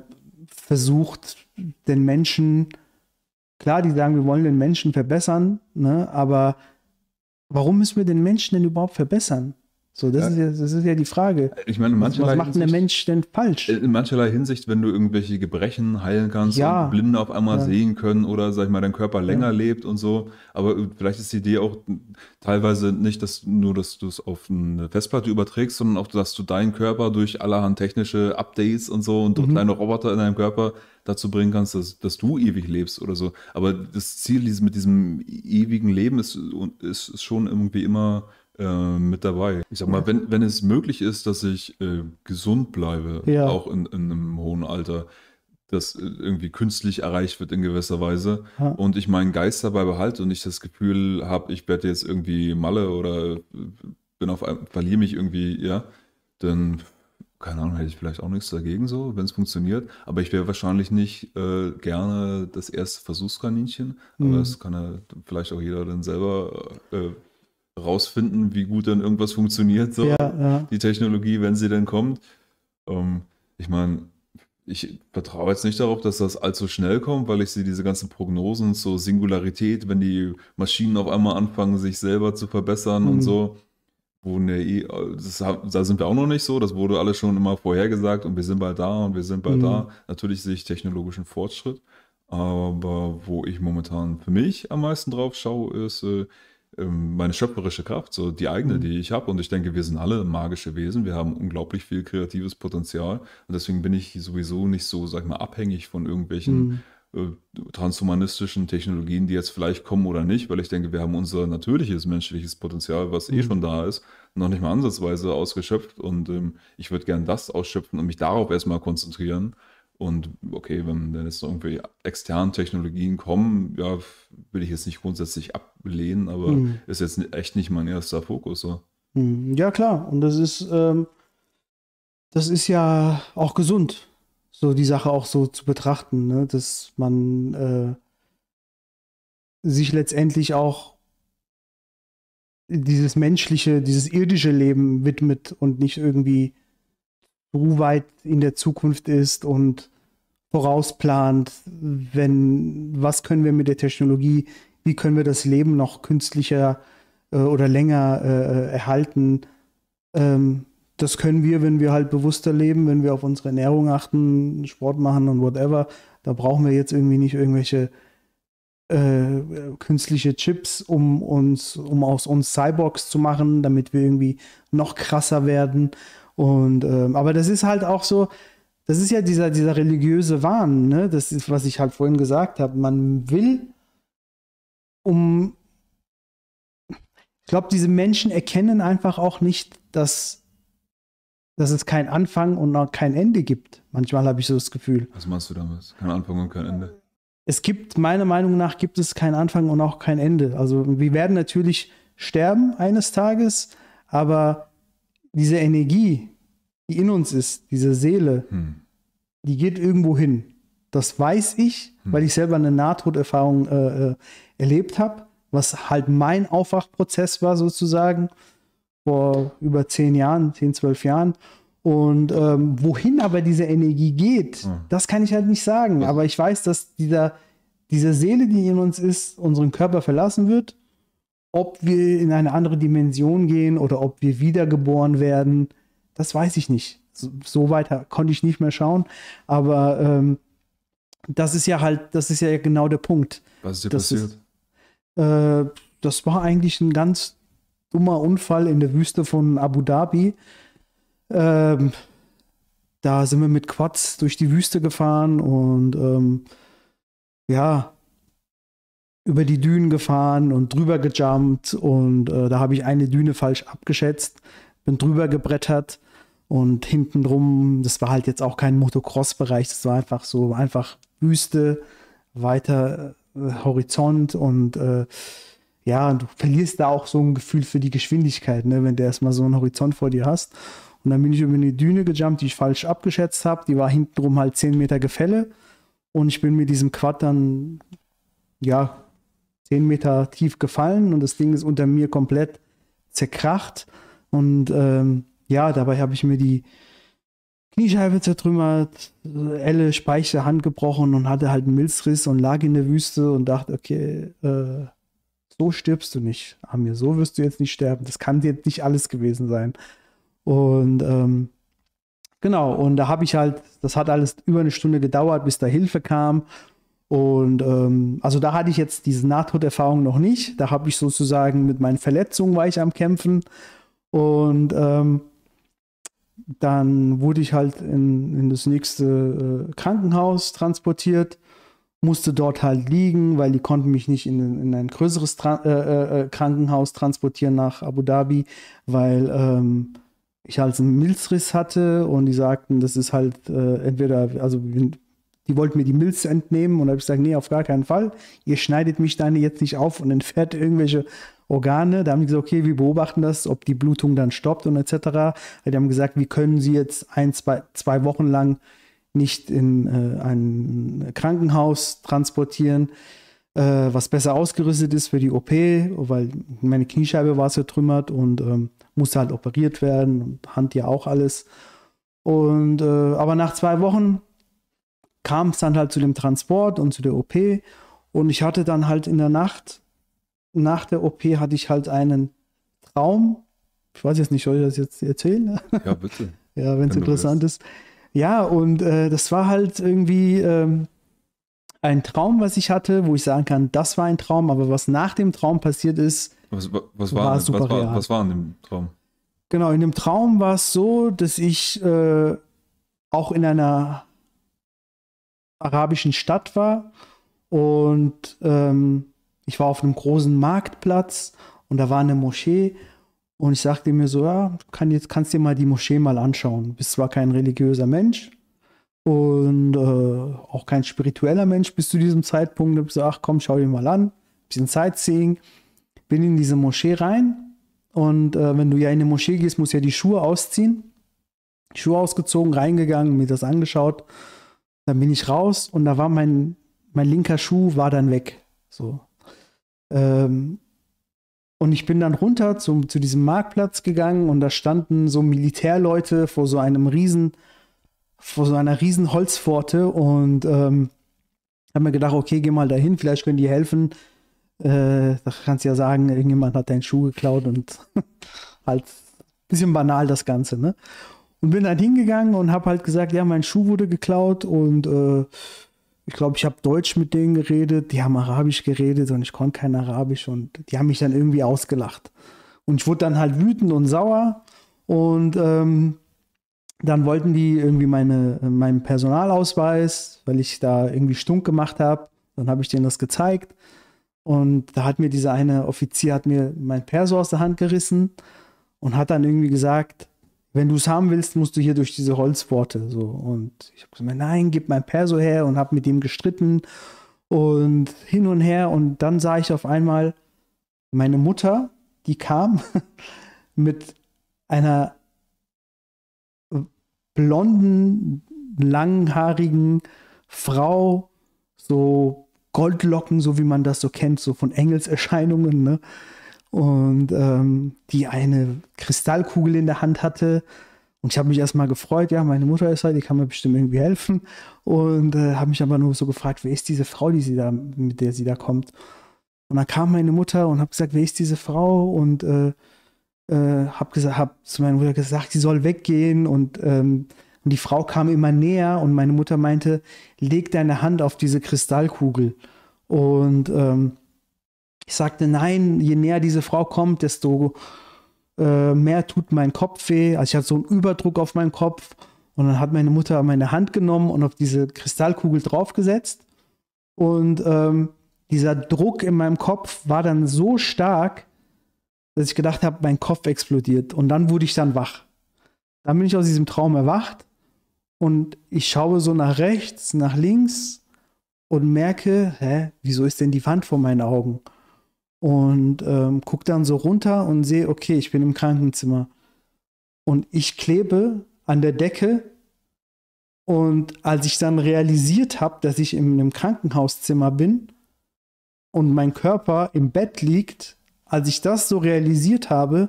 versucht, den Menschen, klar, die sagen, wir wollen den Menschen verbessern, ne, aber warum müssen wir den Menschen denn überhaupt verbessern? So, das, ja. Ist ja, das ist ja die Frage. Ich meine, was, was macht Hinsicht, der Mensch denn falsch? In mancherlei Hinsicht, wenn du irgendwelche Gebrechen heilen kannst ja. und Blinde auf einmal ja. sehen können oder, sag ich mal, dein Körper länger lebt und so. Aber vielleicht ist die Idee auch teilweise nicht dass nur, dass du es auf eine Festplatte überträgst, sondern auch, dass du deinen Körper durch allerhand technische Updates und so und mhm. kleine Roboter in deinem Körper dazu bringen kannst, dass, dass du ewig lebst oder so. Aber das Ziel mit diesem ewigen Leben ist, ist schon irgendwie immer äh, mit dabei. Ich sag mal, wenn, wenn es möglich ist, dass ich äh, gesund bleibe, ja. auch in, in einem hohen Alter, das äh, irgendwie künstlich erreicht wird in gewisser Weise ja. und ich meinen Geist dabei behalte und ich das Gefühl habe, ich werde jetzt irgendwie Malle oder äh, bin auf verliere mich irgendwie, ja, dann keine Ahnung, hätte ich vielleicht auch nichts dagegen so, wenn es funktioniert. Aber ich wäre wahrscheinlich nicht äh, gerne das erste Versuchskaninchen. Aber mhm. das kann ja vielleicht auch jeder dann selber äh, rausfinden, wie gut dann irgendwas funktioniert, so ja, ja. die Technologie, wenn sie denn kommt. Ähm, ich meine, ich vertraue jetzt nicht darauf, dass das allzu schnell kommt, weil ich sehe diese ganzen Prognosen zur Singularität, wenn die Maschinen auf einmal anfangen, sich selber zu verbessern mhm. und so. Wo ne, das, da sind wir auch noch nicht so. Das wurde alles schon immer vorhergesagt und wir sind bald da und wir sind bald mhm. da. Natürlich sehe ich technologischen Fortschritt. Aber wo ich momentan für mich am meisten drauf schaue, ist, äh, ähm, meine schöpferische Kraft, so die eigene, mhm. die ich habe. Und ich denke, wir sind alle magische Wesen. Wir haben unglaublich viel kreatives Potenzial. Und deswegen bin ich sowieso nicht so, sag ich mal, abhängig von irgendwelchen mhm. äh, transhumanistischen Technologien, die jetzt vielleicht kommen oder nicht, weil ich denke, wir haben unser natürliches menschliches Potenzial, was eh mhm. eh schon da ist, noch nicht mal ansatzweise ausgeschöpft. Und ähm, ich würde gern das ausschöpfen und mich darauf erstmal konzentrieren und okay, wenn dann jetzt noch irgendwelche externen Technologien kommen, ja, will ich jetzt nicht grundsätzlich ablehnen, aber mhm. ist jetzt echt nicht mein erster Fokus. So. Mhm. Ja, klar. Und das ist, ähm, das ist ja auch gesund, so die Sache auch so zu betrachten, ne? dass man äh, sich letztendlich auch dieses menschliche, dieses irdische Leben widmet und nicht irgendwie so weit in der Zukunft ist und vorausplant, wenn, was können wir mit der Technologie, wie können wir das Leben noch künstlicher äh, oder länger äh, erhalten. Ähm, das können wir, wenn wir halt bewusster leben, wenn wir auf unsere Ernährung achten, Sport machen und whatever. Da brauchen wir jetzt irgendwie nicht irgendwelche äh, künstliche Chips, um uns, um aus uns Cyborgs zu machen, damit wir irgendwie noch krasser werden. Und ähm, aber das ist halt auch so, das ist ja dieser, dieser religiöse Wahn, ne? Das ist, was ich halt vorhin gesagt habe. Man will, um. Ich glaube, diese Menschen erkennen einfach auch nicht, dass, dass es keinen Anfang und auch kein Ende gibt. Manchmal habe ich so das Gefühl. Was machst du damit? Kein Anfang und kein Ende? Es gibt, meiner Meinung nach, gibt es keinen Anfang und auch kein Ende. Also wir werden natürlich sterben eines Tages, aber diese Energie, die in uns ist, diese Seele, hm. die geht irgendwo hin. Das weiß ich, hm. weil ich selber eine Nahtoderfahrung äh, äh, erlebt habe, was halt mein Aufwachprozess war sozusagen vor über zehn Jahren, zehn, zwölf Jahren. Und ähm, wohin aber diese Energie geht, hm. das kann ich halt nicht sagen. Aber ich weiß, dass dieser, diese Seele, die in uns ist, unseren Körper verlassen wird. Ob wir in eine andere Dimension gehen oder ob wir wiedergeboren werden, das weiß ich nicht. So, so weiter konnte ich nicht mehr schauen. Aber ähm, das ist ja halt, das ist ja genau der Punkt. Was ist hier das passiert? Ist, äh, das war eigentlich ein ganz dummer Unfall in der Wüste von Abu Dhabi. Ähm, da sind wir mit Quads durch die Wüste gefahren und ähm, ja, über die Dünen gefahren und drüber gejumpt und äh, da habe ich eine Düne falsch abgeschätzt, bin drüber gebrettert und hintenrum, das war halt jetzt auch kein Motocross-Bereich, das war einfach so, einfach Wüste, weiter äh, Horizont und äh, ja, du verlierst da auch so ein Gefühl für die Geschwindigkeit, ne? wenn du erstmal so einen Horizont vor dir hast. Und dann bin ich über eine Düne gejumpt, die ich falsch abgeschätzt habe. Die war hintenrum halt 10 Meter Gefälle. Und ich bin mit diesem Quad dann, ja, 10 Meter tief gefallen und das Ding ist unter mir komplett zerkracht. Und ähm, ja, dabei habe ich mir die Kniescheibe zertrümmert, Elle, Speiche, Hand gebrochen und hatte halt einen Milzriss und lag in der Wüste und dachte, okay, äh, so stirbst du nicht, Amir, so wirst du jetzt nicht sterben. Das kann dir nicht alles gewesen sein. Und ähm, genau, und da habe ich halt, das hat alles über eine Stunde gedauert, bis da Hilfe kam. Und ähm, also da hatte ich jetzt diese Nahtoderfahrung noch nicht. Da habe ich sozusagen mit meinen Verletzungen war ich am Kämpfen. Und ähm, dann wurde ich halt in, in das nächste äh, Krankenhaus transportiert, musste dort halt liegen, weil die konnten mich nicht in, in ein größeres Tra äh, äh, äh, Krankenhaus transportieren nach Abu Dhabi, weil ähm, ich halt einen Milzriss hatte und die sagten, das ist halt äh, entweder, also die wollten mir die Milz entnehmen und da habe ich gesagt, nee, auf gar keinen Fall. Ihr schneidet mich dann jetzt nicht auf und entfernt irgendwelche Organe. Da haben die gesagt, okay, wir beobachten das, ob die Blutung dann stoppt und etc. Die haben gesagt, wie können sie jetzt ein, zwei, zwei Wochen lang nicht in äh, ein Krankenhaus transportieren, äh, was besser ausgerüstet ist für die OP, weil meine Kniescheibe war zertrümmert und ähm, musste halt operiert werden und Hand ja auch alles. Und äh, aber nach zwei Wochen kam es dann halt zu dem Transport und zu der OP und ich hatte dann halt in der Nacht nach der OP hatte ich halt einen Traum. Ich weiß jetzt nicht, soll ich das jetzt erzählen? Ja, bitte. *laughs* ja, wenn es interessant ist. Ja, und äh, das war halt irgendwie ähm, ein Traum, was ich hatte, wo ich sagen kann, das war ein Traum, aber was nach dem Traum passiert ist, was, was war, war super was, war, was war in dem Traum? Genau, in dem Traum war es so, dass ich äh, auch in einer arabischen Stadt war und ähm, ich war auf einem großen Marktplatz und da war eine Moschee und ich sagte mir so, ja, kann jetzt, kannst dir mal die Moschee mal anschauen. Du bist zwar kein religiöser Mensch und äh, auch kein spiritueller Mensch bis zu diesem Zeitpunkt. Ich so, ach komm, schau dir mal an, ein bisschen Sightseeing. Bin in diese Moschee rein und äh, wenn du ja in eine Moschee gehst, musst du ja die Schuhe ausziehen. Schuhe ausgezogen, reingegangen, mir das angeschaut. Dann bin ich raus und da war mein, mein linker Schuh war dann weg. So, ähm, und ich bin dann runter zum, zu diesem Marktplatz gegangen und da standen so Militärleute vor so einem riesen, vor so einer riesen Holzpforte und ähm, habe mir gedacht, okay, geh mal dahin, vielleicht können die helfen. Äh, da kannst du ja sagen, irgendjemand hat deinen Schuh geklaut und *laughs* halt ein bisschen banal das Ganze, ne? Und bin dann hingegangen und habe halt gesagt, ja, mein Schuh wurde geklaut und äh, ich glaube, ich habe Deutsch mit denen geredet, die haben Arabisch geredet und ich konnte kein Arabisch und die haben mich dann irgendwie ausgelacht. Und ich wurde dann halt wütend und sauer und ähm, dann wollten die irgendwie meine, äh, meinen Personalausweis, weil ich da irgendwie stunk gemacht habe. Dann habe ich denen das gezeigt und da hat mir dieser eine Offizier hat mir mein Perso aus der Hand gerissen und hat dann irgendwie gesagt, wenn du es haben willst, musst du hier durch diese Holzpforte. So. Und ich habe gesagt, nein, gib mein Perso her und habe mit ihm gestritten und hin und her. Und dann sah ich auf einmal meine Mutter, die kam *laughs* mit einer blonden, langhaarigen Frau, so Goldlocken, so wie man das so kennt, so von Engelserscheinungen, ne? und ähm, die eine Kristallkugel in der Hand hatte. Und ich habe mich erstmal gefreut, ja, meine Mutter ist da, die kann mir bestimmt irgendwie helfen. Und äh, habe mich aber nur so gefragt, wer ist diese Frau, die sie da, mit der sie da kommt? Und dann kam meine Mutter und habe gesagt, wer ist diese Frau? Und äh, äh, habe gesagt, zu meiner Mutter gesagt, sie soll weggehen. Und, ähm, und die Frau kam immer näher und meine Mutter meinte, leg deine Hand auf diese Kristallkugel. Und ähm, ich sagte, nein, je näher diese Frau kommt, desto äh, mehr tut mein Kopf weh. Also ich hatte so einen Überdruck auf meinen Kopf. Und dann hat meine Mutter meine Hand genommen und auf diese Kristallkugel draufgesetzt. Und ähm, dieser Druck in meinem Kopf war dann so stark, dass ich gedacht habe, mein Kopf explodiert. Und dann wurde ich dann wach. Dann bin ich aus diesem Traum erwacht und ich schaue so nach rechts, nach links und merke, hä, wieso ist denn die Wand vor meinen Augen? und ähm, gucke dann so runter und sehe, okay, ich bin im Krankenzimmer. Und ich klebe an der Decke. Und als ich dann realisiert habe, dass ich in einem Krankenhauszimmer bin und mein Körper im Bett liegt, als ich das so realisiert habe,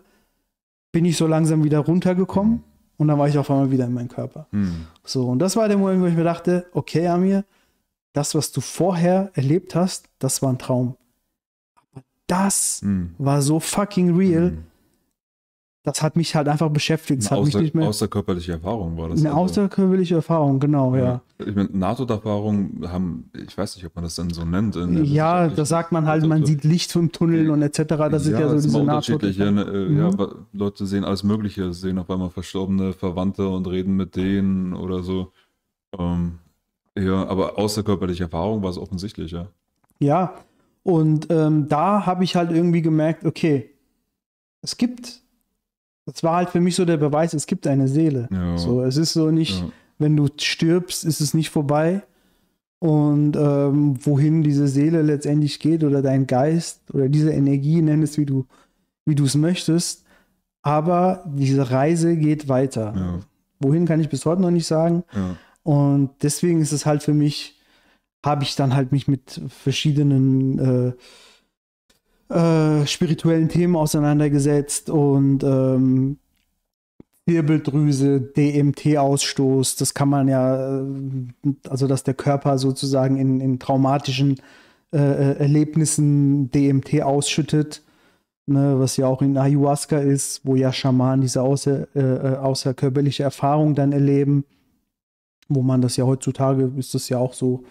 bin ich so langsam wieder runtergekommen mhm. und dann war ich auf einmal wieder in meinem Körper. Mhm. So, und das war der Moment, wo ich mir dachte, okay, Amir, das, was du vorher erlebt hast, das war ein Traum das mhm. war so fucking real. Mhm. Das hat mich halt einfach beschäftigt. Eine außer, mich außerkörperliche Erfahrung war das. Eine also. außerkörperliche Erfahrung, genau, ja. ja. Ich meine, nato Nahtoderfahrungen haben, ich weiß nicht, ob man das dann so nennt. ja, das sagt man halt, also man sieht Licht vom Tunnel und etc. Das ja, ist ja so diese unterschiedliche. Ne, äh, mhm. ja, Leute sehen alles Mögliche, sehen auf einmal verstorbene Verwandte und reden mit denen oder so. Ähm, ja, aber außerkörperliche Erfahrung war es offensichtlich, ja. Ja, und ähm, da habe ich halt irgendwie gemerkt, okay, es gibt, das war halt für mich so der Beweis, es gibt eine Seele. Ja. So, es ist so nicht, ja. wenn du stirbst, ist es nicht vorbei. Und ähm, wohin diese Seele letztendlich geht oder dein Geist oder diese Energie, nenn es wie du, wie du es möchtest. Aber diese Reise geht weiter. Ja. Wohin kann ich bis heute noch nicht sagen. Und deswegen ist es halt für mich habe ich dann halt mich mit verschiedenen äh, äh, spirituellen Themen auseinandergesetzt und ähm, Zirbeldrüse, DMT-Ausstoß, das kann man ja, äh, also dass der Körper sozusagen in, in traumatischen äh, äh Erlebnissen DMT ausschüttet, ne, was ja auch in Ayahuasca ist, wo ja Schamanen diese außer, äh, äh, außerkörperliche Erfahrung dann erleben, wo man das ja heutzutage ist das ja auch so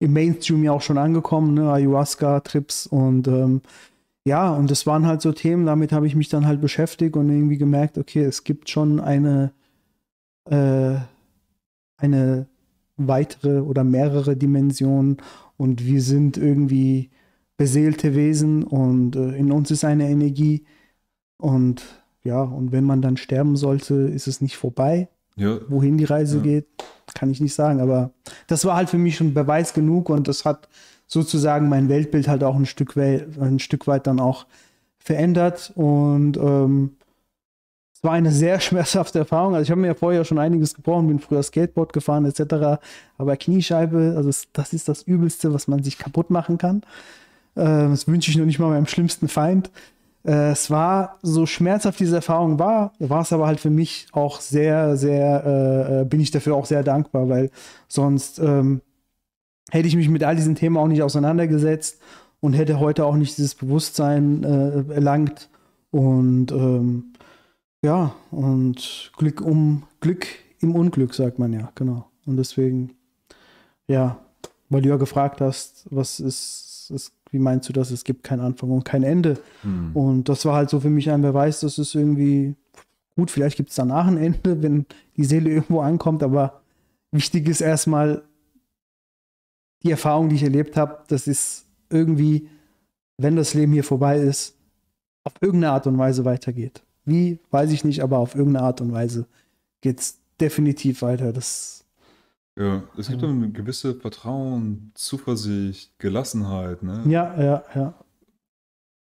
im Mainstream ja auch schon angekommen, ne? Ayahuasca-Trips und ähm, ja, und das waren halt so Themen, damit habe ich mich dann halt beschäftigt und irgendwie gemerkt, okay, es gibt schon eine, äh, eine weitere oder mehrere Dimensionen und wir sind irgendwie beseelte Wesen und äh, in uns ist eine Energie und ja, und wenn man dann sterben sollte, ist es nicht vorbei, ja. wohin die Reise ja. geht kann ich nicht sagen, aber das war halt für mich schon Beweis genug und das hat sozusagen mein Weltbild halt auch ein Stück, we ein Stück weit dann auch verändert und ähm, es war eine sehr *laughs* schmerzhafte Erfahrung. Also ich habe mir ja vorher schon einiges gebrochen, bin früher Skateboard gefahren etc. Aber Kniescheibe, also das ist das Übelste, was man sich kaputt machen kann. Äh, das wünsche ich noch nicht mal meinem schlimmsten Feind äh, es war so schmerzhaft diese Erfahrung war, war es aber halt für mich auch sehr, sehr, äh, äh, bin ich dafür auch sehr dankbar, weil sonst ähm, hätte ich mich mit all diesen Themen auch nicht auseinandergesetzt und hätte heute auch nicht dieses Bewusstsein äh, erlangt. Und ähm, ja, und Glück um Glück im Unglück, sagt man ja, genau. Und deswegen, ja, weil du ja gefragt hast, was ist, ist wie meinst du das? Es gibt keinen Anfang und kein Ende. Hm. Und das war halt so für mich ein Beweis, dass es irgendwie gut, vielleicht gibt es danach ein Ende, wenn die Seele irgendwo ankommt, aber wichtig ist erstmal die Erfahrung, die ich erlebt habe, das ist irgendwie, wenn das Leben hier vorbei ist, auf irgendeine Art und Weise weitergeht. Wie, weiß ich nicht, aber auf irgendeine Art und Weise geht es definitiv weiter. Das ja, es gibt ein eine gewisse Vertrauen, Zuversicht, Gelassenheit, ne? Ja, ja, ja.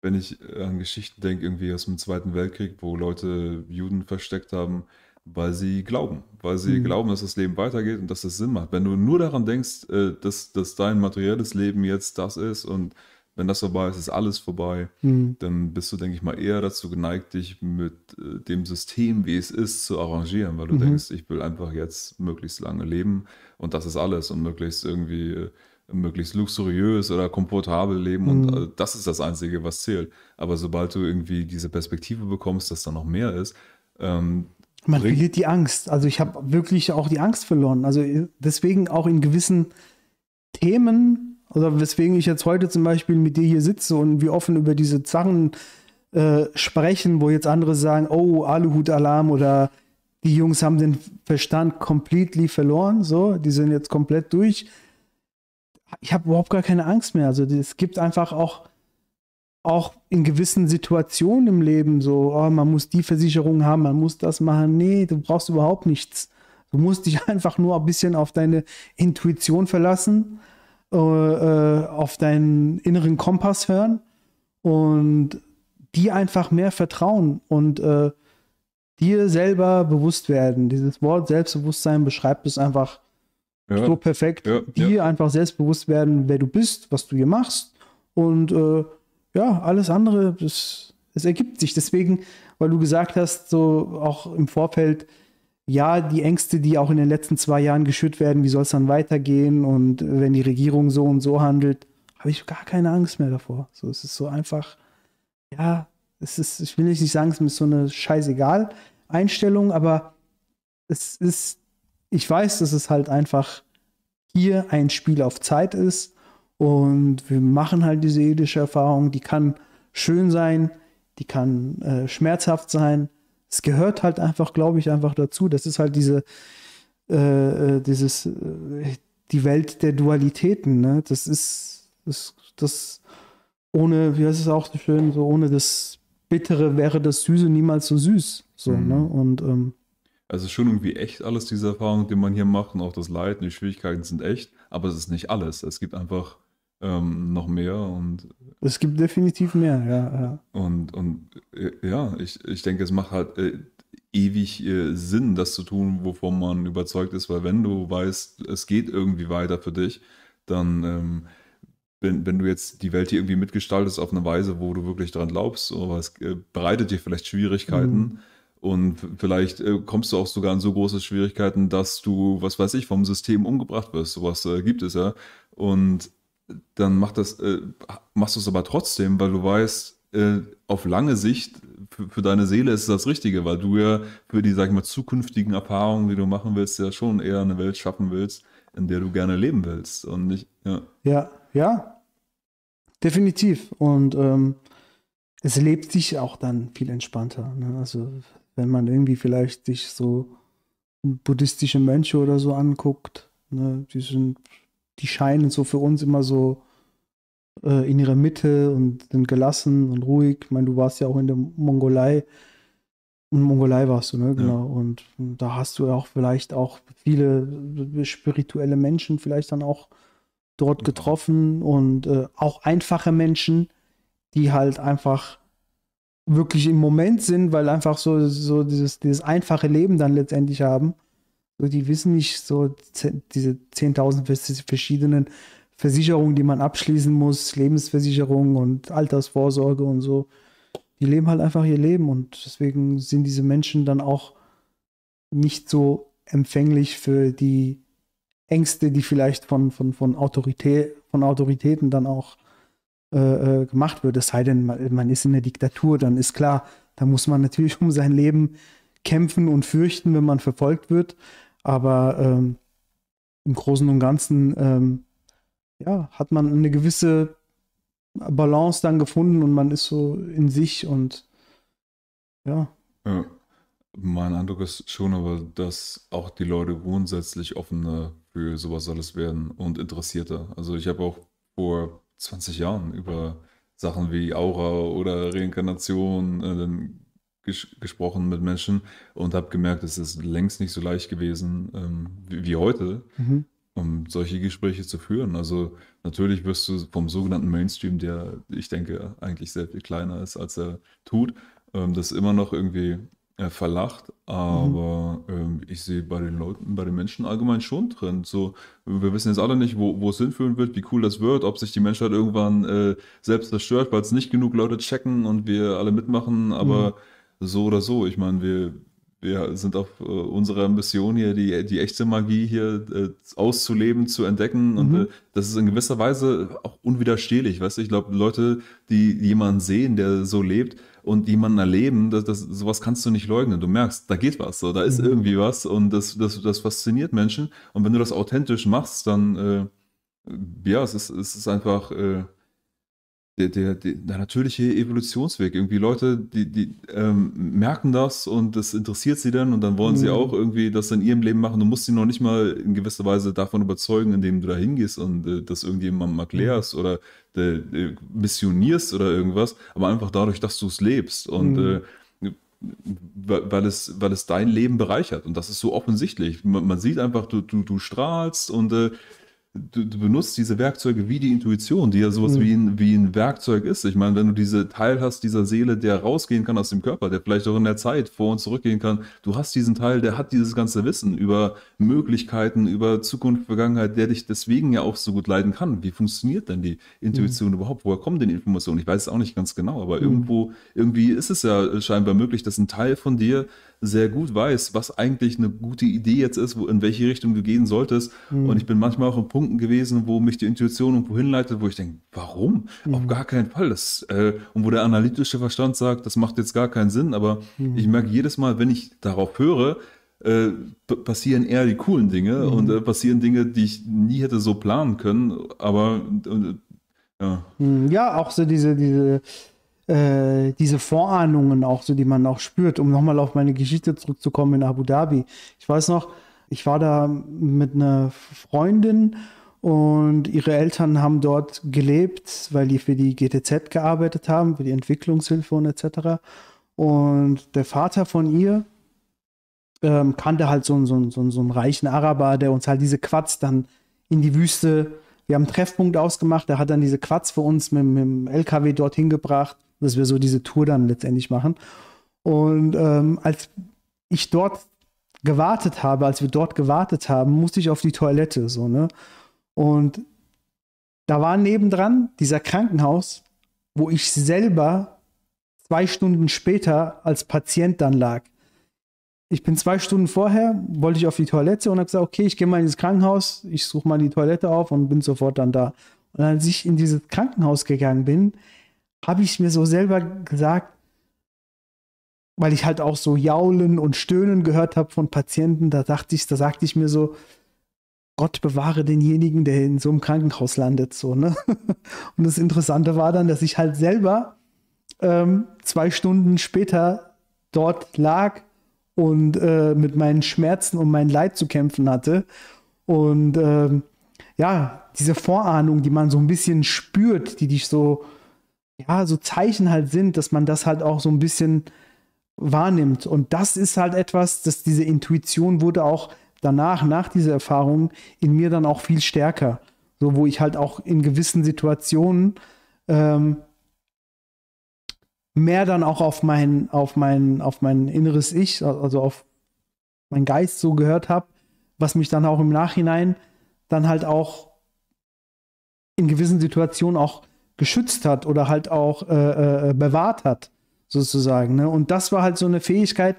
Wenn ich äh, an Geschichten denke, irgendwie aus dem Zweiten Weltkrieg, wo Leute Juden versteckt haben, weil sie glauben, weil sie mhm. glauben, dass das Leben weitergeht und dass das Sinn macht. Wenn du nur daran denkst, äh, dass, dass dein materielles Leben jetzt das ist und wenn das vorbei ist, ist alles vorbei. Mhm. Dann bist du, denke ich mal, eher dazu geneigt, dich mit äh, dem System, wie es ist, zu arrangieren, weil du mhm. denkst, ich will einfach jetzt möglichst lange leben und das ist alles und möglichst irgendwie äh, möglichst luxuriös oder komfortabel leben mhm. und äh, das ist das Einzige, was zählt. Aber sobald du irgendwie diese Perspektive bekommst, dass da noch mehr ist, ähm, man verliert die Angst. Also ich habe wirklich auch die Angst verloren. Also äh, deswegen auch in gewissen Themen also weswegen ich jetzt heute zum Beispiel mit dir hier sitze und wie offen über diese Sachen äh, sprechen, wo jetzt andere sagen, oh, Aluhut-Alarm oder die Jungs haben den Verstand completely verloren, so, die sind jetzt komplett durch. Ich habe überhaupt gar keine Angst mehr. Also es gibt einfach auch, auch in gewissen Situationen im Leben so, oh, man muss die Versicherung haben, man muss das machen. Nee, du brauchst überhaupt nichts. Du musst dich *laughs* einfach nur ein bisschen auf deine Intuition verlassen äh, auf deinen inneren Kompass hören und dir einfach mehr vertrauen und äh, dir selber bewusst werden. Dieses Wort Selbstbewusstsein beschreibt es einfach ja, so perfekt. Ja, dir ja. einfach selbstbewusst werden, wer du bist, was du hier machst und äh, ja, alles andere, es ergibt sich. Deswegen, weil du gesagt hast, so auch im Vorfeld, ja, die Ängste, die auch in den letzten zwei Jahren geschürt werden, wie soll es dann weitergehen und äh, wenn die Regierung so und so handelt, habe ich gar keine Angst mehr davor. So, es ist so einfach, ja, es ist, ich will nicht sagen, es ist so eine scheißegal Einstellung, aber es ist, ich weiß, dass es halt einfach hier ein Spiel auf Zeit ist und wir machen halt diese ethische Erfahrung, die kann schön sein, die kann äh, schmerzhaft sein, es gehört halt einfach, glaube ich, einfach dazu. Das ist halt diese, äh, äh dieses, äh, die Welt der Dualitäten. Ne? Das ist, das, das ohne, wie heißt es auch so schön, so ohne das Bittere wäre das Süße niemals so süß. So, mhm. ne? Und ähm, also schon irgendwie echt alles, diese Erfahrungen, die man hier macht und auch das Leid und die Schwierigkeiten sind echt, aber es ist nicht alles. Es gibt einfach ähm, noch mehr. Und, es gibt definitiv mehr, ja. ja. Und, und äh, ja, ich, ich denke, es macht halt äh, ewig äh, Sinn, das zu tun, wovon man überzeugt ist, weil wenn du weißt, es geht irgendwie weiter für dich, dann, ähm, wenn, wenn du jetzt die Welt hier irgendwie mitgestaltest auf eine Weise, wo du wirklich dran glaubst, aber es äh, bereitet dir vielleicht Schwierigkeiten. Mhm. Und vielleicht äh, kommst du auch sogar in so große Schwierigkeiten, dass du, was weiß ich, vom System umgebracht wirst. Sowas äh, gibt es ja. Und dann mach das, äh, machst du es aber trotzdem, weil du weißt, äh, auf lange Sicht für, für, deine Seele ist es das Richtige, weil du ja für die, sag ich mal, zukünftigen Erfahrungen, die du machen willst, ja schon eher eine Welt schaffen willst, in der du gerne leben willst. Und nicht, ja. Ja, ja. Definitiv. Und ähm, es lebt sich auch dann viel entspannter. Ne? Also wenn man irgendwie vielleicht sich so buddhistische Mönche oder so anguckt, ne? die sind die scheinen so für uns immer so äh, in ihrer Mitte und sind gelassen und ruhig. Ich meine, du warst ja auch in der Mongolei. Und Mongolei warst du, ne? Genau. Ja. Und, und da hast du ja auch vielleicht auch viele äh, spirituelle Menschen vielleicht dann auch dort mhm. getroffen und äh, auch einfache Menschen, die halt einfach wirklich im Moment sind, weil einfach so, so dieses, dieses einfache Leben dann letztendlich haben so, die wissen nicht so diese 10.000 verschiedenen Versicherungen, die man abschließen muss, Lebensversicherung und Altersvorsorge und so. Die leben halt einfach ihr Leben und deswegen sind diese Menschen dann auch nicht so empfänglich für die Ängste, die vielleicht von, von, von, Autorität, von Autoritäten dann auch äh, äh gemacht wird. Es sei denn, man ist in der Diktatur, dann ist klar, da muss man natürlich *laughs* um sein Leben kämpfen und fürchten, wenn man verfolgt wird. Aber ähm, im Großen und Ganzen ähm, ja, hat man eine gewisse Balance dann gefunden und man ist so in sich und ja. ja. Mein Eindruck ist schon aber, dass auch die Leute grundsätzlich offener für sowas alles werden und interessierter. Also ich habe auch vor 20 Jahren über Sachen wie Aura oder Reinkarnation, äh, den ges gesprochen mit Menschen und habe gemerkt, es ist längst nicht so leicht gewesen ähm, wie, wie, heute, mhm. um solche Gespräche zu führen. Also natürlich wirst du vom sogenannten Mainstream, der ich denke eigentlich sehr viel kleiner ist, als er tut, ähm, das immer noch irgendwie äh, verlacht. Aber mhm. ähm, ich sehe bei den Leuten, bei den Menschen allgemein schon Trend. So, wir wissen jetzt alle nicht, wo, wo es hinführen wird, wie cool das wird, ob sich die Menschheit irgendwann äh, selbst zerstört, weil es nicht genug Leute checken und wir alle mitmachen. Aber mhm so oder so. Ich meine, wir, wir sind auf äh, unserer Mission hier, die, die echte Magie hier äh, auszuleben, zu entdecken. Mhm. Und äh, das ist in gewisser Weise auch unwiderstehlich. Weißt du, ich glaube, Leute, die, jemanden sehen, der so lebt und jemanden erleben, das, das, sowas kannst du nicht leugnen. Du merkst, da geht was, so, da ist mhm. irgendwie was und das, das, das fasziniert Menschen. Und wenn du das authentisch machst, dann, äh, ja, es ist, es ist einfach. Äh, der, der, der natürliche Evolutionsweg. Irgendwie Leute, die, die ähm, merken das und das interessiert sie dann und dann wollen mhm. sie auch irgendwie das in ihrem Leben machen. Du musst sie noch nicht mal in gewisser Weise davon überzeugen, indem du da hingehst und äh, das irgendjemandem erklärst mhm. oder äh, äh, missionierst oder irgendwas, aber einfach dadurch, dass du es lebst und mhm. äh, weil es, weil es dein Leben bereichert. Und das ist so offensichtlich. Man, man sieht einfach, du, du, du strahlst und äh, Du, du, benutzt diese Werkzeuge wie die Intuition, die ja sowas mhm. wie, ein, wie ein Werkzeug ist. Ich meine, wenn du diese Teil hast dieser Seele, der rausgehen kann aus dem Körper, der vielleicht auch in der Zeit vor und zurückgehen kann, du hast diesen Teil, der hat dieses ganze Wissen über Möglichkeiten, über Zukunft, Vergangenheit, der dich deswegen ja auch so gut leiden kann. Wie funktioniert denn die Intuition mhm. überhaupt? Woher kommen denn die Informationen? Ich weiß es auch nicht ganz genau, aber mhm. irgendwo, irgendwie ist es ja scheinbar möglich, dass ein Teil von dir sehr gut weiß, was eigentlich eine gute Idee jetzt ist, wo, in welche Richtung du gehen solltest. Mhm. Und ich bin manchmal auch in Punkten gewesen, wo mich die Intuition irgendwo hinleitet, wo ich denke, warum? Mhm. Auf hm. gar keinen Fall. Das, äh, und wo der analytische Verstand sagt, das macht jetzt gar keinen Sinn. Aber mhm. ich merke jedes Mal, wenn ich darauf höre, äh, passieren eher die coolen Dinge hm. und äh, passieren Dinge, die ich nie hätte so planen können. Aber äh, ja. Hm. Ja, auch so diese, diese äh, diese Vorahnungen auch so, die man auch spürt, um nochmal auf meine Geschichte zurückzukommen in Abu Dhabi. Ich weiß noch, ich war da mit einer Freundin und ihre Eltern haben dort gelebt, weil die für die GTZ gearbeitet haben, für die Entwicklungshilfe und etc. Und der Vater von ihr ähm, kannte halt so, so, so, so einen reichen Araber, der uns halt diese Quatsch dann in die Wüste. Wir haben einen Treffpunkt ausgemacht, der hat dann diese Quatsch für uns mit, mit dem LKW dorthin gebracht dass wir so diese Tour dann letztendlich machen. Und ähm, als ich dort gewartet habe, als wir dort gewartet haben, musste ich auf die Toilette, so, ne? Und da war nebendran dieser Krankenhaus, wo ich selber zwei Stunden später als Patient dann lag. Ich bin zwei Stunden vorher, wollte ich auf die Toilette und habe gesagt, okay, ich gehe mal ins Krankenhaus, ich suche mal die Toilette auf und bin sofort dann da. Und als ich in dieses Krankenhaus gegangen bin, habe ich mir so selber gesagt, weil ich halt auch so Jaulen und Stöhnen gehört habe von Patienten, da dachte ich, da sagte ich mir so, Gott bewahre denjenigen, der in so einem Krankenhaus landet, so, ne? *laughs* Und das Interessante war dann, dass ich halt selber ähm, zwei Stunden später dort lag und äh, mit meinen Schmerzen und meinem Leid zu kämpfen hatte. Und ähm, ja, diese Vorahnung, die man so ein bisschen spürt, die dich so ja, so Zeichen halt sind, dass man das halt auch so ein bisschen wahrnimmt. Und das ist halt etwas, dass diese Intuition wurde auch danach, nach dieser Erfahrung, in mir dann auch viel stärker. So, wo ich halt auch in gewissen Situationen ähm, mehr dann auch auf mein, auf mein, auf mein inneres Ich, also auf mein Geist so gehört habe, was mich dann auch im Nachhinein dann halt auch in gewissen Situationen auch geschützt hat oder halt auch äh, äh, äh, bewahrt hat, sozusagen. Ne? Und das war halt so eine Fähigkeit,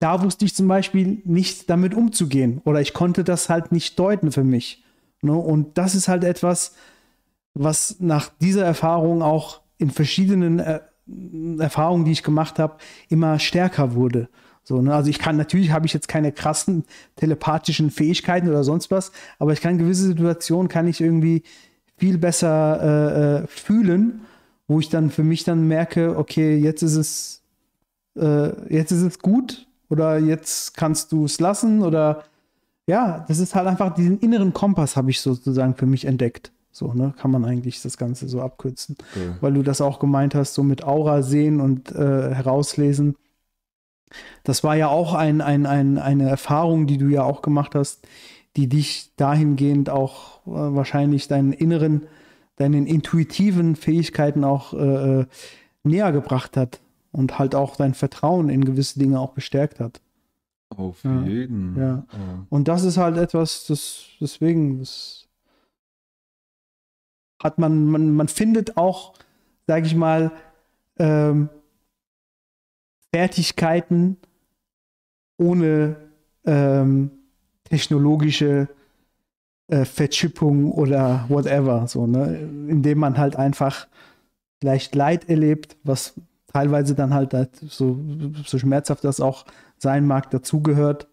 da wusste ich zum Beispiel nicht damit umzugehen oder ich konnte das halt nicht deuten für mich. Ne? Und das ist halt etwas, was nach dieser Erfahrung auch in verschiedenen äh, Erfahrungen, die ich gemacht habe, immer stärker wurde. So, ne? Also ich kann, natürlich habe ich jetzt keine krassen telepathischen Fähigkeiten oder sonst was, aber ich kann gewisse Situationen, kann ich irgendwie viel besser äh, äh, fühlen, wo ich dann für mich dann merke, okay, jetzt ist es, äh, jetzt ist es gut oder jetzt kannst du es lassen oder ja, das ist halt einfach diesen inneren Kompass habe ich sozusagen für mich entdeckt. So, ne, kann man eigentlich das Ganze so abkürzen, okay. weil du das auch gemeint hast, so mit Aura sehen und äh, herauslesen. Das war ja auch ein, ein, ein, eine Erfahrung, die du ja auch gemacht hast, die dich dahingehend auch äh, wahrscheinlich deinen inneren, deinen intuitiven Fähigkeiten auch äh, äh, näher gebracht hat und halt auch dein Vertrauen in gewisse Dinge auch bestärkt hat. Auf ja. jeden. Ja. ja. Und das ist halt etwas, das deswegen, das hat man, man, man findet auch, sage ich mal, ähm, Fertigkeiten ohne ähm, technologische äh, Verschippung oder whatever, so, ne? Indem man halt einfach vielleicht Leid erlebt, was teilweise dann halt, halt so, so schmerzhaft das auch sein mag, dazugehört.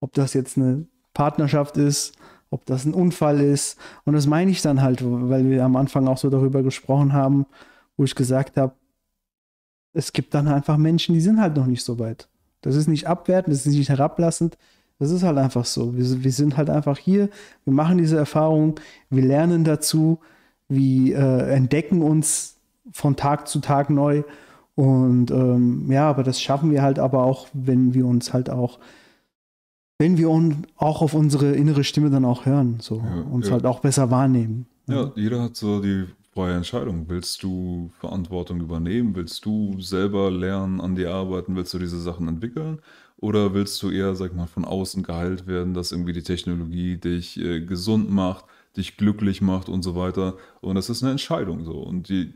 Ob das jetzt eine Partnerschaft ist, ob das ein Unfall ist. Und das meine ich dann halt, weil wir am Anfang auch so darüber gesprochen haben, wo ich gesagt habe, es gibt dann einfach Menschen, die sind halt noch nicht so weit. Das ist nicht abwertend, das ist nicht herablassend. Das ist halt einfach so. Wir, wir sind halt einfach hier, wir machen diese Erfahrung, wir lernen dazu, wir äh, entdecken uns von Tag zu Tag neu. Und ähm, ja, aber das schaffen wir halt aber auch, wenn wir uns halt auch, wenn wir un auch auf unsere innere Stimme dann auch hören, so ja, uns ja. halt auch besser wahrnehmen. ja, jeder hat so die freie Entscheidung. Willst du Verantwortung übernehmen? Willst du selber lernen, an dir arbeiten? Willst du diese Sachen entwickeln? Oder willst du eher, sag mal, von außen geheilt werden, dass irgendwie die Technologie dich äh, gesund macht, dich glücklich macht und so weiter? Und das ist eine Entscheidung so. Und die,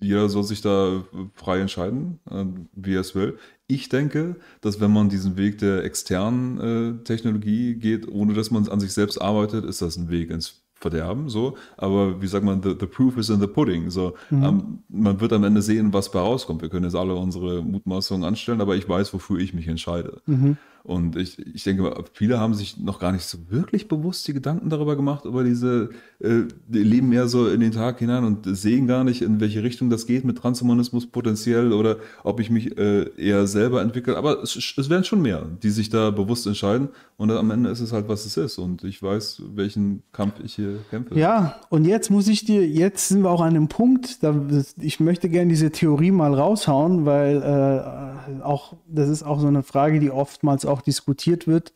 jeder soll sich da äh, frei entscheiden, äh, wie er es will. Ich denke, dass wenn man diesen Weg der externen äh, Technologie geht, ohne dass man an sich selbst arbeitet, ist das ein Weg ins verderben, so. Aber wie sagt man, the, the proof is in the pudding. So, mhm. um, ähm, man wird am Ende sehen, was bei rauskommt. Wir können jetzt alle unsere Mutmaßungen anstellen, aber ich weiß, wofür ich mich entscheide. Mhm. Und ich, ich denke, viele haben sich noch gar nicht so wirklich bewusst die Gedanken darüber gemacht, über diese, äh, die leben mehr so in den Tag hinein und sehen gar nicht, in welche Richtung das geht mit Transhumanismus potenziell oder ob ich mich äh, eher selber entwickle. Aber es, es werden schon mehr, die sich da bewusst entscheiden. Und am Ende ist es halt, was es ist. Und ich weiß, welchen Kampf ich hier kämpfe. Ja, und jetzt muss ich dir, jetzt sind wir auch an dem Punkt, da, ich möchte gerne diese Theorie mal raushauen, weil äh, auch, das ist auch so eine Frage, die oftmals auch auch diskutiert wird,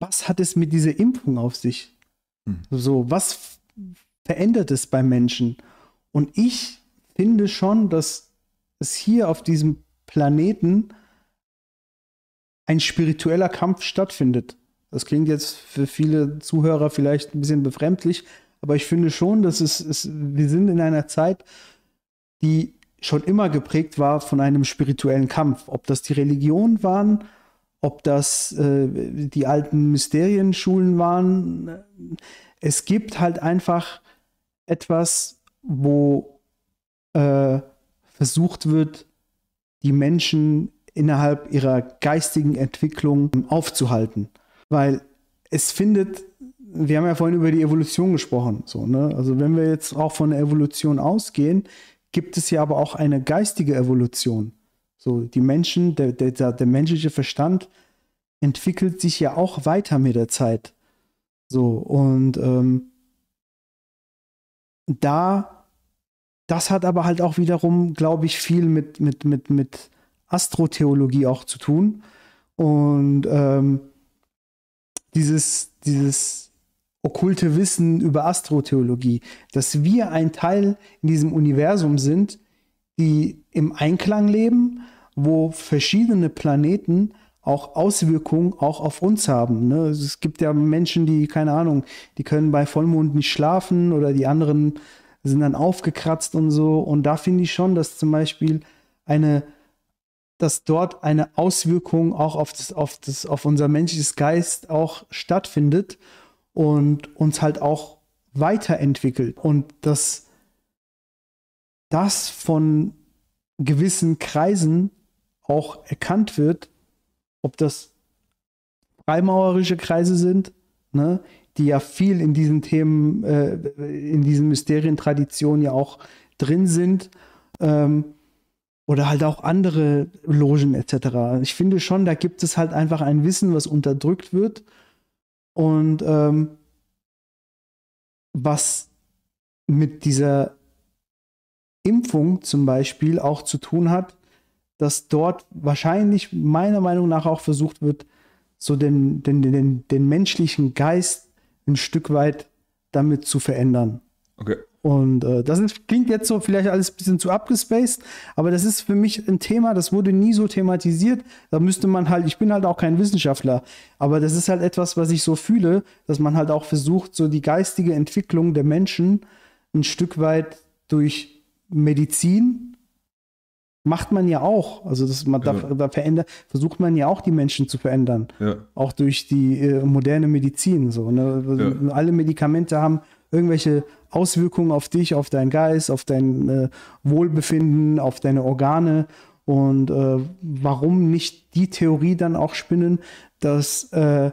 was hat es mit dieser Impfung auf sich? Hm. So, was verändert es beim Menschen? Und ich finde schon, dass es hier auf diesem Planeten ein spiritueller Kampf stattfindet. Das klingt jetzt für viele Zuhörer vielleicht ein bisschen befremdlich, aber ich finde schon, dass es, es wir sind in einer Zeit, die schon immer geprägt war von einem spirituellen Kampf. Ob das die Religionen waren, ob das äh, die alten Mysterienschulen waren. Es gibt halt einfach etwas, wo äh, versucht wird, die Menschen innerhalb ihrer geistigen Entwicklung aufzuhalten. Weil es findet, wir haben ja vorhin über die Evolution gesprochen, so, ne? Also wenn wir jetzt auch von der Evolution ausgehen, gibt es ja aber auch eine geistige Evolution. So, die Menschen, der, der, der menschliche Verstand entwickelt sich ja auch weiter mit der Zeit. So, und ähm, da, das hat aber halt auch wiederum, glaube ich, viel mit, mit, mit, mit Astrotheologie auch zu tun. Und ähm, dieses, dieses okkulte Wissen über Astrotheologie, dass wir ein Teil in diesem Universum sind, die im Einklang leben, wo verschiedene Planeten auch Auswirkungen auch auf uns haben. Ne? Also es gibt ja Menschen, die, keine Ahnung, die können bei Vollmond nicht schlafen oder die anderen sind dann aufgekratzt und so. Und da finde ich schon, dass zum Beispiel eine, dass dort eine Auswirkung auch auf, das, auf, das, auf unser menschliches Geist auch stattfindet und uns halt auch weiterentwickelt. Und dass das von gewissen Kreisen auch erkannt wird, ob das freimaurerische Kreise sind, ne, die ja viel in diesen Themen, äh, in diesen Mysterientraditionen ja auch drin sind, ähm, oder halt auch andere Logen etc. Ich finde schon, da gibt es halt einfach ein Wissen, was unterdrückt wird und ähm, was mit dieser Impfung zum Beispiel auch zu tun hat, dass dort wahrscheinlich meiner Meinung nach auch versucht wird, so den, den, den, den menschlichen Geist ein Stück weit damit zu verändern. Okay. Und äh, das ist, klingt jetzt so vielleicht alles ein bisschen zu abgespaced, aber das ist für mich ein Thema, das wurde nie so thematisiert. Da müsste man halt, ich bin halt auch kein Wissenschaftler, aber das ist halt etwas, was ich so fühle, dass man halt auch versucht, so die geistige Entwicklung der Menschen ein Stück weit durch Medizin macht man ja auch. Also das, man, ja. da, da verändert, versucht man ja auch die Menschen zu verändern. Ja. Auch durch die äh, moderne Medizin. So, ne? Also ja. Alle Medikamente haben irgendwelche Auswirkungen auf dich, auf deinen Geist, auf dein äh, Wohlbefinden, auf deine Organe. Und äh, warum nicht die Theorie dann auch spinnen, dass äh,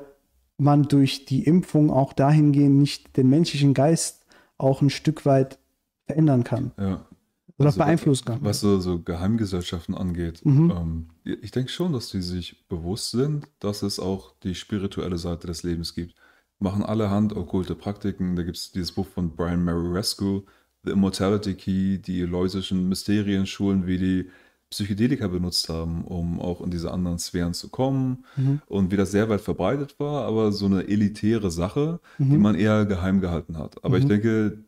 man durch die Impfung auch dahingehend nicht den menschlichen Geist auch ein Stück weit verändern kann. Ja. Oder also, beeinflusst kann. Was so, so Geheimgesellschaften angeht, mhm. ähm, ich denke schon, dass die sich bewusst sind, dass es auch die spirituelle Seite des Lebens gibt. Machen allerhand okkulte Praktiken. Da gibt es dieses Buch von Brian Mary Marescu, The Immortality Key, die eloysischen Mysterienschulen, wie die Psychedelika benutzt haben, um auch in diese anderen Sphären zu kommen mhm. und wie das sehr weit verbreitet war, aber so eine elitäre Sache, mhm. die man eher geheim gehalten hat. Aber ich mhm. denke,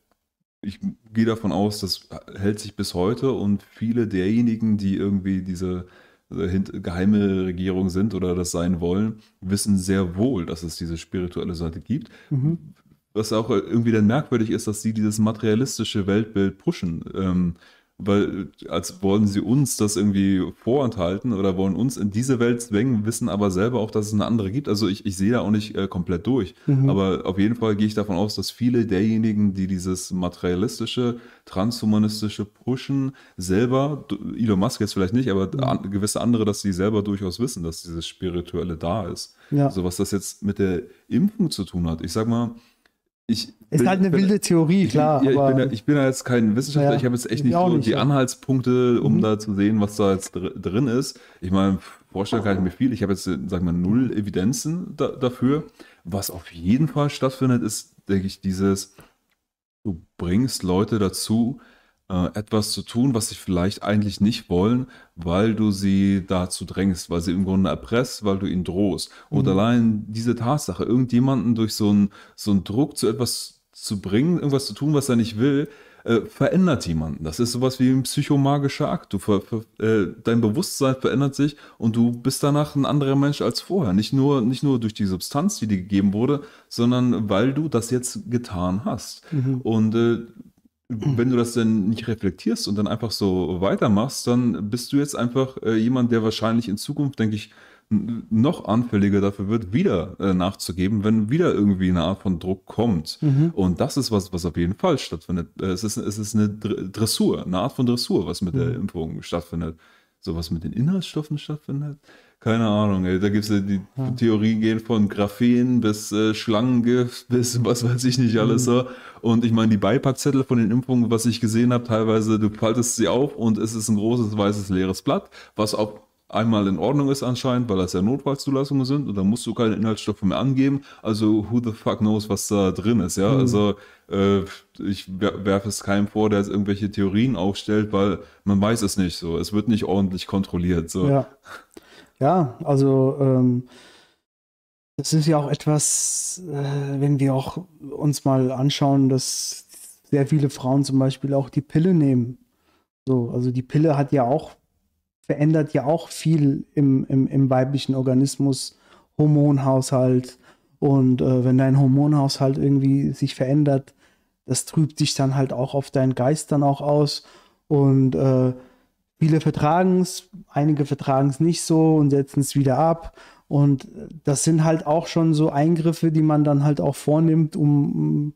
ich gehe davon aus, das hält sich bis heute und viele derjenigen, die irgendwie diese äh, geheime Regierung sind oder das sein wollen, wissen sehr wohl, dass es diese spirituelle Seite gibt. Mhm. Was auch irgendwie dann merkwürdig ist, dass sie dieses materialistische Weltbild pushen. Ähm, weil äh, als wollen sie uns das irgendwie vorenthalten oder wollen uns in diese Welt zwängen, wissen aber selber auch, dass es eine andere gibt. Also ich, ich sehe da auch nicht äh, komplett durch. Mhm. Aber auf jeden Fall gehe ich davon aus, dass viele derjenigen, die dieses materialistische, transhumanistische pushen, selber, Elon Musk jetzt vielleicht nicht, aber mhm. an, gewisse andere, dass sie selber durchaus wissen, dass dieses Spirituelle da ist. Ja. Also was das jetzt mit der Impfung zu tun hat. Ich sag mal, ich ist bin, halt eine bin, wilde Theorie, klar. Ich, aber, ich, bin ja, ich, bin ja, jetzt kein Wissenschaftler, ja, ich habe jetzt echt nicht, so nicht, die Anhaltspunkte, um mhm. da zu sehen, was da jetzt drin ist. Ich meine, vorstellen kann ich mir viel. Ich habe jetzt, sagen wir, null Evidenzen da, dafür. Was auf jeden Fall stattfindet, ist, denke ich, dieses, du bringst Leute dazu, äh, etwas zu tun, was sie vielleicht eigentlich nicht wollen, weil du sie dazu drängst, weil sie im Grunde erpresst, weil du ihnen drohst. Und mhm. allein diese Tatsache, irgendjemanden durch so einen, so einen Druck zu etwas zu bringen, irgendwas zu tun, was er nicht will, äh, verändert jemanden. Das ist sowas wie ein psychomagischer Akt. Du ver, ver, äh, dein Bewusstsein verändert sich und du bist danach ein anderer Mensch als vorher. Nicht nur, nicht nur durch die Substanz, die dir gegeben wurde, sondern weil du das jetzt getan hast. Mhm. Und äh, wenn du das denn nicht reflektierst und dann einfach so weitermachst, dann bist du jetzt einfach äh, jemand, der wahrscheinlich in Zukunft, denke ich, noch anfälliger dafür wird, wieder äh, nachzugeben, wenn wieder irgendwie eine Art von Druck kommt. Mhm. Und das ist was, was auf jeden Fall stattfindet. Äh, es ist, es ist eine Dressur, eine Art von Dressur, was mit mhm. der Impfung stattfindet. So was mit den Inhaltsstoffen stattfindet. Keine Ahnung, ey. da gibt es ja die ja. Theorien gehen von Graphen bis äh, Schlangengift *laughs* bis was weiß ich nicht alles mhm. so. Und ich meine, die Beipackzettel von den Impfungen, was ich gesehen habe, teilweise, du faltest sie auf und es ist ein großes weißes leeres Blatt, was auf einmal in Ordnung ist anscheinend, weil das ja Notfallzulassungen sind und dann musst du keine Inhaltsstoffe mehr angeben. Also who the fuck knows, was da drin ist, ja. Mhm. Also äh, ich werfe es keinem vor, der jetzt irgendwelche Theorien aufstellt, weil man weiß es nicht so. Es wird nicht ordentlich kontrolliert. So. Ja. ja, also ähm, das ist ja auch etwas, äh, wenn wir auch uns mal anschauen, dass sehr viele Frauen zum Beispiel auch die Pille nehmen. So, also die Pille hat ja auch verändert ja auch viel im, im, im weiblichen Organismus, Hormonhaushalt. Und äh, wenn dein Hormonhaushalt irgendwie sich verändert, das trübt sich dann halt auch auf deinen Geist dann auch aus. Und äh, viele vertragen es, einige vertragen es nicht so und setzen es wieder ab. Und das sind halt auch schon so Eingriffe, die man dann halt auch vornimmt, um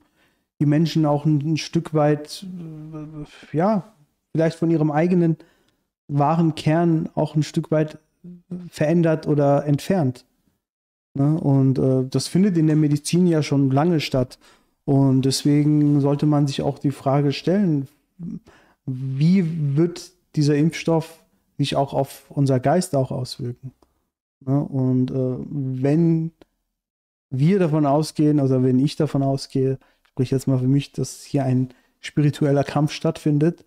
die Menschen auch ein, ein Stück weit, äh, ja, vielleicht von ihrem eigenen wahren Kern auch ein Stück weit verändert oder entfernt. Ne? Und äh, das findet in der Medizin ja schon lange statt. Und deswegen sollte man sich auch die Frage stellen, wie wird dieser Impfstoff sich auch auf unser Geist auch auswirken? Ne? Und äh, wenn wir davon ausgehen, also wenn ich davon ausgehe, sprich jetzt mal für mich, dass hier ein spiritueller Kampf stattfindet,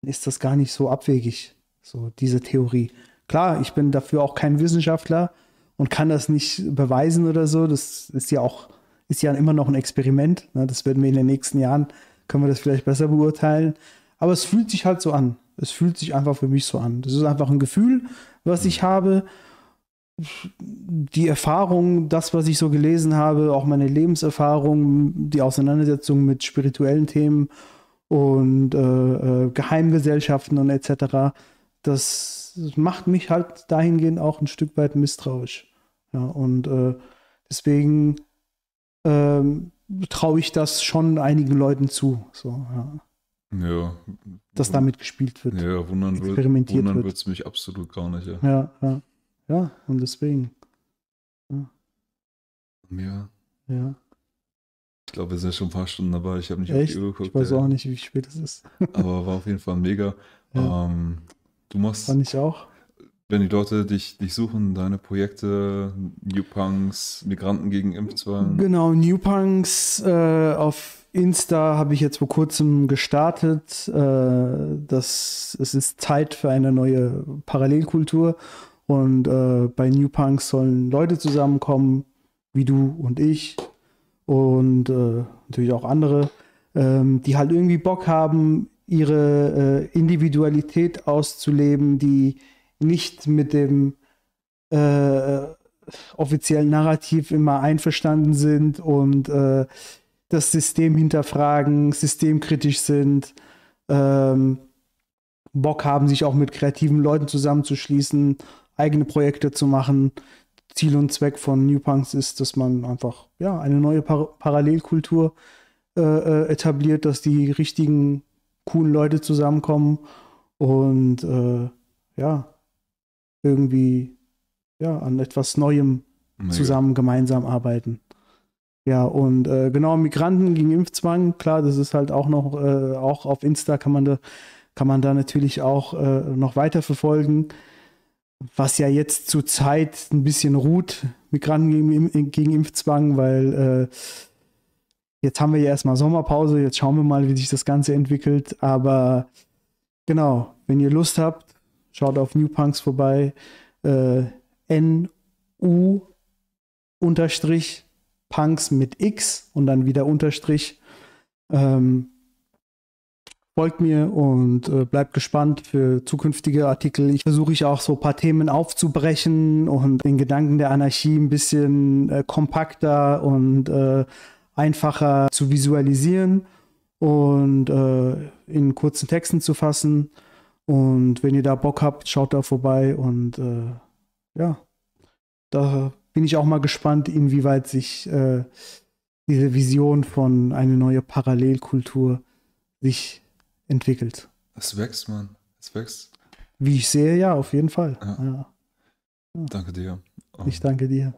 dann ist das gar nicht so abwegig. So diese Theorie. Klar, ich bin dafür auch kein Wissenschaftler und kann das nicht beweisen oder so. Das ist ja auch, ist ja immer noch ein Experiment. Ne? Das werden wir in den nächsten Jahren, können wir das vielleicht besser beurteilen. Aber es fühlt sich halt so an. Es fühlt sich einfach für mich so an. Das ist einfach ein Gefühl, was ich habe. Die Erfahrung, das, was ich so gelesen habe, auch meine Lebenserfahrung, die Auseinandersetzung mit spirituellen Themen und äh, äh Geheimgesellschaften und etc das macht mich halt dahingehend auch ein Stück weit misstrauisch. Ja, und äh, deswegen ähm, traue ich das schon einigen Leuten zu. So, ja. Ja. Dass damit gespielt wird. Ja, wundern experimentiert wird. es mich absolut gar nicht. Ja, ja. Ja, ja und deswegen. Ja. ja. ja. Ich glaube, wir sind schon ein paar Stunden dabei. Ich habe nicht Echt? auf die Uhr geguckt. Ich weiß auch nicht, wie spät es ist. aber war auf jeden Fall mega. Ja. Ähm, Du machst. Fand ich auch. Wenn die Leute dich, dich suchen, deine Projekte, New Punks, Migranten gegen Impfzwang. Genau, New Punks äh, auf Insta habe ich jetzt vor kurzem gestartet. Äh, das, es ist Zeit für eine neue Parallelkultur. Und äh, bei New Punks sollen Leute zusammenkommen, wie du und ich und äh, natürlich auch andere, ähm, die halt irgendwie Bock haben, ihre äh, Individualität auszuleben, die nicht mit dem äh, offiziellen Narrativ immer einverstanden sind und äh, das System hinterfragen, systemkritisch sind, ähm, Bock haben, sich auch mit kreativen Leuten zusammenzuschließen, eigene Projekte zu machen. Ziel und Zweck von New Punks ist, dass man einfach ja, eine neue Par Parallelkultur äh, äh, etabliert, dass die richtigen coolen Leute zusammenkommen und äh, ja, irgendwie ja, an etwas Neuem Mega. zusammen gemeinsam arbeiten. Ja, und äh, genau, Migranten gegen Impfzwang, klar, das ist halt auch noch, äh, auch auf Insta kann man da, kann man da natürlich auch äh, noch weiter verfolgen, was ja jetzt zurzeit ein bisschen ruht, Migranten gegen, gegen Impfzwang, weil äh, jetzt haben wir ja erstmal Sommerpause, jetzt schauen wir mal, wie sich das Ganze entwickelt. Aber genau, wenn ihr Lust habt, schaut auf New Punks vorbei. Äh, N-U unterstrich Punks mit X und dann wieder unterstrich. Ähm, folgt mir und äh, bleibt gespannt für zukünftige Artikel. Ich versuche ich auch so ein paar Themen aufzubrechen und den Gedanken der Anarchie ein bisschen äh, kompakter und äh, einfacher zu visualisieren und äh, in kurzen Texten zu fassen. Und wenn ihr da Bock habt, schaut da vorbei und äh, ja, da bin ich auch mal gespannt, inwieweit sich äh, diese Vision von eine neue Parallelkultur sich entwickelt. Es wächst, Mann. Es wächst. Wie ich sehe, ja, auf jeden Fall. Ja. Ja. Danke dir. Um. Ich danke dir.